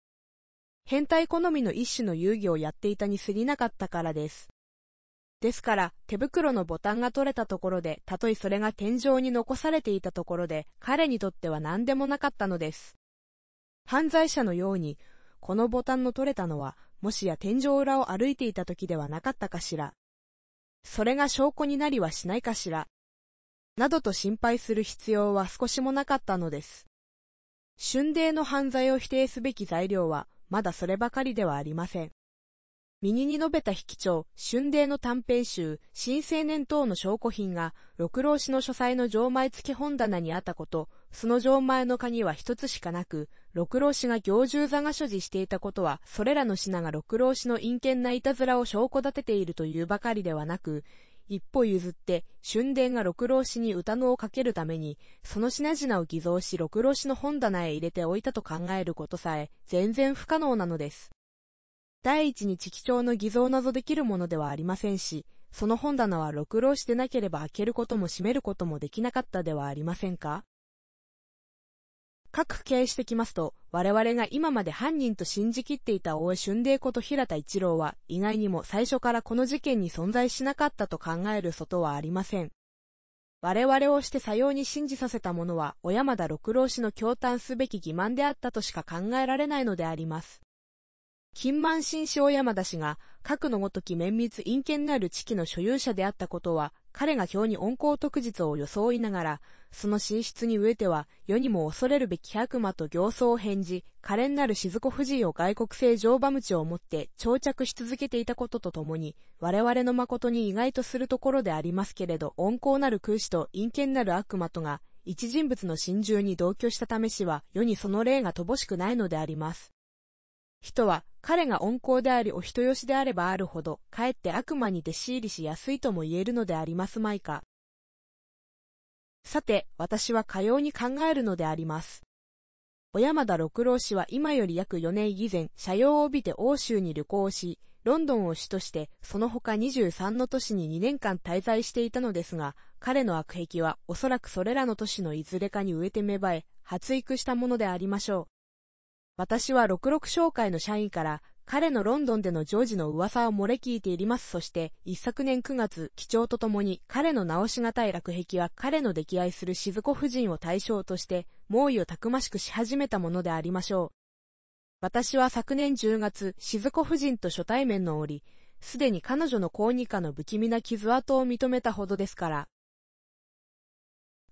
変態好みの一種の遊戯をやっていたに過ぎなかったからです。ですから、手袋のボタンが取れたところで、たとえそれが天井に残されていたところで、彼にとっては何でもなかったのです。犯罪者のように、このボタンの取れたのは、もしや天井裏を歩いていた時ではなかったかしら。それが証拠になりはしないかしら。などと心配する必要は少しもなかったのです。春泥の犯罪を否定すべき材料は、まだそればかりではありません。右に述べた引記帳、春泥の短編集、新青年等の証拠品が、六郎氏の書斎の錠前付き本棚にあったこと、その錠前の鍵は一つしかなく、六郎氏が行十座が所持していたことは、それらの品が六郎氏の陰険ないたずらを証拠立てているというばかりではなく、一歩譲って、春殿が六郎氏に歌のをかけるために、その品々を偽造し六郎氏の本棚へ入れておいたと考えることさえ、全然不可能なのです。第一に地基調の偽造などできるものではありませんし、その本棚は六郎氏でなければ開けることも閉めることもできなかったではありませんか各経営してきますと、我々が今まで犯人と信じきっていた大江俊礼こと平田一郎は、意外にも最初からこの事件に存在しなかったと考える外はありません。我々をしてさように信じさせたものは、小山田六郎氏の驚嘆すべき欺瞞であったとしか考えられないのであります。金満新小山田氏が、核のごとき綿密陰険なる地機の所有者であったことは、彼が表に温厚特実を装いながら、その寝室に植えては、世にも恐れるべき百魔と行僧を返事、可憐なる静子夫人を外国製乗馬鞭を持って長着し続けていたこととともに、我々の誠に意外とするところでありますけれど、温厚なる空子と陰険なる悪魔とが、一人物の心中に同居したためしは、世にその例が乏しくないのであります。人は彼が温厚でありお人よしであればあるほど、かえって悪魔に弟子入りしやすいとも言えるのでありますまいか。さて、私はかように考えるのであります。小山田六郎氏は今より約4年以前、社用を帯びて欧州に旅行し、ロンドンを主として、その他23の都市に2年間滞在していたのですが、彼の悪癖はおそらくそれらの都市のいずれかに植えて芽生え、発育したものでありましょう。私は六六商会の社員から、彼のロンドンでのジョージの噂を漏れ聞いています。そして、一昨年9月、基調とともに、彼の直しがたい落壁は彼の溺愛する静子夫人を対象として、猛威をたくましくし始めたものでありましょう。私は昨年10月、静子夫人と初対面の折、すでに彼女の高二下の不気味な傷跡を認めたほどですから。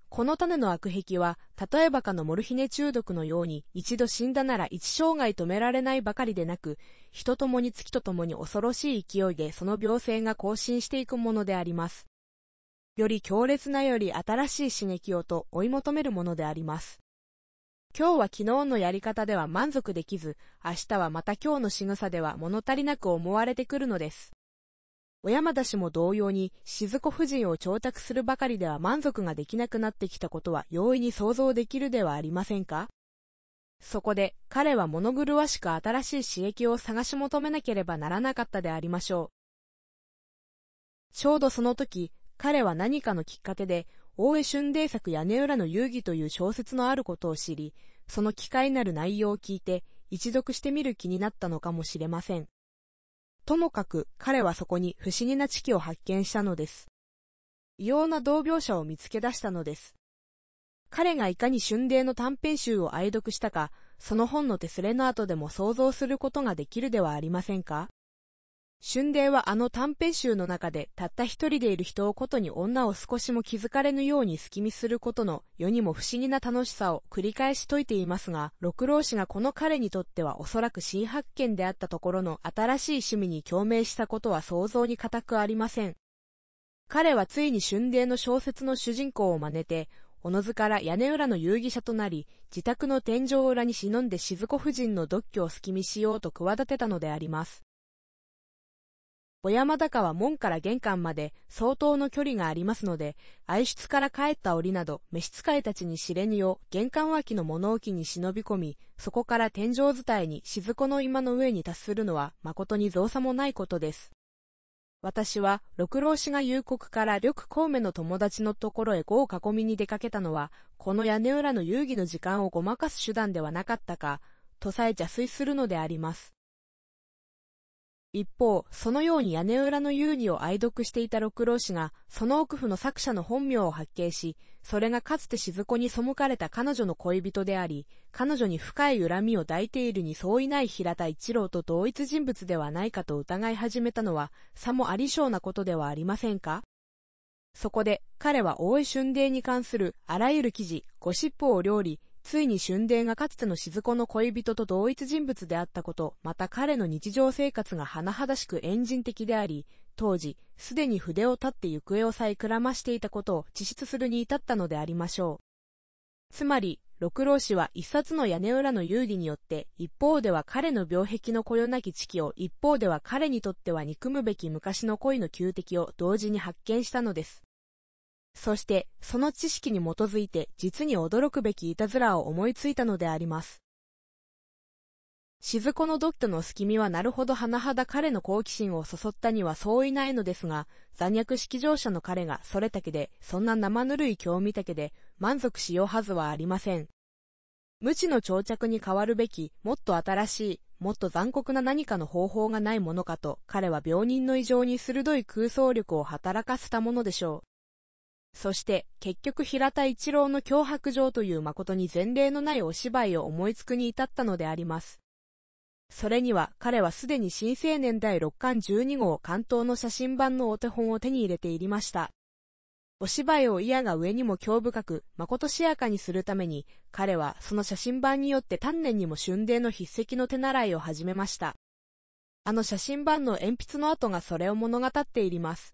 この種の悪癖は、例えばかのモルヒネ中毒のように、一度死んだなら一生涯止められないばかりでなく、人ともに月とともに恐ろしい勢いでその病性が更新していくものであります。より強烈なより新しい刺激をと追い求めるものであります。今日は昨日のやり方では満足できず、明日はまた今日の仕草では物足りなく思われてくるのです。小山田氏も同様に、静子夫人を調達するばかりでは満足ができなくなってきたことは容易に想像できるではありませんかそこで、彼は物狂わしく新しい刺激を探し求めなければならなかったでありましょう。ちょうどその時、彼は何かのきっかけで、大江春霊作屋根裏の遊戯という小説のあることを知り、その機会なる内容を聞いて、一読してみる気になったのかもしれません。ともかく彼はそこに不思議な地球を発見したのです。異様な同病者を見つけ出したのです。彼がいかに春霊の短編集を愛読したか、その本の手すれの後でも想像することができるではありませんか春麗はあの短編集の中でたった一人でいる人をことに女を少しも気づかれぬように隙見することの世にも不思議な楽しさを繰り返し説いていますが、六郎氏がこの彼にとってはおそらく新発見であったところの新しい趣味に共鳴したことは想像に難くありません。彼はついに春麗の小説の主人公を真似て、おのずから屋根裏の遊戯者となり、自宅の天井裏に忍んで静子夫人の独居を隙見しようと企てたのであります。小山高は門から玄関まで相当の距離がありますので、愛室から帰った折など、召使いたちに知れにを玄関脇の物置に忍び込み、そこから天井伝いに静子の今の上に達するのは誠に造作もないことです。私は、六郎氏が夕刻から緑孔明の友達のところへ碁を囲みに出かけたのは、この屋根裏の遊戯の時間をごまかす手段ではなかったか、とさえ邪推するのであります。一方、そのように屋根裏の遊戯を愛読していた六郎氏が、その奥府の作者の本名を発見し、それがかつて静子に背かれた彼女の恋人であり、彼女に深い恨みを抱いているに相違ない平田一郎と同一人物ではないかと疑い始めたのは、さもありしょうなことではありませんかそこで、彼は大江春泥に関するあらゆる記事、ゴシップを料理、ついに春泥がかつての静子の恋人と同一人物であったこと、また彼の日常生活が甚だしく遠人的であり、当時、すでに筆を立って行方をさえくらましていたことを知出するに至ったのでありましょう。つまり、六郎氏は一冊の屋根裏の有利によって、一方では彼の病壁のこよなき知己を、一方では彼にとっては憎むべき昔の恋の旧敵を同時に発見したのです。そして、その知識に基づいて実に驚くべきいたずらを思いついたのであります。静子のドットの隙見はなるほど甚だ彼の好奇心をそそったには相違ないのですが、残虐式場者の彼がそれだけで、そんな生ぬるい興味だけで、満足しようはずはありません。無知の長着に変わるべき、もっと新しい、もっと残酷な何かの方法がないものかと、彼は病人の異常に鋭い空想力を働かせたものでしょう。そして結局平田一郎の脅迫状という誠に前例のないお芝居を思いつくに至ったのであります。それには彼はすでに新青年第六巻12号関東の写真版のお手本を手に入れていりました。お芝居を嫌が上にも興深く、誠しやかにするために、彼はその写真版によって丹念にも春泥の筆跡の手習いを始めました。あの写真版の鉛筆の跡がそれを物語っていります。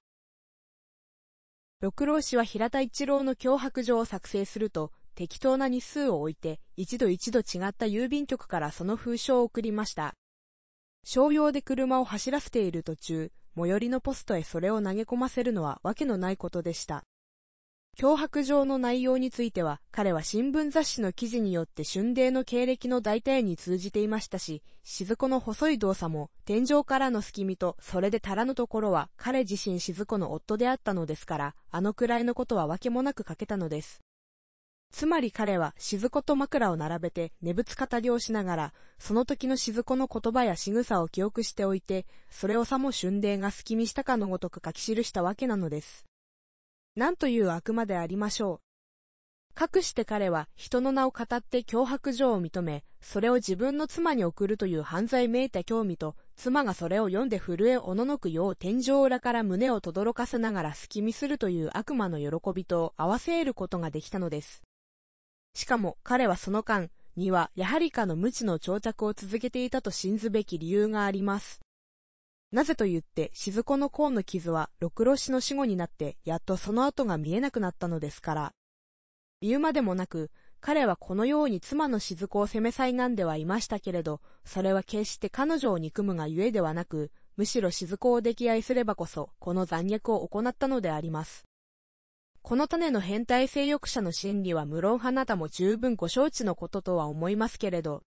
六郎氏は平田一郎の脅迫状を作成すると、適当な日数を置いて、一度一度違った郵便局からその封書を送りました。商用で車を走らせている途中、最寄りのポストへそれを投げ込ませるのはわけのないことでした。脅迫状の内容については、彼は新聞雑誌の記事によって春霊の経歴の大体に通じていましたし、静子の細い動作も、天井からの隙見と、それで足らぬところは、彼自身静子の夫であったのですから、あのくらいのことはわけもなく書けたのです。つまり彼は静子と枕を並べて寝つ語りをしながら、その時の静子の言葉や仕草を記憶しておいて、それをさも春霊が隙見したかのごとく書き記したわけなのです。何という悪魔でありましょう。かくして彼は人の名を語って脅迫状を認め、それを自分の妻に送るという犯罪めいた興味と、妻がそれを読んで震えおののくよう天井裏から胸を轟かせながら隙見するという悪魔の喜びと合わせ得ることができたのです。しかも彼はその間、にはやはりかの無知の調着を続けていたと信ずべき理由があります。なぜと言って、静子の甲の傷は、ろくろ氏の死後になって、やっとその跡が見えなくなったのですから。言うまでもなく、彼はこのように妻の雫を責めさいなんではいましたけれど、それは決して彼女を憎むがゆえではなく、むしろ雫を溺愛すればこそ、この残虐を行ったのであります。この種の変態性欲者の心理は無論あなたも十分ご承知のこととは思いますけれど。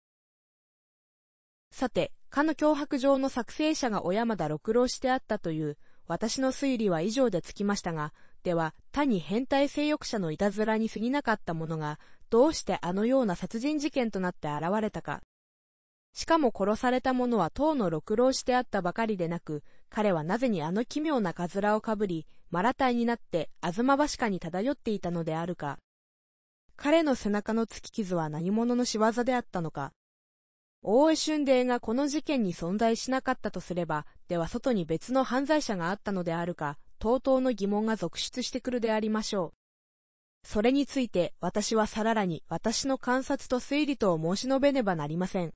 さて、かの脅迫状の作成者が小山田六郎してあったという、私の推理は以上でつきましたが、では、他に変態性欲者のいたずらに過ぎなかったものが、どうしてあのような殺人事件となって現れたか。しかも殺された者は当の六郎してあったばかりでなく、彼はなぜにあの奇妙なかずらをかぶり、マラタイになって、東橋下に漂っていたのであるか。彼の背中の突き傷は何者の仕業であったのか。大江春泥がこの事件に存在しなかったとすれば、では外に別の犯罪者があったのであるか、とうとうの疑問が続出してくるでありましょう。それについて、私はさららに私の観察と推理とを申し述べねばなりません。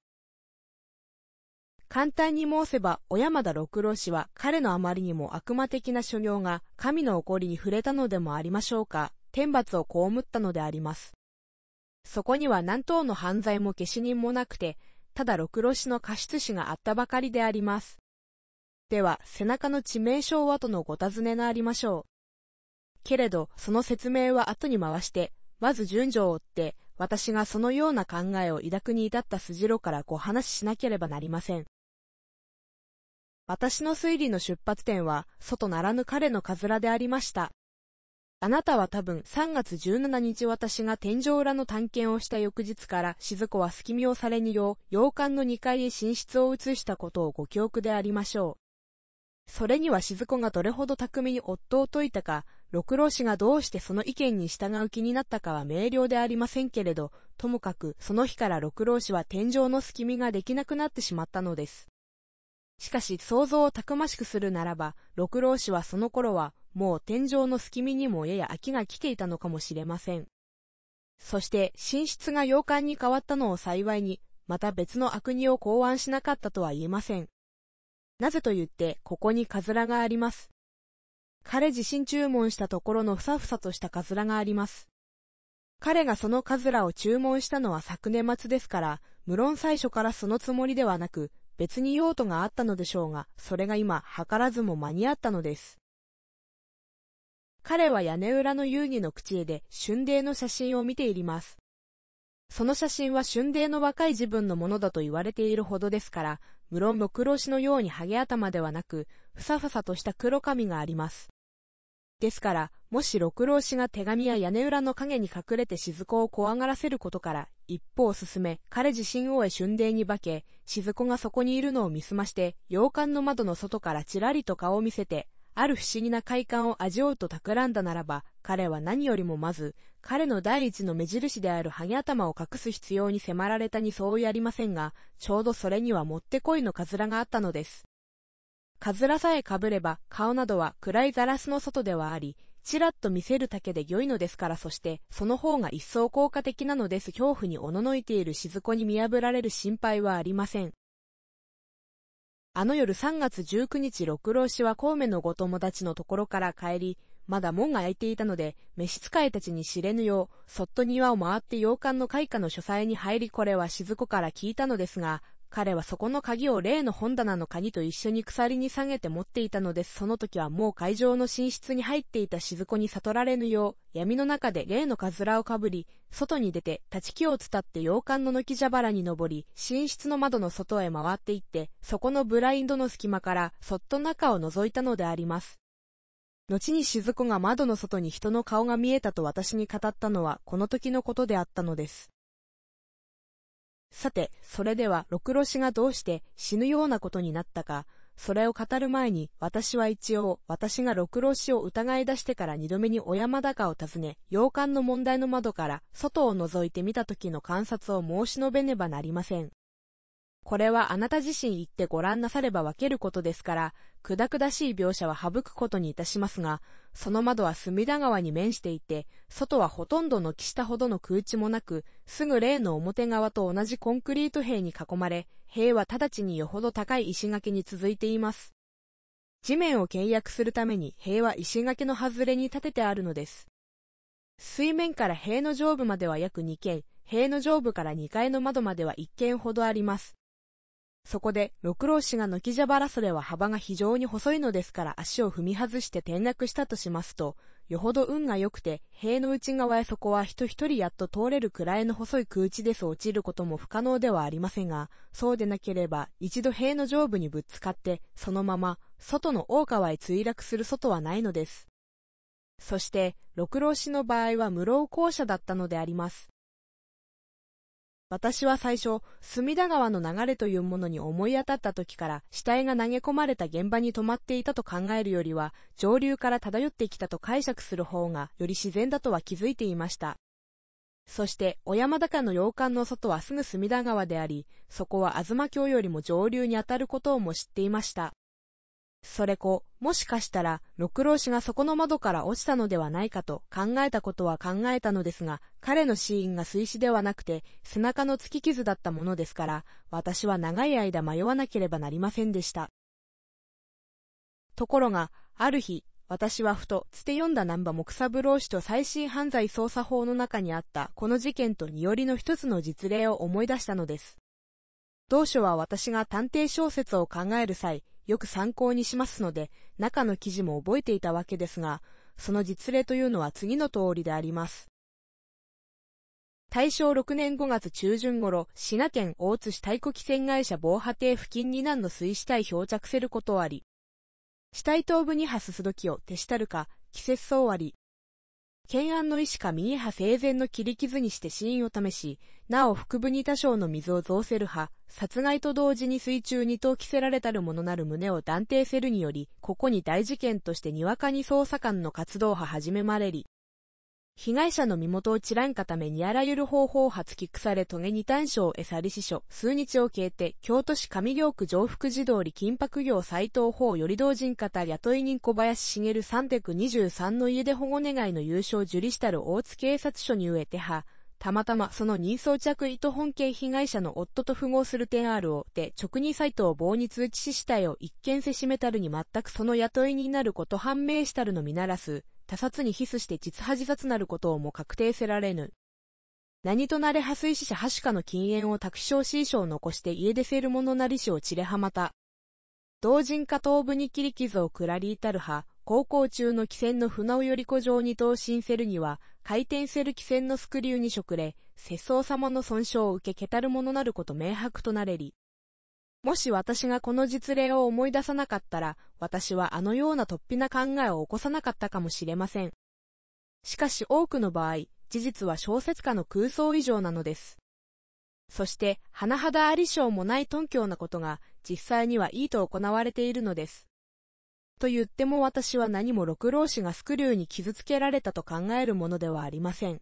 簡単に申せば、小山田六郎氏は彼のあまりにも悪魔的な所業が神の怒りに触れたのでもありましょうか、天罰を被ったのであります。そこには何等の犯罪も消し人もなくて、ただろくろしの過失死があったばかりであります。では、背中の致命傷はとのご尋ねがありましょう。けれど、その説明は後に回して、まず順序を追って、私がそのような考えを抱くに至った筋路からご話ししなければなりません。私の推理の出発点は、外ならぬ彼のかずらでありました。あなたは多分3月17日私が天井裏の探検をした翌日から静子は隙見をされによう洋館の2階へ寝室を移したことをご記憶でありましょう。それには静子がどれほど巧みに夫を説いたか、六郎氏がどうしてその意見に従う気になったかは明瞭でありませんけれど、ともかくその日から六郎氏は天井の隙見ができなくなってしまったのです。しかし想像をたくましくするならば、六郎氏はその頃は、もう天井の隙間にもやや飽きが来ていたのかもしれません。そして寝室が洋館に変わったのを幸いに、また別の悪人を考案しなかったとは言えません。なぜと言って、ここにカズラがあります。彼自身注文したところのふさふさとしたカズラがあります。彼がそのカズラを注文したのは昨年末ですから、無論最初からそのつもりではなく、別に用途があったのでしょうが、それが今、計らずも間に合ったのです。彼は屋根裏の遊戯の口絵で春泥の写真を見ています。その写真は春泥の若い自分のものだと言われているほどですから、無論目黒氏のようにハゲ頭ではなく、ふさふさとした黒髪があります。ですから、もし六郎氏が手紙や屋根裏の影に隠れて雫を怖がらせることから、一歩を進め、彼自身をへ春泥に化け、雫がそこにいるのを見すまして、洋館の窓の外からちらりと顔を見せて、ある不思議な快感を味わうと企んだならば、彼は何よりもまず、彼の第一の目印であるハゲ頭を隠す必要に迫られたにそうありませんが、ちょうどそれにはもってこいのカズラがあったのです。カズラさえかぶれば、顔などは暗いザラスの外ではあり、ちらっと見せるだけで良いのですからそして、その方が一層効果的なのです恐怖におののいているしずこに見破られる心配はありません。あの夜3月19日六郎氏は孔明のご友達のところから帰り、まだ門が開いていたので、召使いたちに知れぬよう、そっと庭を回って洋館の開花の書斎に入りこれは静子から聞いたのですが、彼はそこの鍵を例の本棚の鍵と一緒に鎖に下げて持っていたのです。その時はもう会場の寝室に入っていた静子に悟られぬよう、闇の中で例のかずらをかぶり、外に出て、立ち木を伝って洋館の軒蛇腹に登り、寝室の窓の外へ回っていって、そこのブラインドの隙間から、そっと中を覗いたのであります。後に静子が窓の外に人の顔が見えたと私に語ったのは、この時のことであったのです。さて、それでは、ろくろ氏がどうして死ぬようなことになったか、それを語る前に、私は一応、私が六郎氏を疑い出してから二度目に小山高を訪ね、洋館の問題の窓から、外を覗いてみた時の観察を申し述べねばなりません。これはあなた自身言ってご覧なされば分けることですから、くだくだしい描写は省くことにいたしますが、その窓は隅田川に面していて、外はほとんど軒下ほどの空地もなく、すぐ例の表側と同じコンクリート塀に囲まれ、塀は直ちによほど高い石垣に続いています。地面を契約するために塀は石垣の外れに立ててあるのです。水面から塀の上部までは約2軒、塀の上部から2階の窓までは1軒ほどあります。そこで、六郎氏が軒蛇ばらそでは幅が非常に細いのですから足を踏み外して転落したとしますと、よほど運が良くて、塀の内側へそこは人一人やっと通れるくらいの細い空地です落ちることも不可能ではありませんが、そうでなければ、一度塀の上部にぶつかって、そのまま、外の大川へ墜落する外はないのです。そして、六郎氏の場合は無老校舎だったのであります。私は最初、隅田川の流れというものに思い当たった時から死体が投げ込まれた現場に止まっていたと考えるよりは、上流から漂ってきたと解釈する方がより自然だとは気づいていました。そして、小山高の洋館の外はすぐ隅田川であり、そこは東京よりも上流にあたることをも知っていました。それこ、もしかしたら、六郎氏がそこの窓から落ちたのではないかと考えたことは考えたのですが、彼の死因が水死ではなくて、背中の突き傷だったものですから、私は長い間迷わなければなりませんでした。ところが、ある日、私はふと、つて読んだ南波木三郎氏と最新犯罪捜査法の中にあった、この事件とによりの一つの実例を思い出したのです。当初は私が探偵小説を考える際、よく参考にしますので、中の記事も覚えていたわけですが、その実例というのは次の通りであります。大正6年5月中旬頃、滋賀県大津市太古汽船会社防波堤付近に何の水死体漂着せることあり。死体頭部に発すすどきを手したるか、季節相あり。懸案の意思か右派生前の切り傷にして死因を試し、なお腹部に多少の水を増せる派、殺害と同時に水中に投棄せられたるものなる旨を断定せるにより、ここに大事件としてにわかに捜査官の活動派始めまれり、被害者の身元を知らんかためにあらゆる方法を発揮されトゲに短所を餌り死所、数日を経て、京都市上京区上福寺通り金箔業斎藤法より同人方雇い人小林茂323の家で保護願いの優勝受理したる大津警察署に植えては、たまたまその人相着意図本系被害者の夫と符合する点 R をで直にサイトを棒に通知し死体を一見せしめたるに全くその雇いになること判明したるのみならず、他殺に必須して実派自殺なることをも確定せられぬ。何となれ破水死者はしかの禁煙を託小死衣装を残して家出せる者なりしを散れはまた。同人化頭部に切り傷をくらり至る派、航行中の汽船の船をより古城に投進せるには、回転せる汽船のスクリューに食れ、節操様の損傷を受けけたるものなること明白となれり。もし私がこの実例を思い出さなかったら、私はあのような突飛な考えを起こさなかったかもしれません。しかし多くの場合、事実は小説家の空想以上なのです。そして、甚だありしょうもない頓強なことが、実際にはいいと行われているのです。と言っても私は何も六郎氏がスクリューに傷つけられたと考えるものではありません。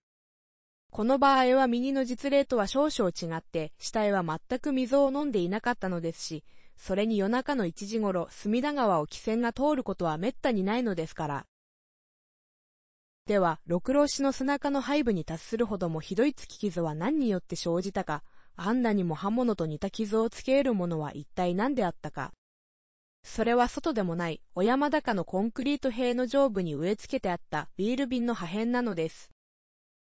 この場合は右の実例とは少々違って、死体は全く水を飲んでいなかったのですし、それに夜中の1時頃、隅田川を汽船が通ることは滅多にないのですから。では、六郎氏の背中の背部に達するほどもひどい突き傷は何によって生じたか、あんなにも刃物と似た傷をつけるものは一体何であったか。それは外でもない、小山高のコンクリート塀の上部に植え付けてあったビール瓶の破片なのです。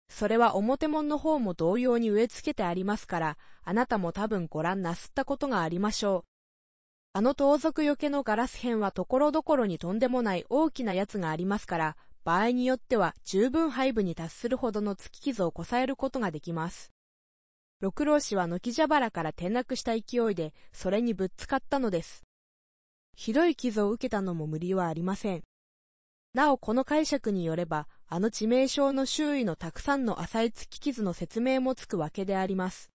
それは表門の方も同様に植え付けてありますから、あなたも多分ご覧なすったことがありましょう。あの盗賊よけのガラス片はところどころにとんでもない大きなやつがありますから、場合によっては十分背部に達するほどの突き傷をこさえることができます。六郎氏は軒蛇腹から転落した勢いで、それにぶつかったのです。ひどい傷を受けたのも無理はありません。なおこの解釈によれば、あの致命傷の周囲のたくさんの浅い突き傷の説明もつくわけであります。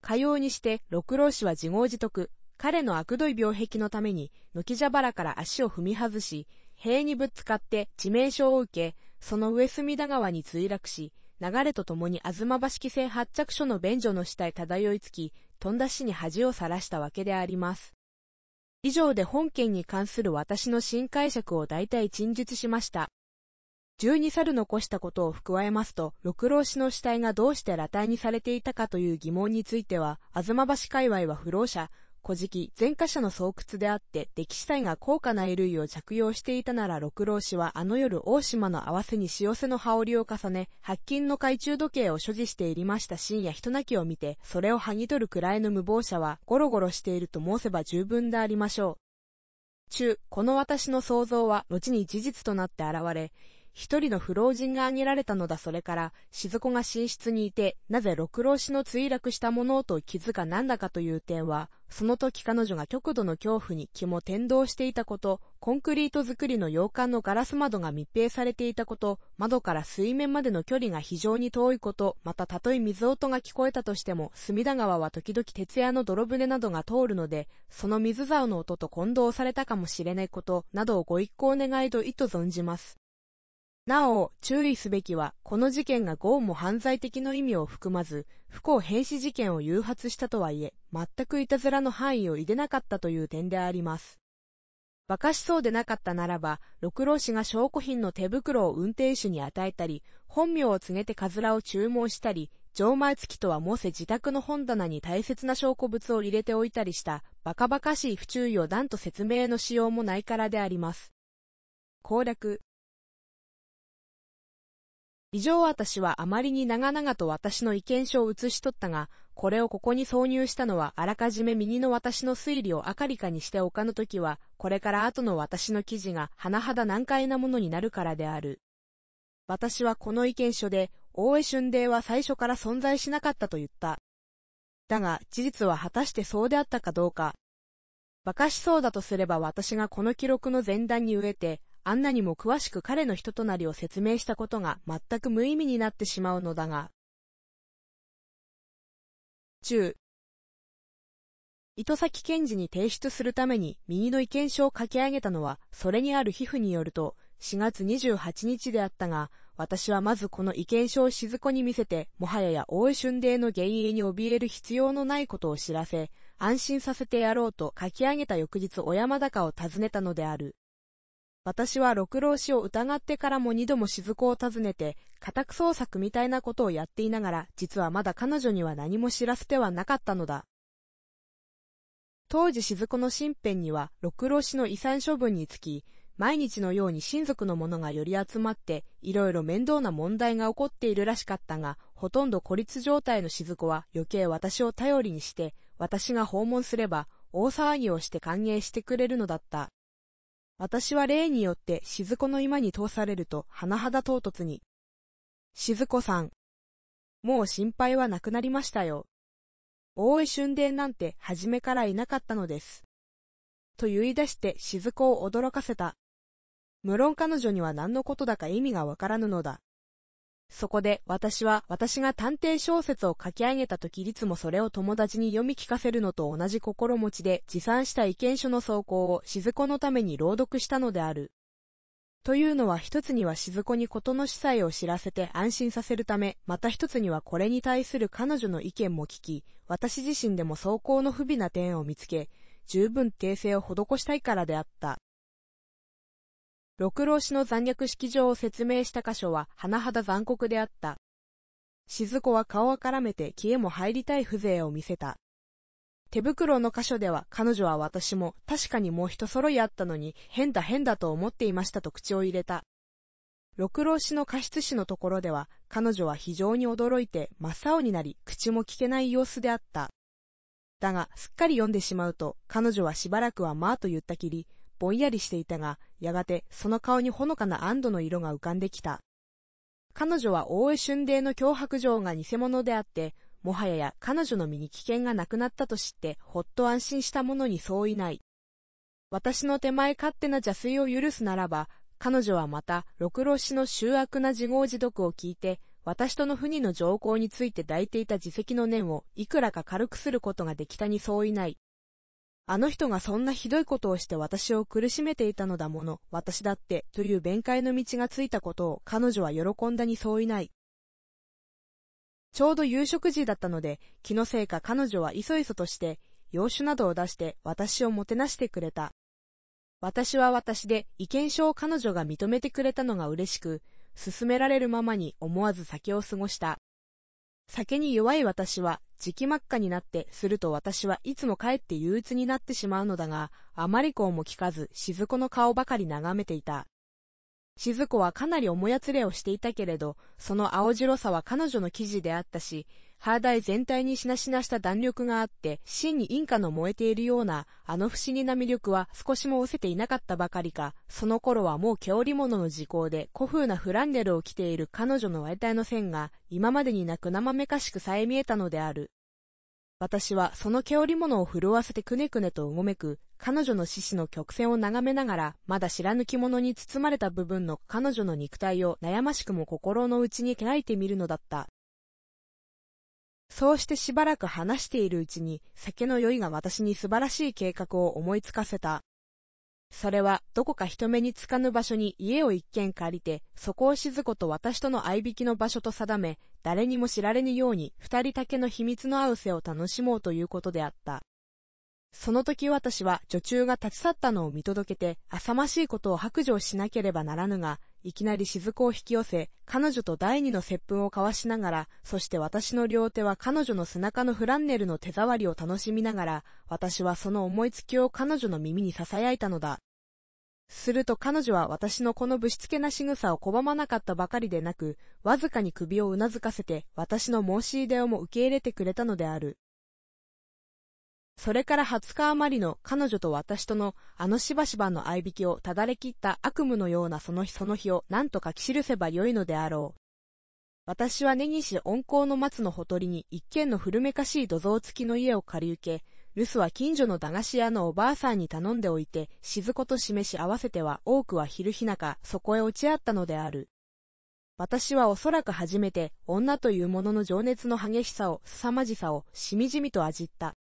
かようにして、六郎氏は自業自得、彼の悪どい病壁のために、軒蛇腹から足を踏み外し、塀にぶつかって致命傷を受け、その上隅田川に墜落し、流れとともに東橋規制発着所の便所の下へ漂いつき、飛んだ死に恥をさらしたわけであります。以上で本件に関する私の新解釈を大体陳述しました。十二猿残したことを加えますと、六郎氏の死体がどうして裸体にされていたかという疑問については、東橋界隈は不老者、古事記、前科者の巣窟であって、歴史祭が高価な衣類を着用していたなら六郎氏はあの夜大島の合わせに潮瀬の羽織を重ね、白金の懐中時計を所持していりました深夜人泣きを見て、それを剥ぎ取るくらいの無謀者は、ゴロゴロしていると申せば十分でありましょう。中、この私の想像は、後に事実となって現れ、一人の不老人が挙げられたのだそれから、静子が寝室にいて、なぜ六郎氏の墜落したものと気づかなんだかという点は、その時彼女が極度の恐怖に気も転動していたこと、コンクリート作りの洋館のガラス窓が密閉されていたこと、窓から水面までの距離が非常に遠いこと、またたとえ水音が聞こえたとしても、隅田川は時々徹夜の泥船などが通るので、その水沢の音と混同されたかもしれないこと、などをご一行願いと意と存じます。なお、注意すべきは、この事件がゴーンも犯罪的の意味を含まず、不幸変死事件を誘発したとはいえ、全くいたずらの範囲を入れなかったという点であります。馬鹿しそうでなかったならば、六郎氏が証拠品の手袋を運転手に与えたり、本名を告げてカズラを注文したり、錠前付きとはもせ自宅の本棚に大切な証拠物を入れておいたりした、バカバカしい不注意を断と説明のしようもないからであります。攻略以上私はあまりに長々と私の意見書を写し取ったが、これをここに挿入したのはあらかじめ右の私の推理を明りかにしてぬの時は、これから後の私の記事が甚だ難解なものになるからである。私はこの意見書で、大江春霊は最初から存在しなかったと言った。だが、事実は果たしてそうであったかどうか。馬鹿しそうだとすれば私がこの記録の前段に植えて、あんなにも詳しく彼の人となりを説明したことが全く無意味になってしまうのだが。中糸崎検事に提出するために右の意見書を書き上げたのは、それにある皮膚によると、4月28日であったが、私はまずこの意見書を静子に見せて、もはやや大江春泥の原因に怯える必要のないことを知らせ、安心させてやろうと書き上げた翌日小山高を訪ねたのである。私は六郎氏を疑ってからも二度も雫を訪ねて、家宅捜索みたいなことをやっていながら、実はまだ彼女には何も知らせてはなかったのだ。当時雫の身辺には、六郎氏の遺産処分につき、毎日のように親族の者が寄り集まって、いろいろ面倒な問題が起こっているらしかったが、ほとんど孤立状態の雫は余計私を頼りにして、私が訪問すれば、大騒ぎをして歓迎してくれるのだった。私は例によって静子の間に通されると甚だ唐突に。静子さん。もう心配はなくなりましたよ。大江春殿なんて初めからいなかったのです。と言い出して静子を驚かせた。無論彼女には何のことだか意味がわからぬのだ。そこで私は私が探偵小説を書き上げた時いつもそれを友達に読み聞かせるのと同じ心持ちで持参した意見書の草稿を静子のために朗読したのである。というのは一つには静子に事の司祭を知らせて安心させるため、また一つにはこれに対する彼女の意見も聞き、私自身でも草稿の不備な点を見つけ、十分訂正を施したいからであった。六郎氏の残虐式場を説明した箇所は甚だ残酷であった。静子は顔を絡めて消えも入りたい風情を見せた。手袋の箇所では彼女は私も確かにもう一揃いあったのに変だ変だと思っていましたと口を入れた。六郎氏の過失死のところでは彼女は非常に驚いて真っ青になり口も聞けない様子であった。だがすっかり読んでしまうと彼女はしばらくはまあと言ったきりぼんやりしていたが、やがてその顔にほのかな安堵の色が浮かんできた。彼女は大江春泥の脅迫状が偽物であって、もはやや彼女の身に危険がなくなったと知って、ほっと安心したものに相違ない。私の手前勝手な邪推を許すならば、彼女はまた、六郎氏の醜悪な自業自得を聞いて、私との不二の条項について抱いていた自責の念をいくらか軽くすることができたに相違ない。あの人がそんなひどいことをして私を苦しめていたのだもの、私だって、という弁解の道がついたことを彼女は喜んだに相違ない。ちょうど夕食時だったので、気のせいか彼女はいそいそとして、洋酒などを出して私をもてなしてくれた。私は私で意見書を彼女が認めてくれたのが嬉しく、勧められるままに思わず酒を過ごした。酒に弱い私は、時期真っ赤になって、すると私はいつも帰って憂鬱になってしまうのだが、あまりこうも聞かず、静子の顔ばかり眺めていた。静子はかなり思やつれをしていたけれど、その青白さは彼女の記事であったし、ハーダイ全体にしなしなした弾力があって、真にインカの燃えているような、あの不思議な魅力は少しも失せていなかったばかりか、その頃はもう毛織物の時効で古風なフランネルを着ている彼女の割体の線が、今までになく生めかしくさえ見えたのである。私はその毛織物を震わせてくねくねとうごめく、彼女の獅子の曲線を眺めながら、まだ知らぬ着物に包まれた部分の彼女の肉体を悩ましくも心の内にらいてみるのだった。そうしてしばらく話しているうちに、酒の酔いが私に素晴らしい計画を思いつかせた。それは、どこか人目につかぬ場所に家を一軒借りて、そこを静子と私との合いびきの場所と定め、誰にも知られぬように、二人だけの秘密の合うせを楽しもうということであった。その時私は女中が立ち去ったのを見届けて、浅ましいことを白状しなければならぬが、いきなり雫を引き寄せ、彼女と第二の接吻を交わしながら、そして私の両手は彼女の背中のフランネルの手触りを楽しみながら、私はその思いつきを彼女の耳に囁いたのだ。すると彼女は私のこのぶしつけな仕草を拒まなかったばかりでなく、わずかに首をうなずかせて、私の申し入れをも受け入れてくれたのである。それから20日余りの彼女と私とのあのしばしばの合いびきをただれきった悪夢のようなその日その日を何とか記せばよいのであろう。私は根岸温厚の松のほとりに一軒の古めかしい土蔵付きの家を借り受け、留守は近所の駄菓子屋のおばあさんに頼んでおいて、静子と示し合わせては多くは昼日中、そこへ落ち合ったのである。私はおそらく初めて、女というものの情熱の激しさを、凄まじさを、しみじみと味った。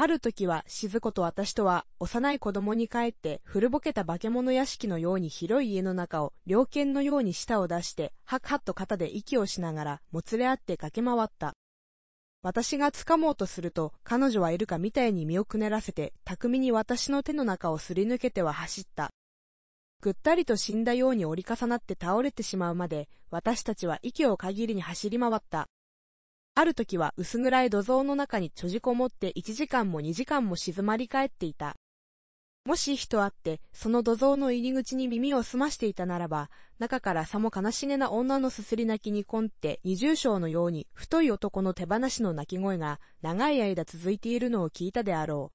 ある時は静子と私とは幼い子供に帰って古ぼけた化け物屋敷のように広い家の中を猟犬のように舌を出してハクハッと肩で息をしながらもつれ合って駆け回った。私が掴もうとすると彼女はいるかみたいに身をくねらせて巧みに私の手の中をすり抜けては走った。ぐったりと死んだように折り重なって倒れてしまうまで私たちは息を限りに走り回った。ある時は薄暗い土蔵の中にちょじこもって1時間も2時間も静まり返っていた。もし人とって、その土蔵の入り口に耳を澄ましていたならば、中からさも悲しげな女のすすり泣きにこんって二重章のように太い男の手放しの泣き声が長い間続いているのを聞いたであろう。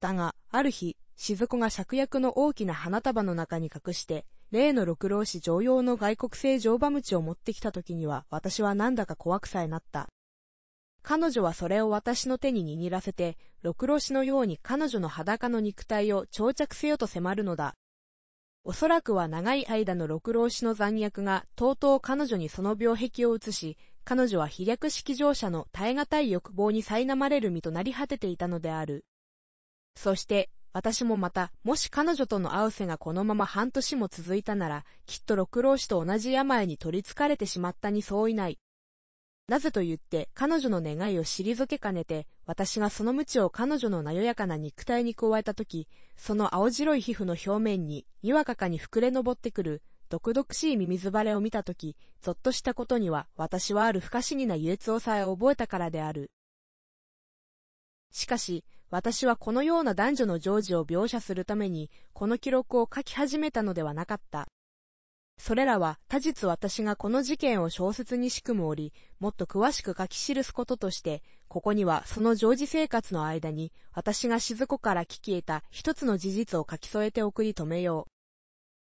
だが、ある日、雫子が芍薬の大きな花束の中に隠して、例の六郎氏常用の外国製乗馬鞭を持ってきた時には私はなんだか怖くさえなった。彼女はそれを私の手に握らせて、六郎氏のように彼女の裸の肉体を長着せよと迫るのだ。おそらくは長い間の六郎氏の残虐が、とうとう彼女にその病壁を移し、彼女は飛躍式乗車の耐え難い欲望に苛まれる身となり果てていたのである。そして、私もまた、もし彼女との会うせがこのまま半年も続いたなら、きっと六郎氏と同じ病に取りつかれてしまったに相違ない。なぜと言って、彼女の願いを退けかねて、私がその無知を彼女のなよやかな肉体に加えたとき、その青白い皮膚の表面に、にわかかに膨れ上ってくる、毒々しいミミズバレを見たとき、ぞっとしたことには、私はある不可思議な憂鬱をさえ覚えたからである。しかし、私はこのような男女の常時を描写するために、この記録を書き始めたのではなかった。それらは、他日私がこの事件を小説に仕組む折、もっと詳しく書き記すこととして、ここにはその常時生活の間に、私が静子から聞き得た一つの事実を書き添えて送り止めよ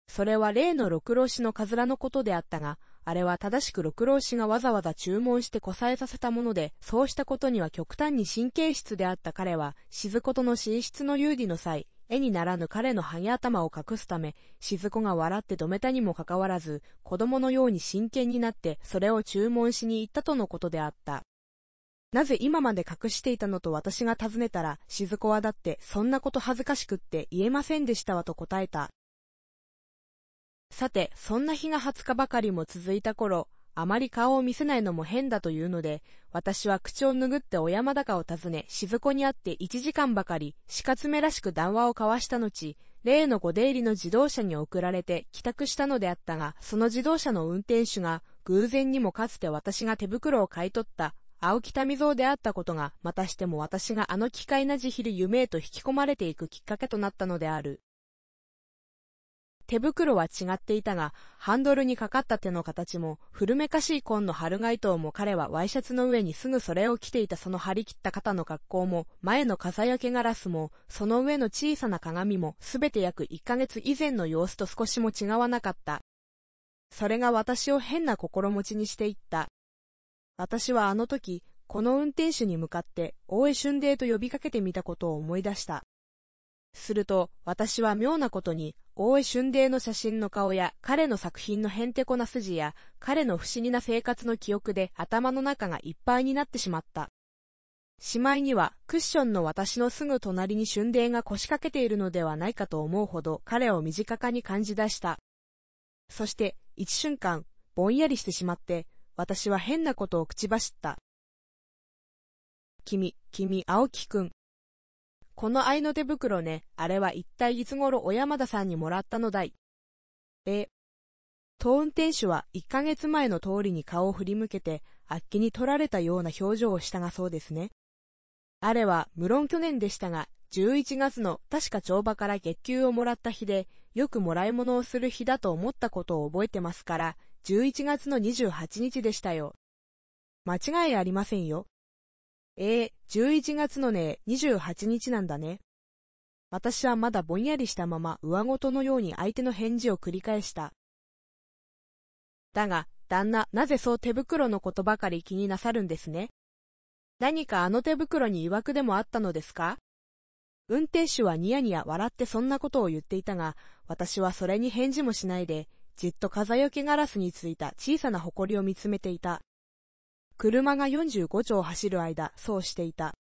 う。それは例の六郎氏のかずらのことであったが、あれは正しく六郎氏がわざわざ注文してこさえさせたもので、そうしたことには極端に神経質であった彼は、静子との寝室の遊戯の際、絵にならぬ彼のハゲ頭を隠すため、静子が笑って止めたにもかかわらず、子供のように真剣になって、それを注文しに行ったとのことであった。なぜ今まで隠していたのと私が尋ねたら、静子はだって、そんなこと恥ずかしくって言えませんでしたわと答えた。さて、そんな日が20日ばかりも続いた頃、あまり顔を見せないのも変だというので、私は口を拭って小山高を訪ね、静子に会って1時間ばかり、四月めらしく談話を交わした後、例のご出入りの自動車に送られて帰宅したのであったが、その自動車の運転手が、偶然にもかつて私が手袋を買い取った、青木民蔵であったことが、またしても私があの機械なじ昼夢へと引き込まれていくきっかけとなったのである。手袋は違っていたが、ハンドルにかかった手の形も、古めかしい紺の春街灯も彼はワイシャツの上にすぐそれを着ていたその張り切った肩の格好も、前の風よけガラスも、その上の小さな鏡も、すべて約1ヶ月以前の様子と少しも違わなかった。それが私を変な心持ちにしていった。私はあの時、この運転手に向かって、大江春デーと呼びかけてみたことを思い出した。すると、私は妙なことに、大江春泥の写真の顔や、彼の作品のへんてこな筋や、彼の不思議な生活の記憶で頭の中がいっぱいになってしまった。しまいには、クッションの私のすぐ隣に春泥が腰掛けているのではないかと思うほど彼を身近かに感じ出した。そして、一瞬間、ぼんやりしてしまって、私は変なことを口走った。君、君、青木くん。この愛の手袋ね、あれは一体いつ頃小山田さんにもらったのだい。え。と運転手は一ヶ月前の通りに顔を振り向けて、あっけに取られたような表情をしたがそうですね。あれは、無論去年でしたが、11月の確か帳場から月給をもらった日で、よくもらい物をする日だと思ったことを覚えてますから、11月の28日でしたよ。間違いありませんよ。ええー、11月のね、28日なんだね。私はまだぼんやりしたまま上ごとのように相手の返事を繰り返した。だが、旦那、なぜそう手袋のことばかり気になさるんですね。何かあの手袋に曰くでもあったのですか運転手はニヤニヤ笑ってそんなことを言っていたが、私はそれに返事もしないで、じっと風よけガラスについた小さな埃を見つめていた。車が45丁走る間、そうしていた。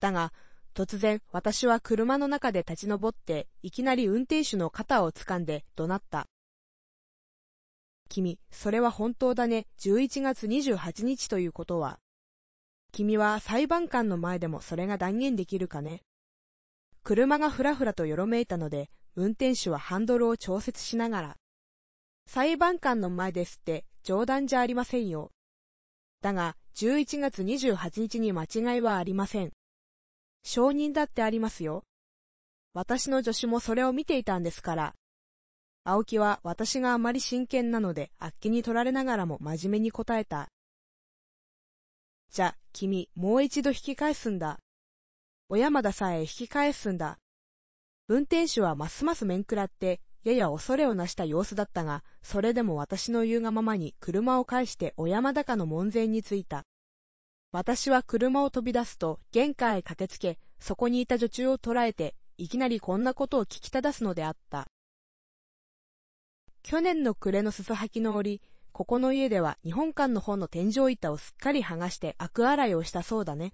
だが、突然、私は車の中で立ち上って、いきなり運転手の肩を掴んで、怒鳴った。君、それは本当だね、11月28日ということは。君は裁判官の前でもそれが断言できるかね。車がふらふらとよろめいたので、運転手はハンドルを調節しながら。裁判官の前ですって、冗談じゃありませんよ。だが、11月28日に間違いはありません。承認だってありますよ。私の助手もそれを見ていたんですから。青木は私があまり真剣なので、あっけに取られながらも真面目に答えた。じゃ、君、もう一度引き返すんだ。小山田さえ引き返すんだ。運転手はますます面食らって、やや恐れをなした様子だったが、それでも私の言うがままに車を返して小山高の門前に着いた。私は車を飛び出すと玄関へ駆けつけ、そこにいた女中を捕らえて、いきなりこんなことを聞きただすのであった。去年の暮れのすすはきの折、ここの家では日本館の方の天井板をすっかり剥がして悪洗いをしたそうだね。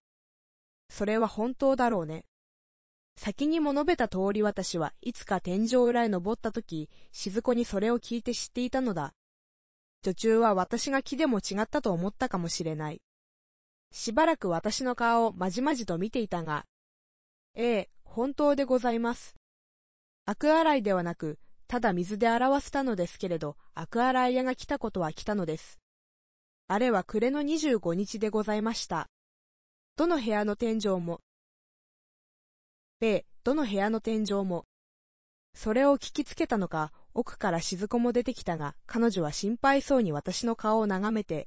それは本当だろうね。先にも述べた通り私はいつか天井裏へ登った時、静子にそれを聞いて知っていたのだ。女中は私が木でも違ったと思ったかもしれない。しばらく私の顔をまじまじと見ていたが、ええ、本当でございます。アクアライではなく、ただ水で表せたのですけれど、アクアライ屋が来たことは来たのです。あれは暮れの25日でございました。どの部屋の天井も米、どの部屋の天井も。それを聞きつけたのか、奥から静子も出てきたが、彼女は心配そうに私の顔を眺めて、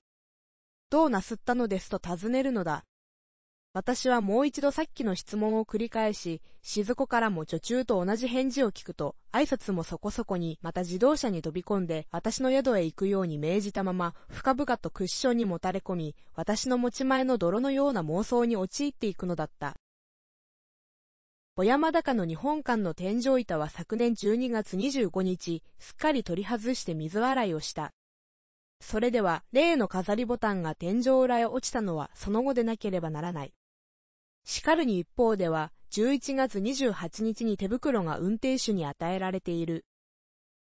どうなすったのですと尋ねるのだ。私はもう一度さっきの質問を繰り返し、静子からも女中と同じ返事を聞くと、挨拶もそこそこに、また自動車に飛び込んで、私の宿へ行くように命じたまま、深々とクッションにもたれ込み、私の持ち前の泥のような妄想に陥っていくのだった。小山高の日本館の天井板は昨年12月25日、すっかり取り外して水洗いをした。それでは、例の飾りボタンが天井裏へ落ちたのはその後でなければならない。しかるに一方では、11月28日に手袋が運転手に与えられている。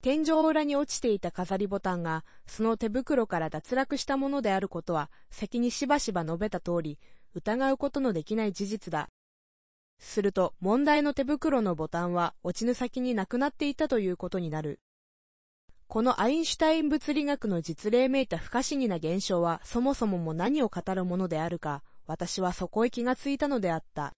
天井裏に落ちていた飾りボタンが、その手袋から脱落したものであることは、先にしばしば述べた通り、疑うことのできない事実だ。すると、問題の手袋のボタンは落ちぬ先になくなっていたということになる。このアインシュタイン物理学の実例めいた不可思議な現象はそもそもも何を語るものであるか、私はそこへ気がついたのであった。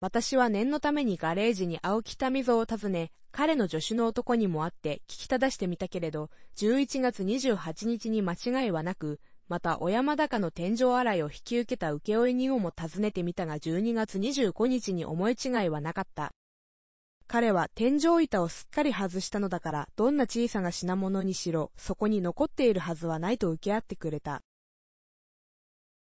私は念のためにガレージに青木田溝を訪ね、彼の助手の男にも会って聞きただしてみたけれど、11月28日に間違いはなく、また小山高の天井洗いを引き受けた請負人をも訪ねてみたが12月25日に思い違いはなかった。彼は天井板をすっかり外したのだから、どんな小さな品物にしろ、そこに残っているはずはないと受け合ってくれた。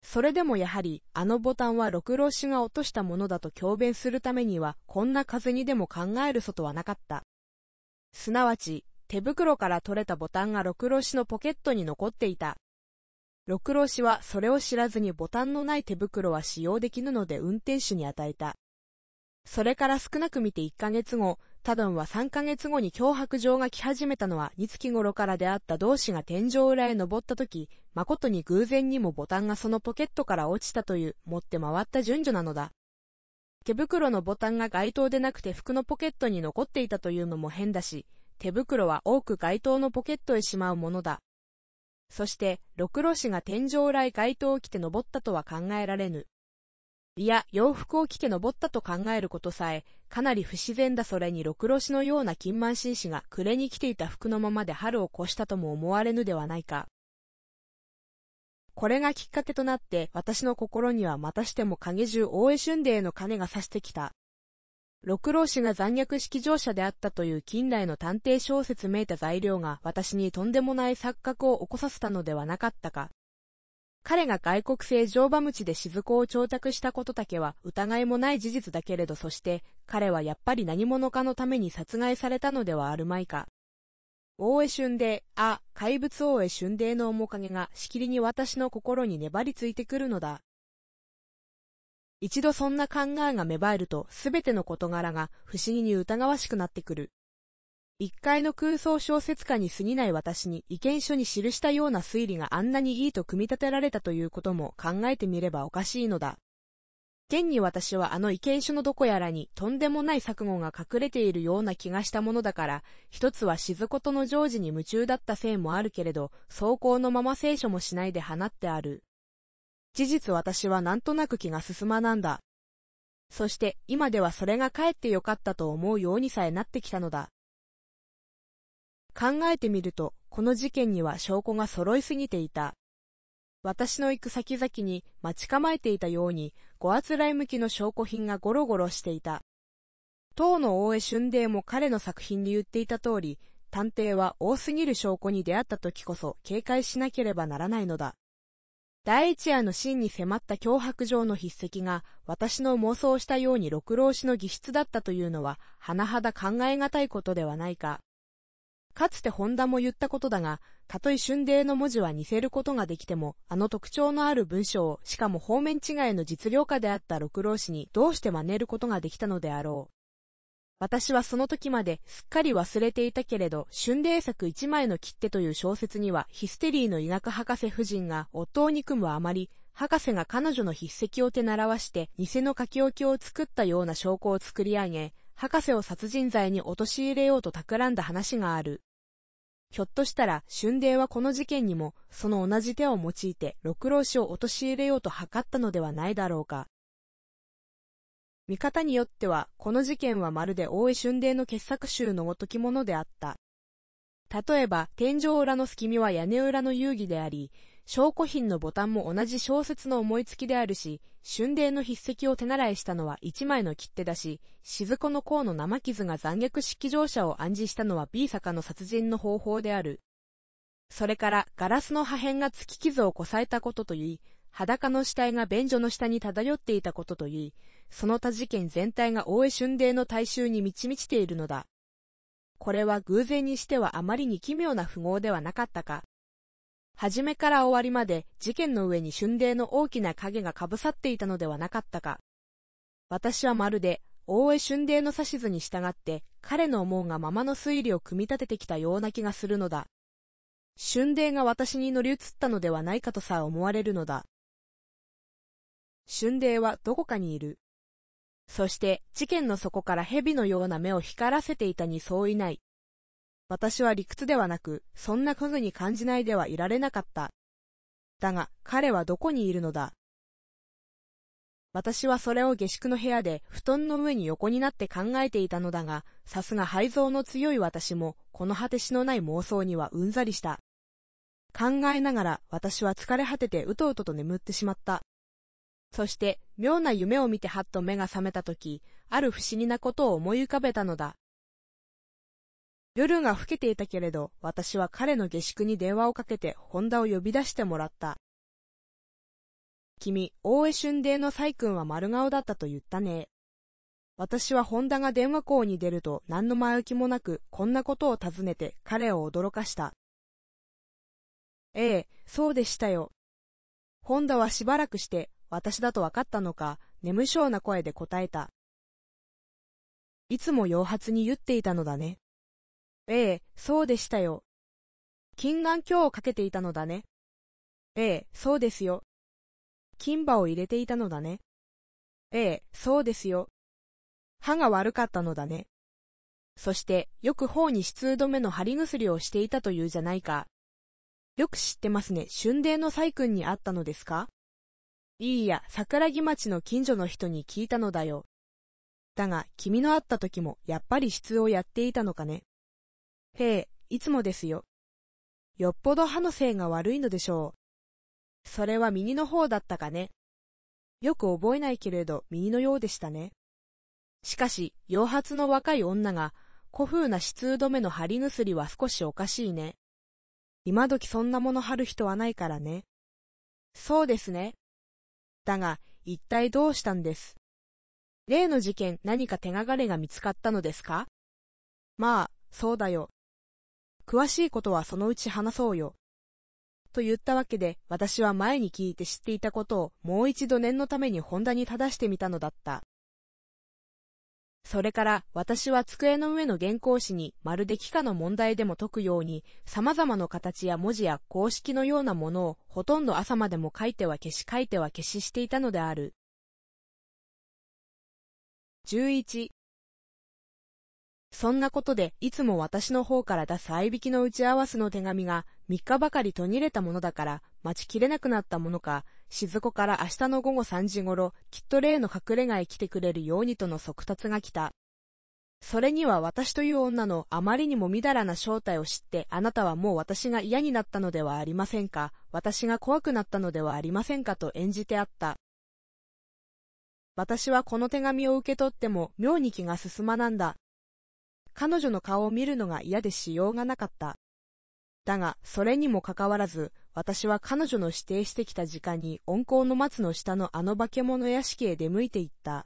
それでもやはり、あのボタンは六郎氏が落としたものだと強弁するためには、こんな風にでも考える外はなかった。すなわち、手袋から取れたボタンが六郎氏のポケットに残っていた。六郎氏はそれを知らずにボタンのない手袋は使用できぬので運転手に与えた。それから少なく見て1ヶ月後、タドンは3ヶ月後に脅迫状が来始めたのは2月頃から出会った同志が天井裏へ登った時、誠に偶然にもボタンがそのポケットから落ちたという持って回った順序なのだ。手袋のボタンが街灯でなくて服のポケットに残っていたというのも変だし、手袋は多く街灯のポケットへしまうものだ。そして、ろくろ氏が天井来街灯を着て登ったとは考えられぬ。いや、洋服を着て登ったと考えることさえ、かなり不自然だそれにろくろ氏のような金満紳士が暮れに着ていた服のままで春を越したとも思われぬではないか。これがきっかけとなって、私の心にはまたしても影中大江春泥の鐘がさしてきた。六郎氏が残虐式乗者であったという近代の探偵小説めいた材料が私にとんでもない錯覚を起こさせたのではなかったか。彼が外国製乗馬鞭で雫を調達したことだけは疑いもない事実だけれどそして彼はやっぱり何者かのために殺害されたのではあるまいか。大江春で、あ、怪物大江春デの面影がしきりに私の心に粘りついてくるのだ。一度そんな考えが芽生えるとすべての事柄が不思議に疑わしくなってくる。一回の空想小説家に過ぎない私に意見書に記したような推理があんなにいいと組み立てられたということも考えてみればおかしいのだ。現に私はあの意見書のどこやらにとんでもない錯誤が隠れているような気がしたものだから、一つは静ことの常時に夢中だったせいもあるけれど、走行のまま聖書もしないで放ってある。事実私はなんとなく気が進まなんだ。そして今ではそれがかえってよかったと思うようにさえなってきたのだ。考えてみると、この事件には証拠が揃いすぎていた。私の行く先々に待ち構えていたように、ごあつらい向きの証拠品がゴロゴロしていた。当の大江春泥も彼の作品に言っていた通り、探偵は多すぎる証拠に出会った時こそ警戒しなければならないのだ。第一夜の真に迫った脅迫状の筆跡が、私の妄想したように六郎氏の義筆だったというのは、甚だ考え難いことではないか。かつて本田も言ったことだが、たとえ春霊の文字は似せることができても、あの特徴のある文章を、しかも方面違いの実量家であった六郎氏にどうして真似ることができたのであろう。私はその時まですっかり忘れていたけれど、春麗作一枚の切手という小説には、ヒステリーの田舎博士夫人が夫を憎むあまり、博士が彼女の筆跡を手習わして、偽の書き置きを作ったような証拠を作り上げ、博士を殺人罪に陥れようと企んだ話がある。ひょっとしたら、春麗はこの事件にも、その同じ手を用いて、六郎氏を陥れようと図ったのではないだろうか。見方によっては、この事件はまるで大江春泥の傑作集のごときものであった。例えば、天井裏の隙見は屋根裏の遊戯であり、証拠品のボタンも同じ小説の思いつきであるし、春泥の筆跡を手習いしたのは一枚の切手だし、静子の甲の生傷が残虐式乗車を暗示したのは B 坂の殺人の方法である。それから、ガラスの破片が突き傷をこさえたことといい、裸の死体が便所の下に漂っていたことといい、その他事件全体が大江春泥の大衆に満ち満ちているのだ。これは偶然にしてはあまりに奇妙な符号ではなかったか。初めから終わりまで事件の上に春泥の大きな影がかぶさっていたのではなかったか。私はまるで大江春泥の指図に従って彼の思うがままの推理を組み立ててきたような気がするのだ。春泥が私に乗り移ったのではないかとさえ思われるのだ。春泥はどこかにいる。そして、事件の底から蛇のような目を光らせていたに相違ない。私は理屈ではなく、そんな家具に感じないではいられなかった。だが、彼はどこにいるのだ私はそれを下宿の部屋で布団の上に横になって考えていたのだが、さすが肺臓の強い私も、この果てしのない妄想にはうんざりした。考えながら私は疲れ果ててうとうとと眠ってしまった。そして、妙な夢を見てはっと目が覚めたとき、ある不思議なことを思い浮かべたのだ。夜が更けていたけれど、私は彼の下宿に電話をかけて、本田を呼び出してもらった。君、大江春泥の細君は丸顔だったと言ったね。私は本田が電話校に出ると何の前置きもなく、こんなことを尋ねて彼を驚かした。ええ、そうでしたよ。本田はしばらくして、私だと分かったのか、眠そうな声で答えた。いつも洋髪に言っていたのだね。ええ、そうでしたよ。金眼鏡をかけていたのだね。ええ、そうですよ。金歯を入れていたのだね。ええ、そうですよ。歯が悪かったのだね。そして、よく頬に湿止めの貼り薬をしていたというじゃないか。よく知ってますね。春泥の細君に会ったのですかいいや、桜木町の近所の人に聞いたのだよ。だが、君の会った時も、やっぱり質をやっていたのかね。へえ、いつもですよ。よっぽど歯のせいが悪いのでしょう。それは右の方だったかね。よく覚えないけれど、右のようでしたね。しかし、洋髪の若い女が、古風な質止めの貼り薬は少しおかしいね。今時そんなもの貼る人はないからね。そうですね。だが、一体どうしたんです例の事件何か手がかりが見つかったのですかまあ、そうだよ。詳しいことはそのうち話そうよ。と言ったわけで、私は前に聞いて知っていたことをもう一度念のために本田に正してみたのだった。それから私は机の上の原稿紙にまるで幾何の問題でも解くように様々な形や文字や公式のようなものをほとんど朝までも書いては消し書いては消ししていたのである。11そんなことでいつも私の方から出す合いきの打ち合わせの手紙が3日ばかり途切れたものだから待ちきれなくなったものか静子から明日の午後3時頃、きっと例の隠れ家へ来てくれるようにとの速達が来た。それには私という女のあまりにもみだらな正体を知ってあなたはもう私が嫌になったのではありませんか、私が怖くなったのではありませんかと演じてあった。私はこの手紙を受け取っても妙に気が進まなんだ。彼女の顔を見るのが嫌でしようがなかった。だが、それにもかかわらず、私は彼女の指定してきた時間に温厚の松の下のあの化け物屋敷へ出向いていった。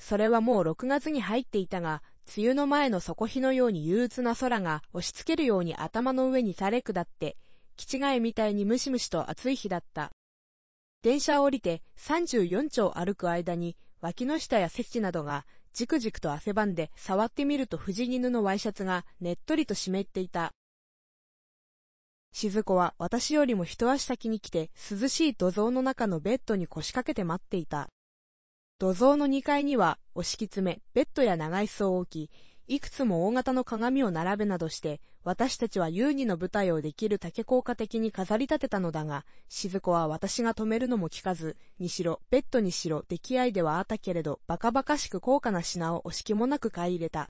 それはもう6月に入っていたが、梅雨の前の底日のように憂鬱な空が押し付けるように頭の上に垂れ下って、気違いみたいにムシムシと暑い日だった。電車を降りて34丁歩く間に、脇の下や背筋などが、じくじくと汗ばんで触ってみると藤犬のワイシャツがねっとりと湿っていた。静子は私よりも一足先に来て、涼しい土蔵の中のベッドに腰掛けて待っていた。土蔵の2階には、お敷き詰め、ベッドや長椅子を置き、いくつも大型の鏡を並べなどして、私たちは優にの舞台をできる竹効果的に飾り立てたのだが、静子は私が止めるのも聞かず、にしろ、ベッドにしろ、出来合いではあったけれど、バカバカしく高価な品を惜しきもなく買い入れた。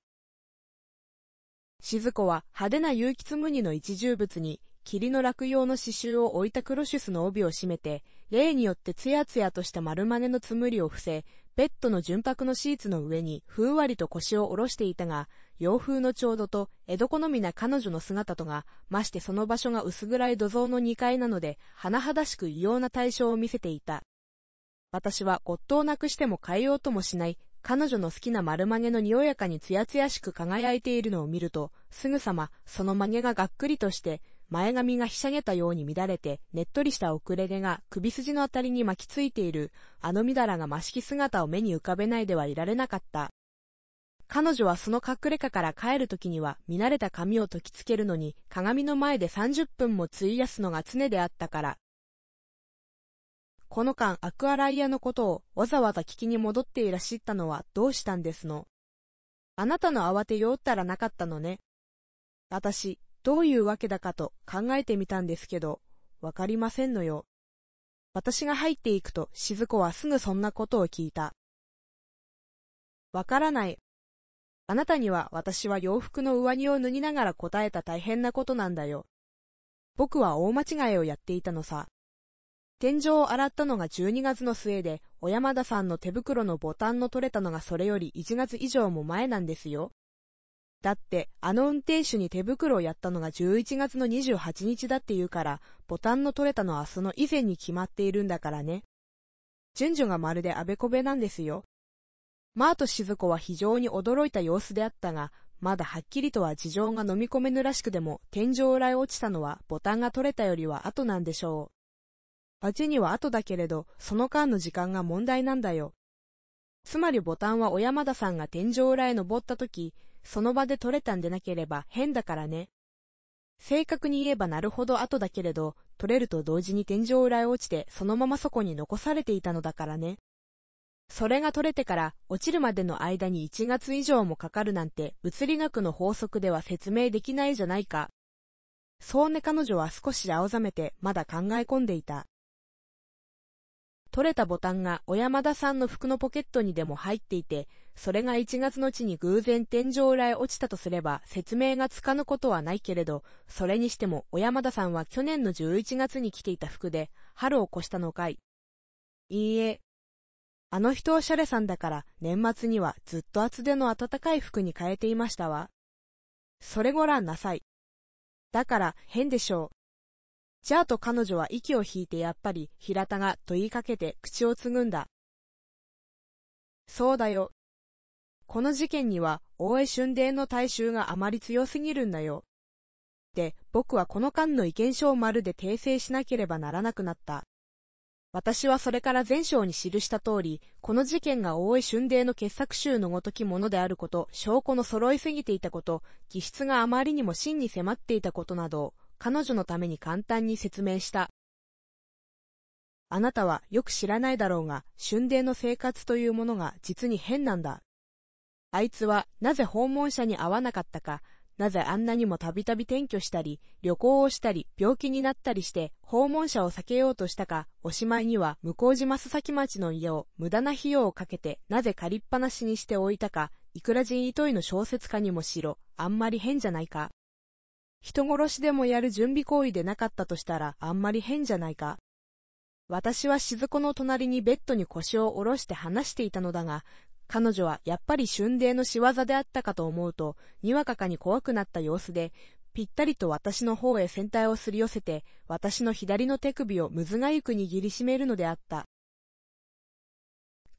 静子は派手なつむにの一重物に、霧の落葉の刺繍を置いたクロシュスの帯を締めて、例によってツヤツヤとした丸真似のつむりを伏せ、ベッドの純白のシーツの上にふんわりと腰を下ろしていたが、洋風のちょうどと、江戸好みな彼女の姿とが、ましてその場所が薄暗い土蔵の2階なので、甚だしく異様な対象を見せていた。私は夫を亡くしても変えようともしない、彼女の好きな丸曲げのにおやかにつやつやしく輝いているのを見ると、すぐさま、その曲げががっくりとして、前髪がひしゃげたように乱れて、ねっとりした遅れ毛が首筋のあたりに巻きついている、あのみだらがましき姿を目に浮かべないではいられなかった。彼女はその隠れ家から帰るときには見慣れた髪を解きつけるのに鏡の前で30分も費やすのが常であったから。この間アクアライアのことをわざわざ聞きに戻っていらっしゃったのはどうしたんですのあなたの慌てようったらなかったのね。私、どういうわけだかと考えてみたんですけど、わかりませんのよ。私が入っていくと、しずこはすぐそんなことを聞いた。わからない。あなたには私は洋服の上着を脱ぎながら答えた大変なことなんだよ。僕は大間違いをやっていたのさ。天井を洗ったのが12月の末で、小山田さんの手袋のボタンの取れたのがそれより1月以上も前なんですよ。だって、あの運転手に手袋をやったのが11月の28日だって言うから、ボタンの取れたのはその以前に決まっているんだからね。順序がまるであべこべなんですよ。マートシズコは非常に驚いた様子であったが、まだはっきりとは事情が飲み込めぬらしくでも、天井裏へ落ちたのはボタンが取れたよりは後なんでしょう。バチには後だけれど、その間の時間が問題なんだよ。つまりボタンは小山田さんが天井裏へ登った時、その場で取れたんでなければ変だからね。正確に言えばなるほど後だけれど、取れると同時に天井裏へ落ちてそのままそこに残されていたのだからね。それが取れてから落ちるまでの間に1月以上もかかるなんて物理学の法則では説明できないじゃないか。そうね彼女は少し青ざめてまだ考え込んでいた。取れたボタンが小山田さんの服のポケットにでも入っていて、それが1月の地に偶然天井裏へ落ちたとすれば説明がつかぬことはないけれど、それにしても小山田さんは去年の11月に着ていた服で、春を越したのかい。いいえ。あの人おしゃれさんだから年末にはずっと厚手の暖かい服に変えていましたわ。それごらんなさい。だから変でしょう。じゃあと彼女は息を引いてやっぱり、平田が、と言いかけて口をつぐんだ。そうだよ。この事件には、大江春伝の大衆があまり強すぎるんだよ。で、僕はこの間の意見書を丸で訂正しなければならなくなった。私はそれから前章に記した通り、この事件が大江春泥の傑作集のごときものであること、証拠の揃いすぎていたこと、気質があまりにも真に迫っていたことなど、彼女のために簡単に説明した。あなたはよく知らないだろうが、春泥の生活というものが実に変なんだ。あいつはなぜ訪問者に会わなかったか、なぜあんなにもたびたび転居したり、旅行をしたり、病気になったりして、訪問者を避けようとしたか、おしまいには向島須崎町の家を無駄な費用をかけて、なぜ借りっぱなしにしておいたか、いくら人糸井の小説家にもしろ、あんまり変じゃないか。人殺しでもやる準備行為でなかったとしたらあんまり変じゃないか。私は静子の隣にベッドに腰を下ろして話していたのだが、彼女はやっぱり春泥の仕業であったかと思うと、にわかかに怖くなった様子で、ぴったりと私の方へ船体をすり寄せて、私の左の手首をむずがゆく握りしめるのであった。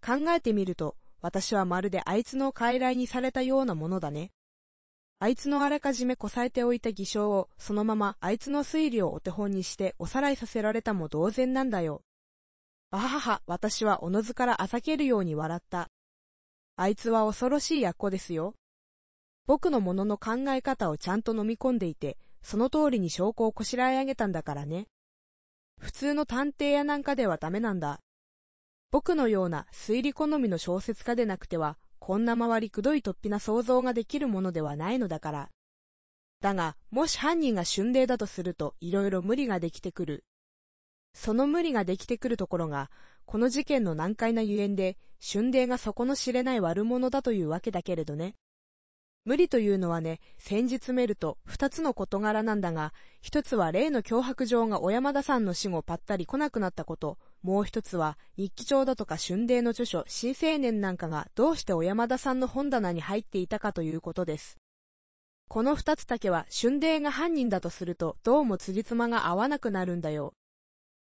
考えてみると、私はまるであいつの傀儡にされたようなものだね。あいつのあらかじめこさえておいた偽証を、そのままあいつの推理をお手本にしておさらいさせられたも同然なんだよ。あはは、私はおのずからあざけるように笑った。あいつは恐ろしいやっこですよ。僕のものの考え方をちゃんと飲み込んでいて、その通りに証拠をこしらえ上げたんだからね。普通の探偵やなんかではダメなんだ。僕のような推理好みの小説家でなくては、こんな回りくどい突飛な想像ができるものではないのだから。だが、もし犯人が春麗だとすると、いろいろ無理ができてくる。その無理ができてくるところが、この事件の難解なゆえんで、春麗がそこの知れない悪者だというわけだけれどね。無理というのはね、先日メルと二つの事柄なんだが、一つは例の脅迫状が小山田さんの死後ぱったり来なくなったこと、もう一つは日記帳だとか春霊の著書、新青年なんかがどうして小山田さんの本棚に入っていたかということです。この二つだけは春霊が犯人だとすると、どうも辻褄が合わなくなるんだよ。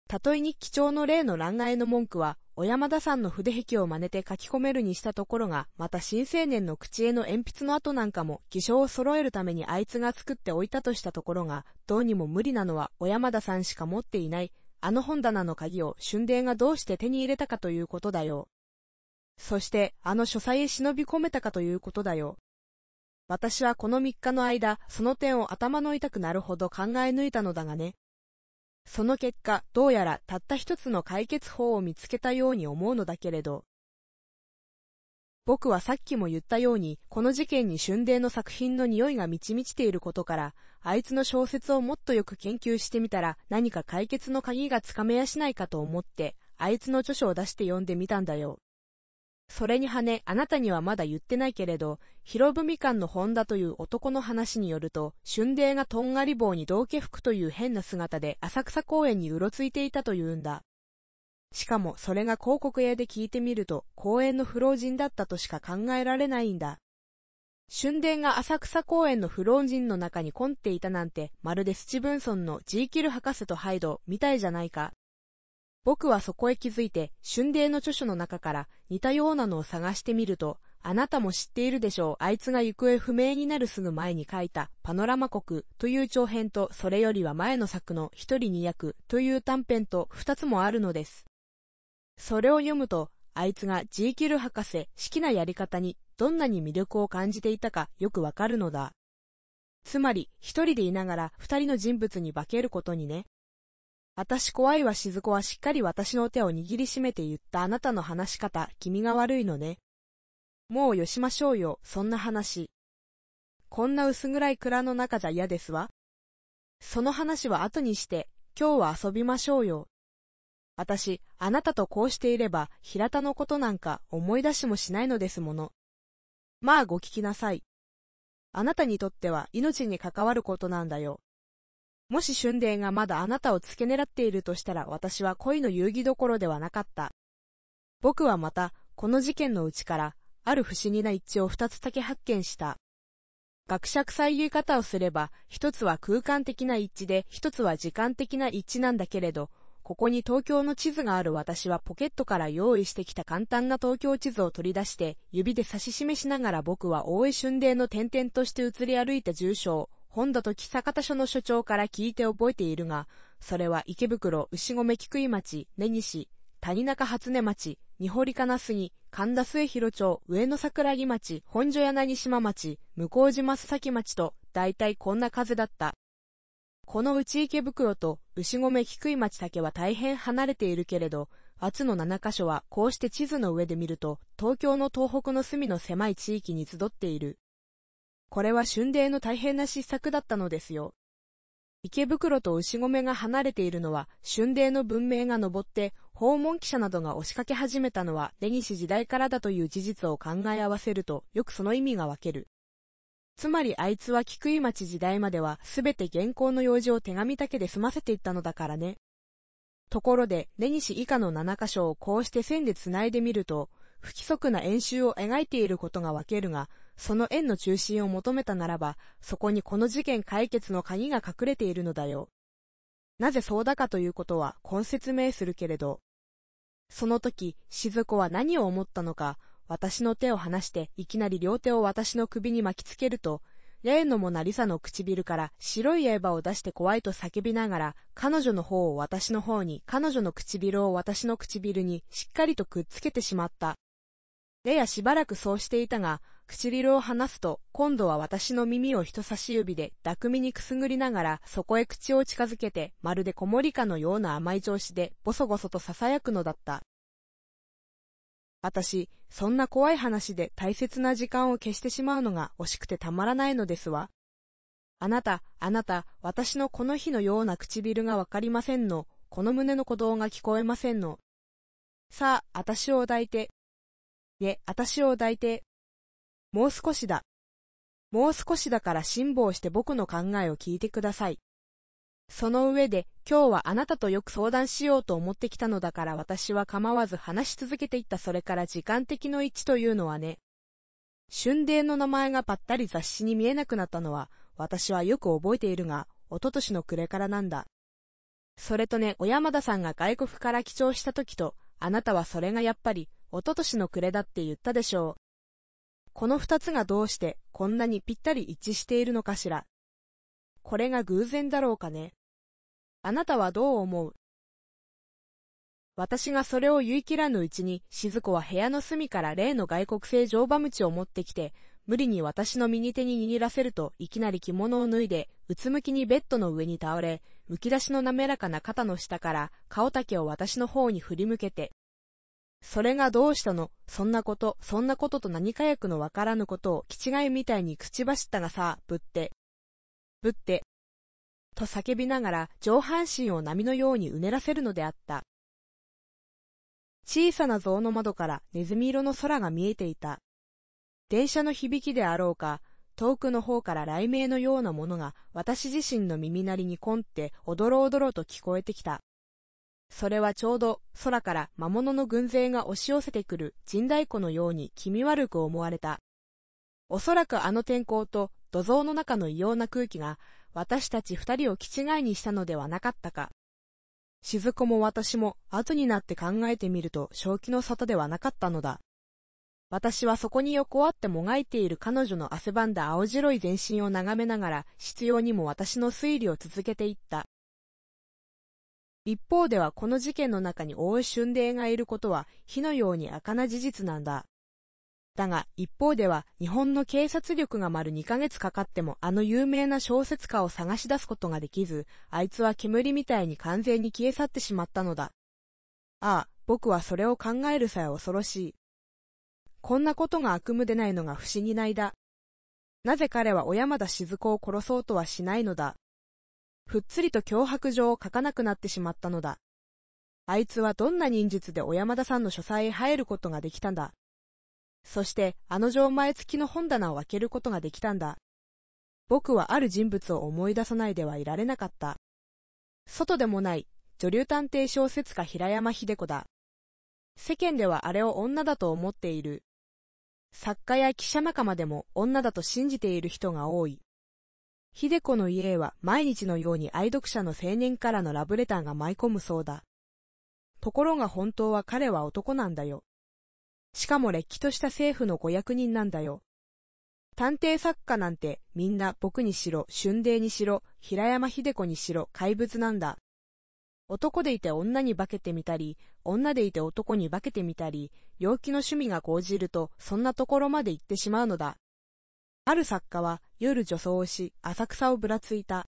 たとえに貴重の例の欄外の文句は、小山田さんの筆壁を真似て書き込めるにしたところが、また新青年の口への鉛筆の跡なんかも、偽証を揃えるためにあいつが作っておいたとしたところが、どうにも無理なのは小山田さんしか持っていない、あの本棚の鍵を春殿がどうして手に入れたかということだよ。そして、あの書斎へ忍び込めたかということだよ。私はこの3日の間、その点を頭の痛くなるほど考え抜いたのだがね。その結果、どうやらたった一つの解決法を見つけたように思うのだけれど、僕はさっきも言ったように、この事件に春霊の作品の匂いが満ち満ちていることから、あいつの小説をもっとよく研究してみたら、何か解決の鍵がつかめやしないかと思って、あいつの著書を出して読んでみたんだよ。それに跳ね、あなたにはまだ言ってないけれど、広文館の本田という男の話によると、春泥がとんがり棒に道化服という変な姿で浅草公園にうろついていたというんだ。しかも、それが広告屋で聞いてみると、公園の不老人だったとしか考えられないんだ。春殿が浅草公園の不老人の中に混んでいたなんて、まるでスチブンソンのジーキル博士とハイドみたいじゃないか。僕はそこへ気づいて、春霊の著書の中から似たようなのを探してみると、あなたも知っているでしょう。あいつが行方不明になるすぐ前に書いたパノラマ国という長編と、それよりは前の作の一人二役という短編と二つもあるのです。それを読むと、あいつがジーキル博士、好きなやり方にどんなに魅力を感じていたかよくわかるのだ。つまり、一人でいながら二人の人物に化けることにね。私怖いわ静子はしっかり私の手を握りしめて言ったあなたの話し方、君が悪いのね。もうよしましょうよ、そんな話。こんな薄暗い蔵の中じゃ嫌ですわ。その話は後にして、今日は遊びましょうよ。私、あなたとこうしていれば、平田のことなんか思い出しもしないのですもの。まあご聞きなさい。あなたにとっては命に関わることなんだよ。もし春麗がまだあなたを付け狙っているとしたら私は恋の遊戯どころではなかった。僕はまた、この事件のうちから、ある不思議な一致を二つだけ発見した。学者臭い言い方をすれば、一つは空間的な一致で、一つは時間的な一致なんだけれど、ここに東京の地図がある私はポケットから用意してきた簡単な東京地図を取り出して、指で指し示しながら僕は大江春麗の点々として移り歩いた住所を、本土と坂方署の署長から聞いて覚えているが、それは池袋、牛込菊井町、根西、谷中初音町、二堀金杉、神田末広町、上野桜木町、本所柳島町、向島須崎町と、大体こんな風だった。このうち池袋と牛込菊井町だけは大変離れているけれど、厚の7カ所はこうして地図の上で見ると、東京の東北の隅の狭い地域に集っている。これは春霊の大変な失策だったのですよ。池袋と牛込が離れているのは、春霊の文明が昇って、訪問記者などが押しかけ始めたのは、根岸時代からだという事実を考え合わせると、よくその意味がわける。つまりあいつは菊井町時代までは、すべて現行の用事を手紙だけで済ませていったのだからね。ところで、根岸以下の7箇所をこうして線で繋いでみると、不規則な円周を描いていることがわけるが、その円の中心を求めたならば、そこにこの事件解決の鍵が隠れているのだよ。なぜそうだかということは、今説明するけれど。その時、静子は何を思ったのか、私の手を離して、いきなり両手を私の首に巻きつけると、八重のもなりさの唇から白い刃を出して怖いと叫びながら、彼女の方を私の方に、彼女の唇を私の唇にしっかりとくっつけてしまった。ややしばらくそうしていたが、唇を離すと、今度は私の耳を人差し指で巧みにくすぐりながら、そこへ口を近づけて、まるで子守歌のような甘い調子で、ぼそぼそと囁くのだった。私、そんな怖い話で大切な時間を消してしまうのが惜しくてたまらないのですわ。あなた、あなた、私のこの日のような唇がわかりませんの。この胸の鼓動が聞こえませんの。さあ、私を抱いて、いえ、あたしを抱いて。もう少しだ。もう少しだから辛抱して僕の考えを聞いてください。その上で、今日はあなたとよく相談しようと思ってきたのだから私は構わず話し続けていったそれから時間的の位置というのはね。春泥の名前がぱったり雑誌に見えなくなったのは、私はよく覚えているが、おととしの暮れからなんだ。それとね、小山田さんが外国から帰庁した時と、あなたはそれがやっぱり、おととしの暮れだって言ったでしょう。この二つがどうしてこんなにぴったり一致しているのかしら。これが偶然だろうかね。あなたはどう思う私がそれを言い切らぬうちに、静子は部屋の隅から例の外国製乗馬鞭を持ってきて、無理に私の右手に握らせると、いきなり着物を脱いで、うつむきにベッドの上に倒れ、むき出しの滑らかな肩の下から、顔丈を私の方に振り向けて、それがどうしたのそんなこと、そんなことと何かやくのわからぬことを、気違いみたいに口走ったがさ、ぶって。ぶって。と叫びながら、上半身を波のようにうねらせるのであった。小さな像の窓からネズミ色の空が見えていた。電車の響きであろうか、遠くの方から雷鳴のようなものが私自身の耳鳴りにこんっておどろおどろと聞こえてきた。それはちょうど、空から魔物の軍勢が押し寄せてくる神大湖のように気味悪く思われた。おそらくあの天候と土蔵の中の異様な空気が、私たち二人を気違いにしたのではなかったか。静子も私も後になって考えてみると正気の里ではなかったのだ。私はそこに横あってもがいている彼女の汗ばんだ青白い全身を眺めながら、執拗にも私の推理を続けていった。一方ではこの事件の中に大井春霊がいることは火のように赤な事実なんだ。だが、一方では日本の警察力が丸2ヶ月かかってもあの有名な小説家を探し出すことができず、あいつは煙みたいに完全に消え去ってしまったのだ。ああ、僕はそれを考えるさえ恐ろしい。こんなことが悪夢でないのが不思議ないだ。なぜ彼は小山田静子を殺そうとはしないのだ。ふっつりと脅迫状を書かなくなってしまったのだ。あいつはどんな忍術で小山田さんの書斎へ入ることができたんだ。そして、あの錠前付きの本棚を開けることができたんだ。僕はある人物を思い出さないではいられなかった。外でもない、女流探偵小説家平山秀子だ。世間ではあれを女だと思っている。作家や記者仲間でも女だと信じている人が多い。秀子の家へは毎日のように愛読者の青年からのラブレターが舞い込むそうだ。ところが本当は彼は男なんだよ。しかもれっきとした政府のご役人なんだよ。探偵作家なんてみんな僕にしろ、春泥にしろ、平山秀子にしろ怪物なんだ。男でいて女に化けてみたり、女でいて男に化けてみたり、陽気の趣味が高じると、そんなところまで行ってしまうのだ。ある作家は、夜女装をし、浅草をぶらついた。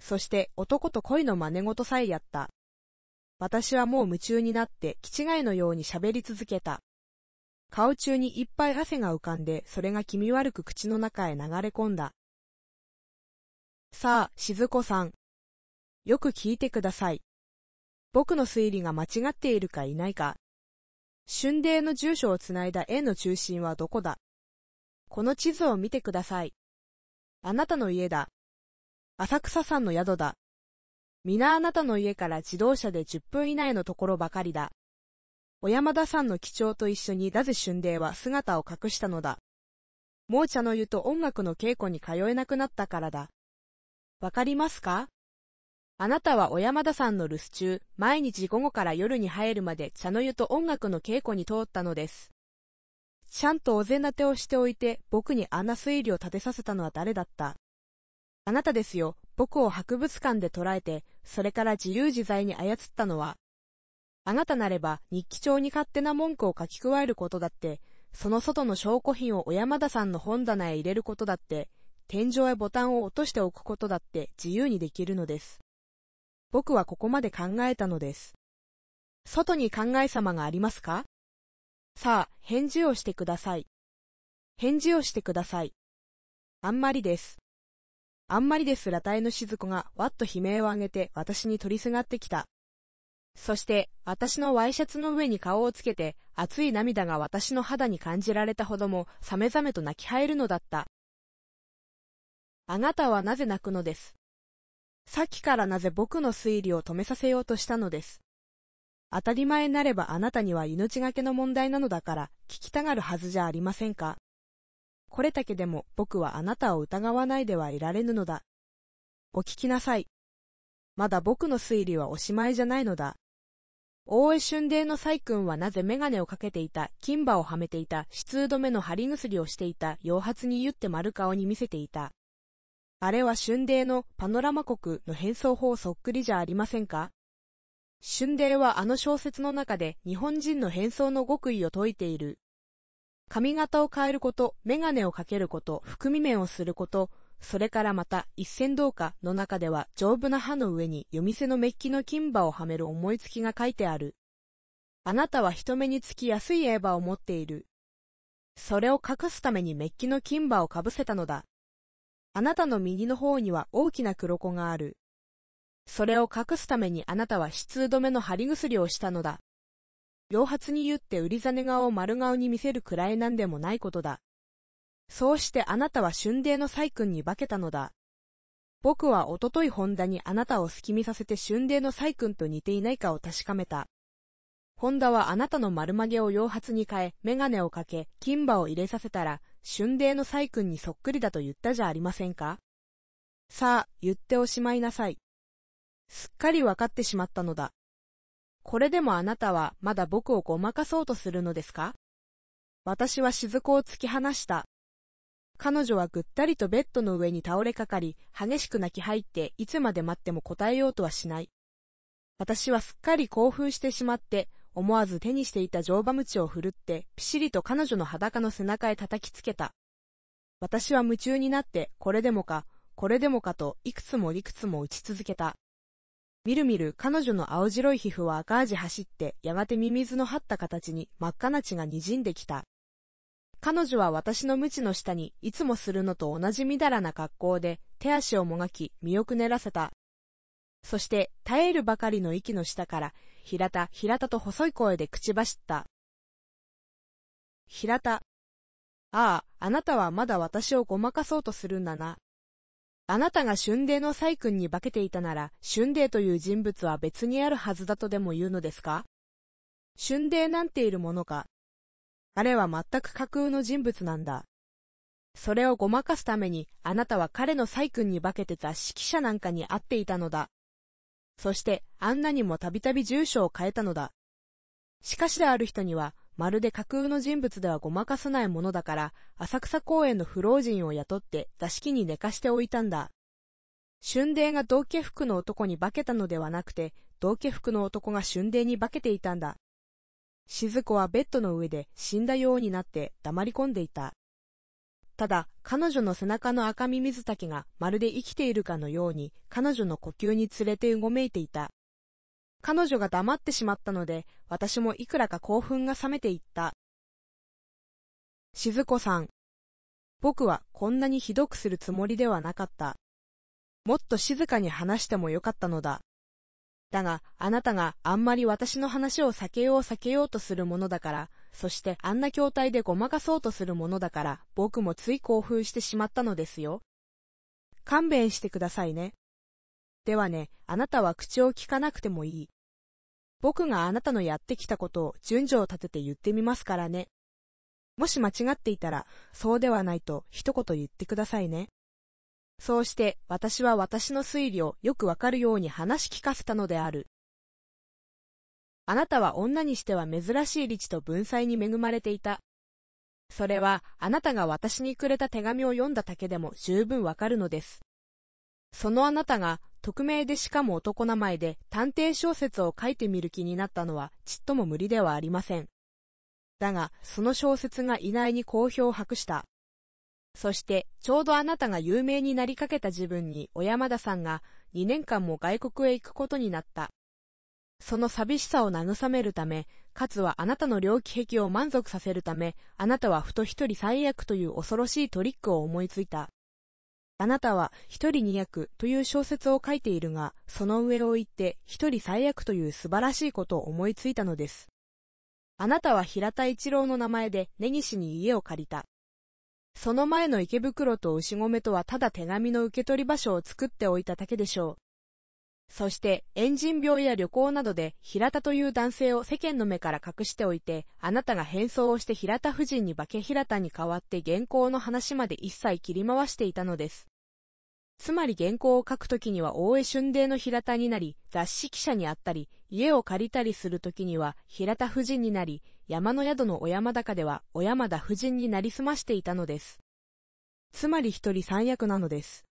そして男と恋の真似事さえやった。私はもう夢中になって、気違いのように喋り続けた。顔中にいっぱい汗が浮かんで、それが気味悪く口の中へ流れ込んだ。さあ、しずこさん。よく聞いてください。僕の推理が間違っているかいないか。春泥の住所をつないだ円の中心はどこだこの地図を見てください。あなたの家だ。浅草さんの宿だ。皆あなたの家から自動車で10分以内のところばかりだ。小山田さんの貴重と一緒になぜ春麗は姿を隠したのだ。もう茶の湯と音楽の稽古に通えなくなったからだ。わかりますかあなたは小山田さんの留守中、毎日午後から夜に入るまで茶の湯と音楽の稽古に通ったのです。ちゃんとお膳立てをしておいて、僕にあんな推理を立てさせたのは誰だったあなたですよ、僕を博物館で捉えて、それから自由自在に操ったのは。あなたなれば、日記帳に勝手な文句を書き加えることだって、その外の証拠品を小山田さんの本棚へ入れることだって、天井へボタンを落としておくことだって自由にできるのです。僕はここまで考えたのです。外に考え様がありますかさあ、返事をしてください。返事をしてください。あんまりです。あんまりですら体のしずこがわっと悲鳴を上げて私に取りすがってきた。そして、私のワイシャツの上に顔をつけて、熱い涙が私の肌に感じられたほども、さめざめと泣き生えるのだった。あなたはなぜ泣くのです。さっきからなぜ僕の推理を止めさせようとしたのです。当たり前なればあなたには命がけの問題なのだから、聞きたがるはずじゃありませんか。これだけでも僕はあなたを疑わないではいられぬのだ。お聞きなさい。まだ僕の推理はおしまいじゃないのだ。大江春泥の細君はなぜメガネをかけていた、金歯をはめていた、湿止めの貼り薬をしていた、洋髪にゆって丸顔に見せていた。あれは春泥のパノラマ国の変装法そっくりじゃありませんかシュンデレはあの小説の中で日本人の変装の極意を説いている。髪型を変えること、メガネをかけること、含み面をすること、それからまた一線同化の中では丈夫な歯の上に夜店のメッキの金歯をはめる思いつきが書いてある。あなたは人目につきやすいエーバを持っている。それを隠すためにメッキの金歯をかぶせたのだ。あなたの右の方には大きな黒子がある。それを隠すためにあなたは湿止めの貼り薬をしたのだ。両発に言って売りざね顔を丸顔に見せるくらいなんでもないことだ。そうしてあなたは春泥の細君に化けたのだ。僕はおとといホンダにあなたを隙見させて春泥の細君と似ていないかを確かめた。ホンダはあなたの丸曲げを洋髪に変え、メガネをかけ、金歯を入れさせたら、春泥の細君にそっくりだと言ったじゃありませんかさあ、言っておしまいなさい。すっかりわかってしまったのだ。これでもあなたはまだ僕をごまかそうとするのですか私は雫を突き放した。彼女はぐったりとベッドの上に倒れかかり、激しく泣き入って、いつまで待っても答えようとはしない。私はすっかり興奮してしまって、思わず手にしていた乗馬鞭を振るって、ピシリと彼女の裸の背中へ叩きつけた。私は夢中になって、これでもか、これでもかと、いくつもいくつも打ち続けた。みるみる彼女の青白い皮膚は赤味走って、やがてミミズの張った形に真っ赤な血が滲んできた。彼女は私の無知の下に、いつもするのと同じみだらな格好で、手足をもがき、身をくねらせた。そして、耐えるばかりの息の下から、平田、平田と細い声で口走った。平田。ああ、あなたはまだ私をごまかそうとするんだな。あなたが春霊の細君に化けていたなら、春霊という人物は別にあるはずだとでも言うのですか春霊なんているものか。彼は全く架空の人物なんだ。それをごまかすために、あなたは彼の細君に化けて雑誌記者なんかに会っていたのだ。そして、あんなにもたびたび住所を変えたのだ。しかしである人には、まるで架空の人物ではごまかさないものだから、浅草公園の不老人を雇って座敷に寝かしておいたんだ。春泥が道家服の男に化けたのではなくて、道家服の男が春泥に化けていたんだ。静子はベッドの上で死んだようになって黙り込んでいた。ただ、彼女の背中の赤身水竹がまるで生きているかのように、彼女の呼吸に連れてうごめいていた。彼女が黙ってしまったので、私もいくらか興奮が冷めていった。しずこさん。僕はこんなにひどくするつもりではなかった。もっと静かに話してもよかったのだ。だが、あなたがあんまり私の話を避けよう避けようとするものだから、そしてあんな筐体でごまかそうとするものだから、僕もつい興奮してしまったのですよ。勘弁してくださいね。ではね、あなたは口を聞かなくてもいい。僕があなたのやってきたことを順序を立てて言ってみますからね。もし間違っていたら、そうではないと一言言ってくださいね。そうして、私は私の推理をよくわかるように話し聞かせたのである。あなたは女にしては珍しい理智と文才に恵まれていた。それは、あなたが私にくれた手紙を読んだだけでも十分わかるのです。そのあなたが、匿名でしかも男名前で探偵小説を書いてみる気になったのはちっとも無理ではありません。だが、その小説が意外に好評を博した。そして、ちょうどあなたが有名になりかけた自分に小山田さんが2年間も外国へ行くことになった。その寂しさを慰めるため、かつはあなたの猟奇癖を満足させるため、あなたはふと一人最悪という恐ろしいトリックを思いついた。あなたは一人二役という小説を書いているが、その上を言って一人最悪という素晴らしいことを思いついたのです。あなたは平田一郎の名前で根岸に家を借りた。その前の池袋と牛込とはただ手紙の受け取り場所を作っておいただけでしょう。そして、エンジン病や旅行などで、平田という男性を世間の目から隠しておいて、あなたが変装をして平田夫人に化け平田に代わって原稿の話まで一切切り回していたのです。つまり原稿を書くときには大江春泥の平田になり、雑誌記者に会ったり、家を借りたりするときには平田夫人になり、山の宿の小山高では小山田夫人になりすましていたのです。つまり一人三役なのです。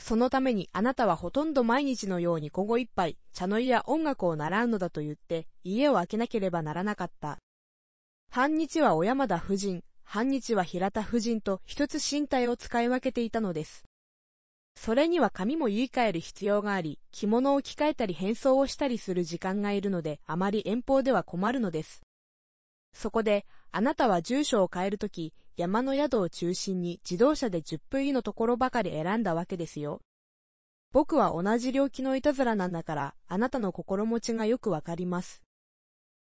そのためにあなたはほとんど毎日のように午後一杯、茶の湯や音楽を習うのだと言って、家を開けなければならなかった。半日は小山田夫人、半日は平田夫人と一つ身体を使い分けていたのです。それには髪も言い換える必要があり、着物を着替えたり変装をしたりする時間がいるので、あまり遠方では困るのです。そこで、あなたは住所を変えるとき、山の宿を中心に自動車で10分以のところばかり選んだわけですよ。僕は同じ領域のいたずらなんだから、あなたの心持ちがよくわかります。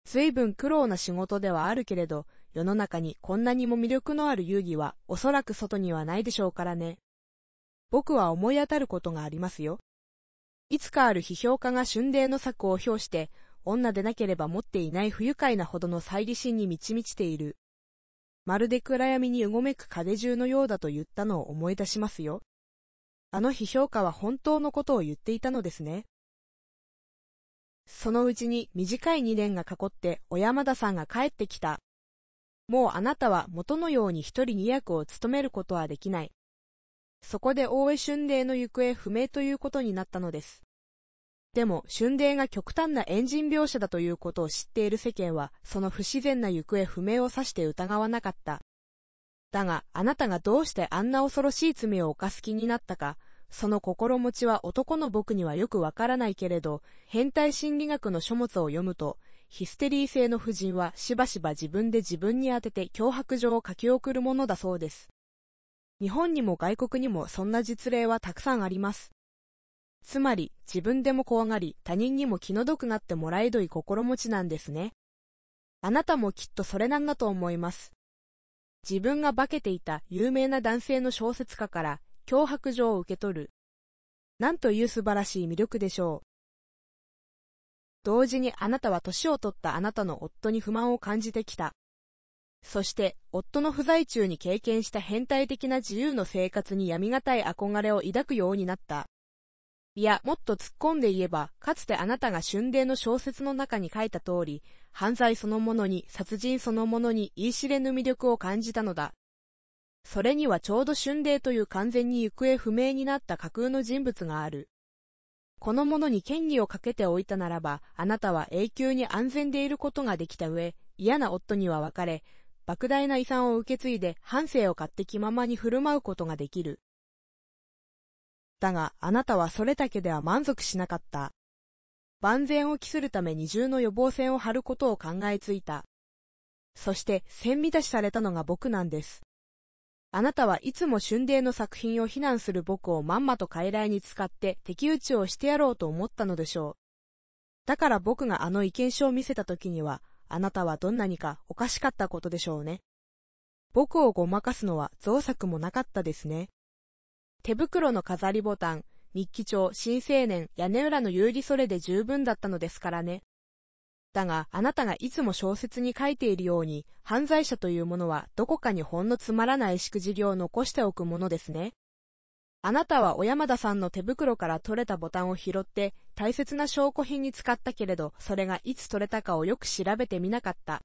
随分苦労な仕事ではあるけれど、世の中にこんなにも魅力のある遊戯は、おそらく外にはないでしょうからね。僕は思い当たることがありますよ。いつかある批評家が春霊の策を表して、女でなければ持っていない不愉快なほどの猜疑心に満ち満ちている。まるで暗闇にうごめく風中のようだと言ったのを思い出しますよ。あの批評家は本当のことを言っていたのですね。そのうちに短い2年が囲って小山田さんが帰ってきた。もうあなたは元のように一人二役を務めることはできない。そこで大江春麗の行方不明ということになったのです。でも、春霊が極端なエンジン描写だということを知っている世間は、その不自然な行方不明を指して疑わなかった。だが、あなたがどうしてあんな恐ろしい罪を犯す気になったか、その心持ちは男の僕にはよくわからないけれど、変態心理学の書物を読むと、ヒステリー性の婦人はしばしば自分で自分に当てて脅迫状を書き送るものだそうです。日本にも外国にもそんな実例はたくさんあります。つまり、自分でも怖がり、他人にも気の毒なってもらえどい心持ちなんですね。あなたもきっとそれなんだと思います。自分が化けていた有名な男性の小説家から脅迫状を受け取る。なんという素晴らしい魅力でしょう。同時にあなたは年を取ったあなたの夫に不満を感じてきた。そして、夫の不在中に経験した変態的な自由の生活に闇がたい憧れを抱くようになった。いや、もっと突っ込んで言えば、かつてあなたが春霊の小説の中に書いた通り、犯罪そのものに、殺人そのものに、言い知れぬ魅力を感じたのだ。それにはちょうど春霊という完全に行方不明になった架空の人物がある。このものに権利をかけておいたならば、あなたは永久に安全でいることができた上、嫌な夫には別れ、莫大な遺産を受け継いで、半生を買って気ままに振る舞うことができる。だが、あなたはそれだけでは満足しなかった。万全を期するため二重の予防線を張ることを考えついた。そして、線乱しされたのが僕なんです。あなたはいつも春霊の作品を非難する僕をまんまと傀儡に使って敵討ちをしてやろうと思ったのでしょう。だから僕があの意見書を見せた時には、あなたはどんなにかおかしかったことでしょうね。僕をごまかすのは造作もなかったですね。手袋の飾りボタン、日記帳、新青年、屋根裏の遊戯それで十分だったのですからね。だが、あなたがいつも小説に書いているように、犯罪者というものはどこかにほんのつまらないしくじりを残しておくものですね。あなたは小山田さんの手袋から取れたボタンを拾って、大切な証拠品に使ったけれど、それがいつ取れたかをよく調べてみなかった。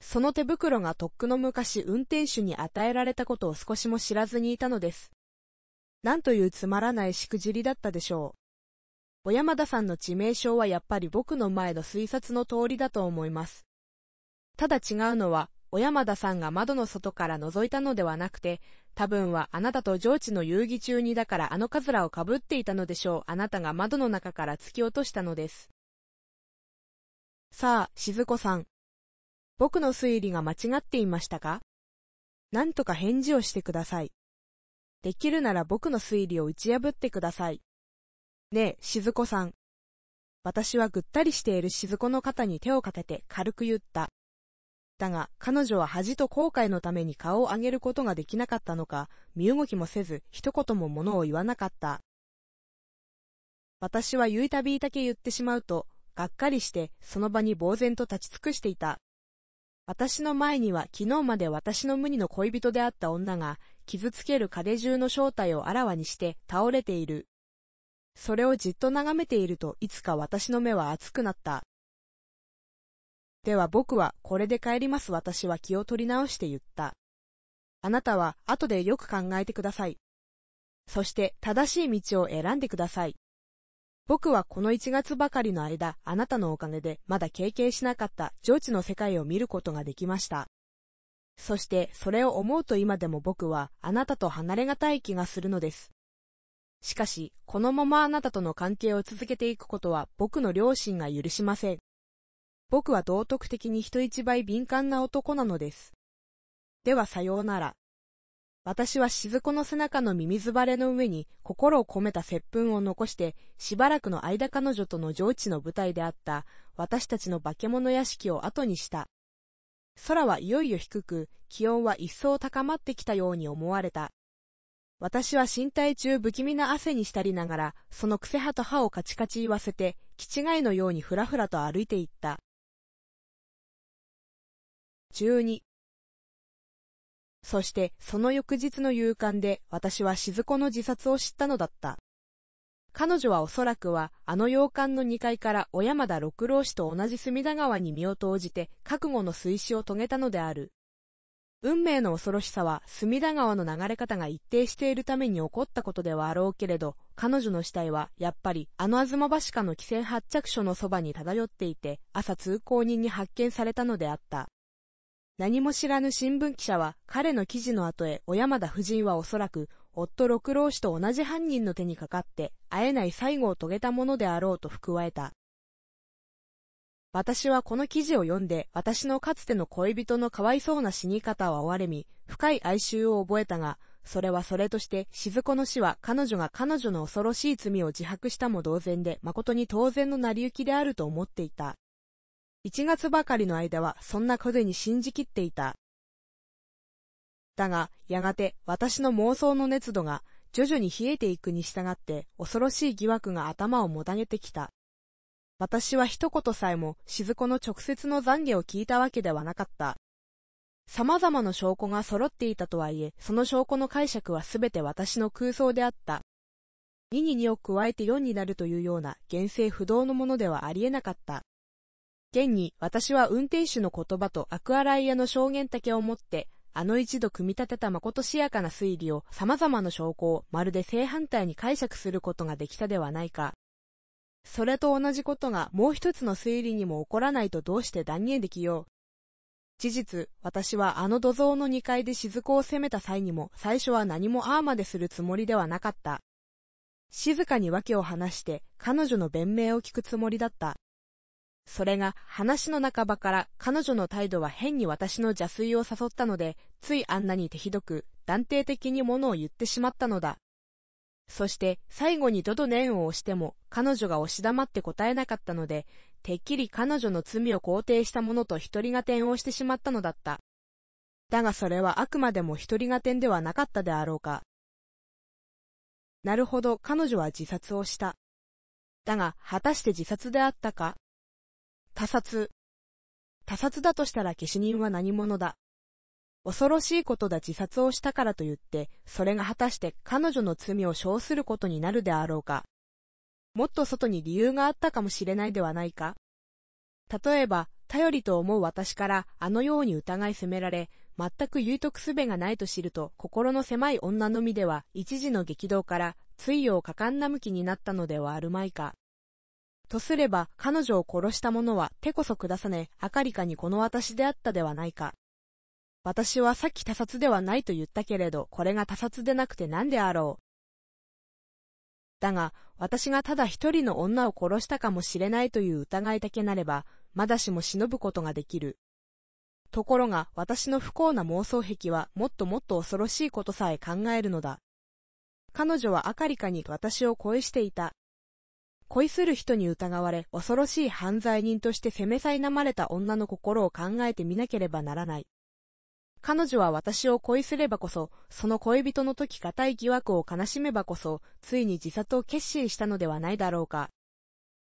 その手袋がとっくの昔運転手に与えられたことを少しも知らずにいたのです。なんというつまらないしくじりだったでしょう。小山田さんの致命傷はやっぱり僕の前の推察の通りだと思います。ただ違うのは、小山田さんが窓の外から覗いたのではなくて、多分はあなたと上智の遊戯中にだからあのカズラをかぶっていたのでしょう。あなたが窓の中から突き落としたのです。さあ、静子さん。僕の推理が間違っていましたかなんとか返事をしてください。できるなら僕の推理を打ち破ってください。ねえ、しずこさん。私はぐったりしているしずこの肩に手をかけて軽く言った。だが、彼女は恥と後悔のために顔を上げることができなかったのか、身動きもせず、一言も物を言わなかった。私は言いたびだけ言ってしまうと、がっかりして、その場に呆然と立ち尽くしていた。私の前には昨日まで私の無二の恋人であった女が、傷つける壁中の正体をあらわにして倒れている。それをじっと眺めているといつか私の目は熱くなった。では僕はこれで帰ります私は気を取り直して言った。あなたは後でよく考えてください。そして正しい道を選んでください。僕はこの1月ばかりの間、あなたのおかげでまだ経験しなかった上智の世界を見ることができました。そしてそれを思うと今でも僕はあなたと離れがたい気がするのです。しかし、このままあなたとの関係を続けていくことは僕の両親が許しません。僕は道徳的に人一倍敏感な男なのです。ではさようなら。私は静子の背中の耳ずばれの上に心を込めた接吻を残して、しばらくの間彼女との上智の舞台であった私たちの化け物屋敷を後にした。空はいよいよ低く、気温は一層高まってきたように思われた。私は身体中不気味な汗にしたりながら、その癖派と歯をカチカチ言わせて、気違いのようにふらふらと歩いていった。12そして、その翌日の夕刊で、私は静子の自殺を知ったのだった。彼女はおそらくは、あの洋館の2階から小山田六郎氏と同じ隅田川に身を投じて、覚悟の水死を遂げたのである。運命の恐ろしさは、隅田川の流れ方が一定しているために起こったことではあろうけれど、彼女の死体は、やっぱり、あの東橋下の汽船発着所のそばに漂っていて、朝通行人に発見されたのであった。何も知らぬ新聞記者は、彼の記事の後へ、小山田夫人はおそらく、夫六郎氏と同じ犯人の手にかかって会えない最後を遂げたものであろうと含えた。私はこの記事を読んで私のかつての恋人のかわいそうな死に方を哀れみ、深い哀愁を覚えたが、それはそれとして、静子の死は彼女が彼女の恐ろしい罪を自白したも同然で、誠に当然の成り行きであると思っていた。1月ばかりの間は、そんな小手に信じきっていた。だが、やがて私の妄想の熱度が徐々に冷えていくに従って恐ろしい疑惑が頭をもたげてきた。私は一言さえも静子の直接の懺悔を聞いたわけではなかった。様々な証拠が揃っていたとはいえ、その証拠の解釈はすべて私の空想であった。2に2を加えて4になるというような厳正不動のものではありえなかった。現に私は運転手の言葉とアクアライアの証言だけを持ってあの一度組み立てたまことしやかな推理を様々な証拠をまるで正反対に解釈することができたではないか。それと同じことがもう一つの推理にも起こらないとどうして断言できよう。事実、私はあの土蔵の2階で雫を攻めた際にも最初は何もああまでするつもりではなかった。静かに訳を話して彼女の弁明を聞くつもりだった。それが話の半ばから彼女の態度は変に私の邪推を誘ったので、ついあんなに手ひどく断定的にものを言ってしまったのだ。そして最後にどど念を押しても彼女が押し黙って答えなかったので、てっきり彼女の罪を肯定したものと一人が点をしてしまったのだった。だがそれはあくまでも一人が点ではなかったであろうか。なるほど彼女は自殺をした。だが果たして自殺であったか他殺。他殺だとしたら消し人は何者だ。恐ろしいことだ自殺をしたからと言って、それが果たして彼女の罪を称することになるであろうか。もっと外に理由があったかもしれないではないか。例えば、頼りと思う私からあのように疑い責められ、全く言うとくすべがないと知ると心の狭い女の身では一時の激動から、ついを果敢な向きになったのではあるまいか。とすれば、彼女を殺した者は手こそ下さね、あかりかにこの私であったではないか。私はさっき他殺ではないと言ったけれど、これが他殺でなくて何であろう。だが、私がただ一人の女を殺したかもしれないという疑いだけなれば、まだしも忍ぶことができる。ところが、私の不幸な妄想癖は、もっともっと恐ろしいことさえ考えるのだ。彼女はあかりかに私を恋していた。恋する人に疑われ、恐ろしい犯罪人として責めさいなまれた女の心を考えてみなければならない。彼女は私を恋すればこそ、その恋人の時固い疑惑を悲しめばこそ、ついに自殺を決心したのではないだろうか。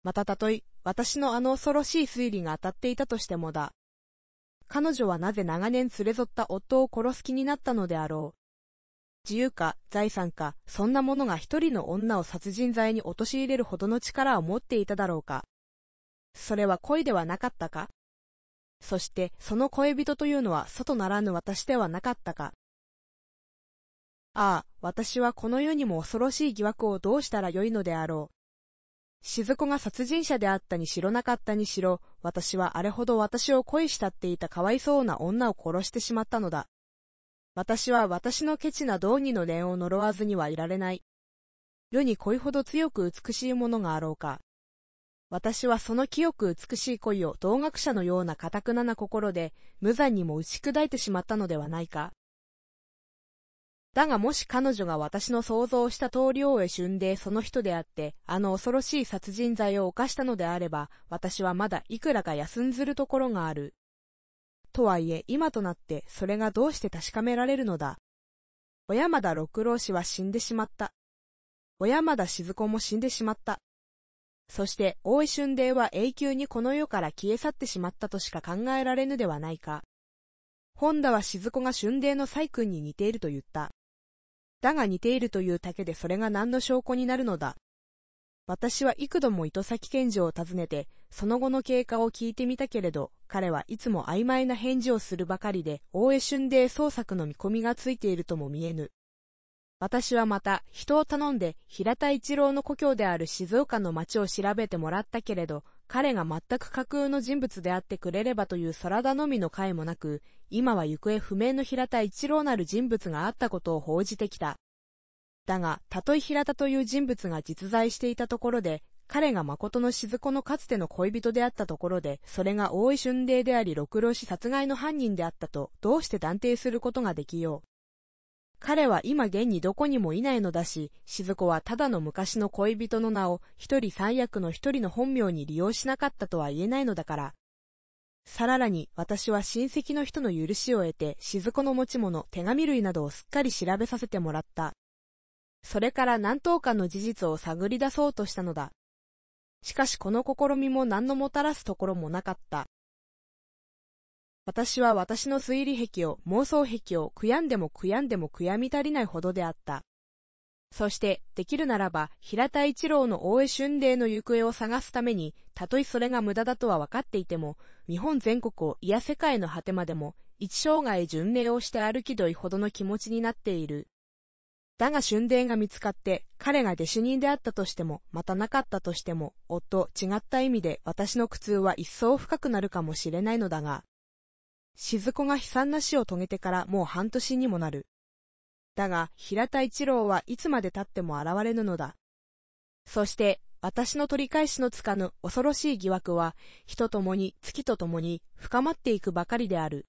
またたとえ、私のあの恐ろしい推理が当たっていたとしてもだ。彼女はなぜ長年連れ添った夫を殺す気になったのであろう。自由か財産か、そんなものが一人の女を殺人罪に陥れるほどの力を持っていただろうか。それは恋ではなかったかそしてその恋人というのは外ならぬ私ではなかったかああ、私はこの世にも恐ろしい疑惑をどうしたらよいのであろう。静子が殺人者であったにしろなかったにしろ、私はあれほど私を恋したっていたかわいそうな女を殺してしまったのだ。私は私のケチな道義の念を呪わずにはいられない。世に恋ほど強く美しいものがあろうか。私はその清く美しい恋を同学者のような堅くなな心で、無残にも打ち砕いてしまったのではないか。だがもし彼女が私の想像した通りをへ旬でその人であって、あの恐ろしい殺人罪を犯したのであれば、私はまだいくらか休んずるところがある。とはいえ今となってそれがどうして確かめられるのだ。小山田六郎氏は死んでしまった。小山田静子も死んでしまった。そして大井春霊は永久にこの世から消え去ってしまったとしか考えられぬではないか。本田は静子が春霊の細君に似ていると言った。だが似ているというだけでそれが何の証拠になるのだ。私は幾度も糸崎賢治を訪ねて、その後の経過を聞いてみたけれど、彼はいつも曖昧な返事をするばかりで、大江春で捜索の見込みがついているとも見えぬ。私はまた、人を頼んで、平田一郎の故郷である静岡の町を調べてもらったけれど、彼が全く架空の人物であってくれればという空田のみの会もなく、今は行方不明の平田一郎なる人物があったことを報じてきた。だが、たとえ平田という人物が実在していたところで、彼が誠の静子のかつての恋人であったところで、それが大井春霊であり六郎氏殺害の犯人であったと、どうして断定することができよう。彼は今現にどこにもいないのだし、静子はただの昔の恋人の名を、一人三役の一人の本名に利用しなかったとは言えないのだから。さらに、私は親戚の人の許しを得て、静子の持ち物、手紙類などをすっかり調べさせてもらった。それから何等かの事実を探り出そうとしたのだ。しかしこの試みも何のもたらすところもなかった。私は私の推理癖を、妄想癖を、悔やんでも悔やんでも悔やみ足りないほどであった。そして、できるならば、平田一郎の大江春麗の行方を探すために、たとえそれが無駄だとは分かっていても、日本全国をいや世界の果てまでも、一生涯巡礼をして歩きどいほどの気持ちになっている。だが春殿が見つかって、彼が下手人であったとしても、またなかったとしても、夫、違った意味で私の苦痛は一層深くなるかもしれないのだが、静子が悲惨な死を遂げてからもう半年にもなる。だが、平田一郎はいつまで経っても現れぬのだ。そして、私の取り返しのつかぬ恐ろしい疑惑は、人ともに月とともに深まっていくばかりである。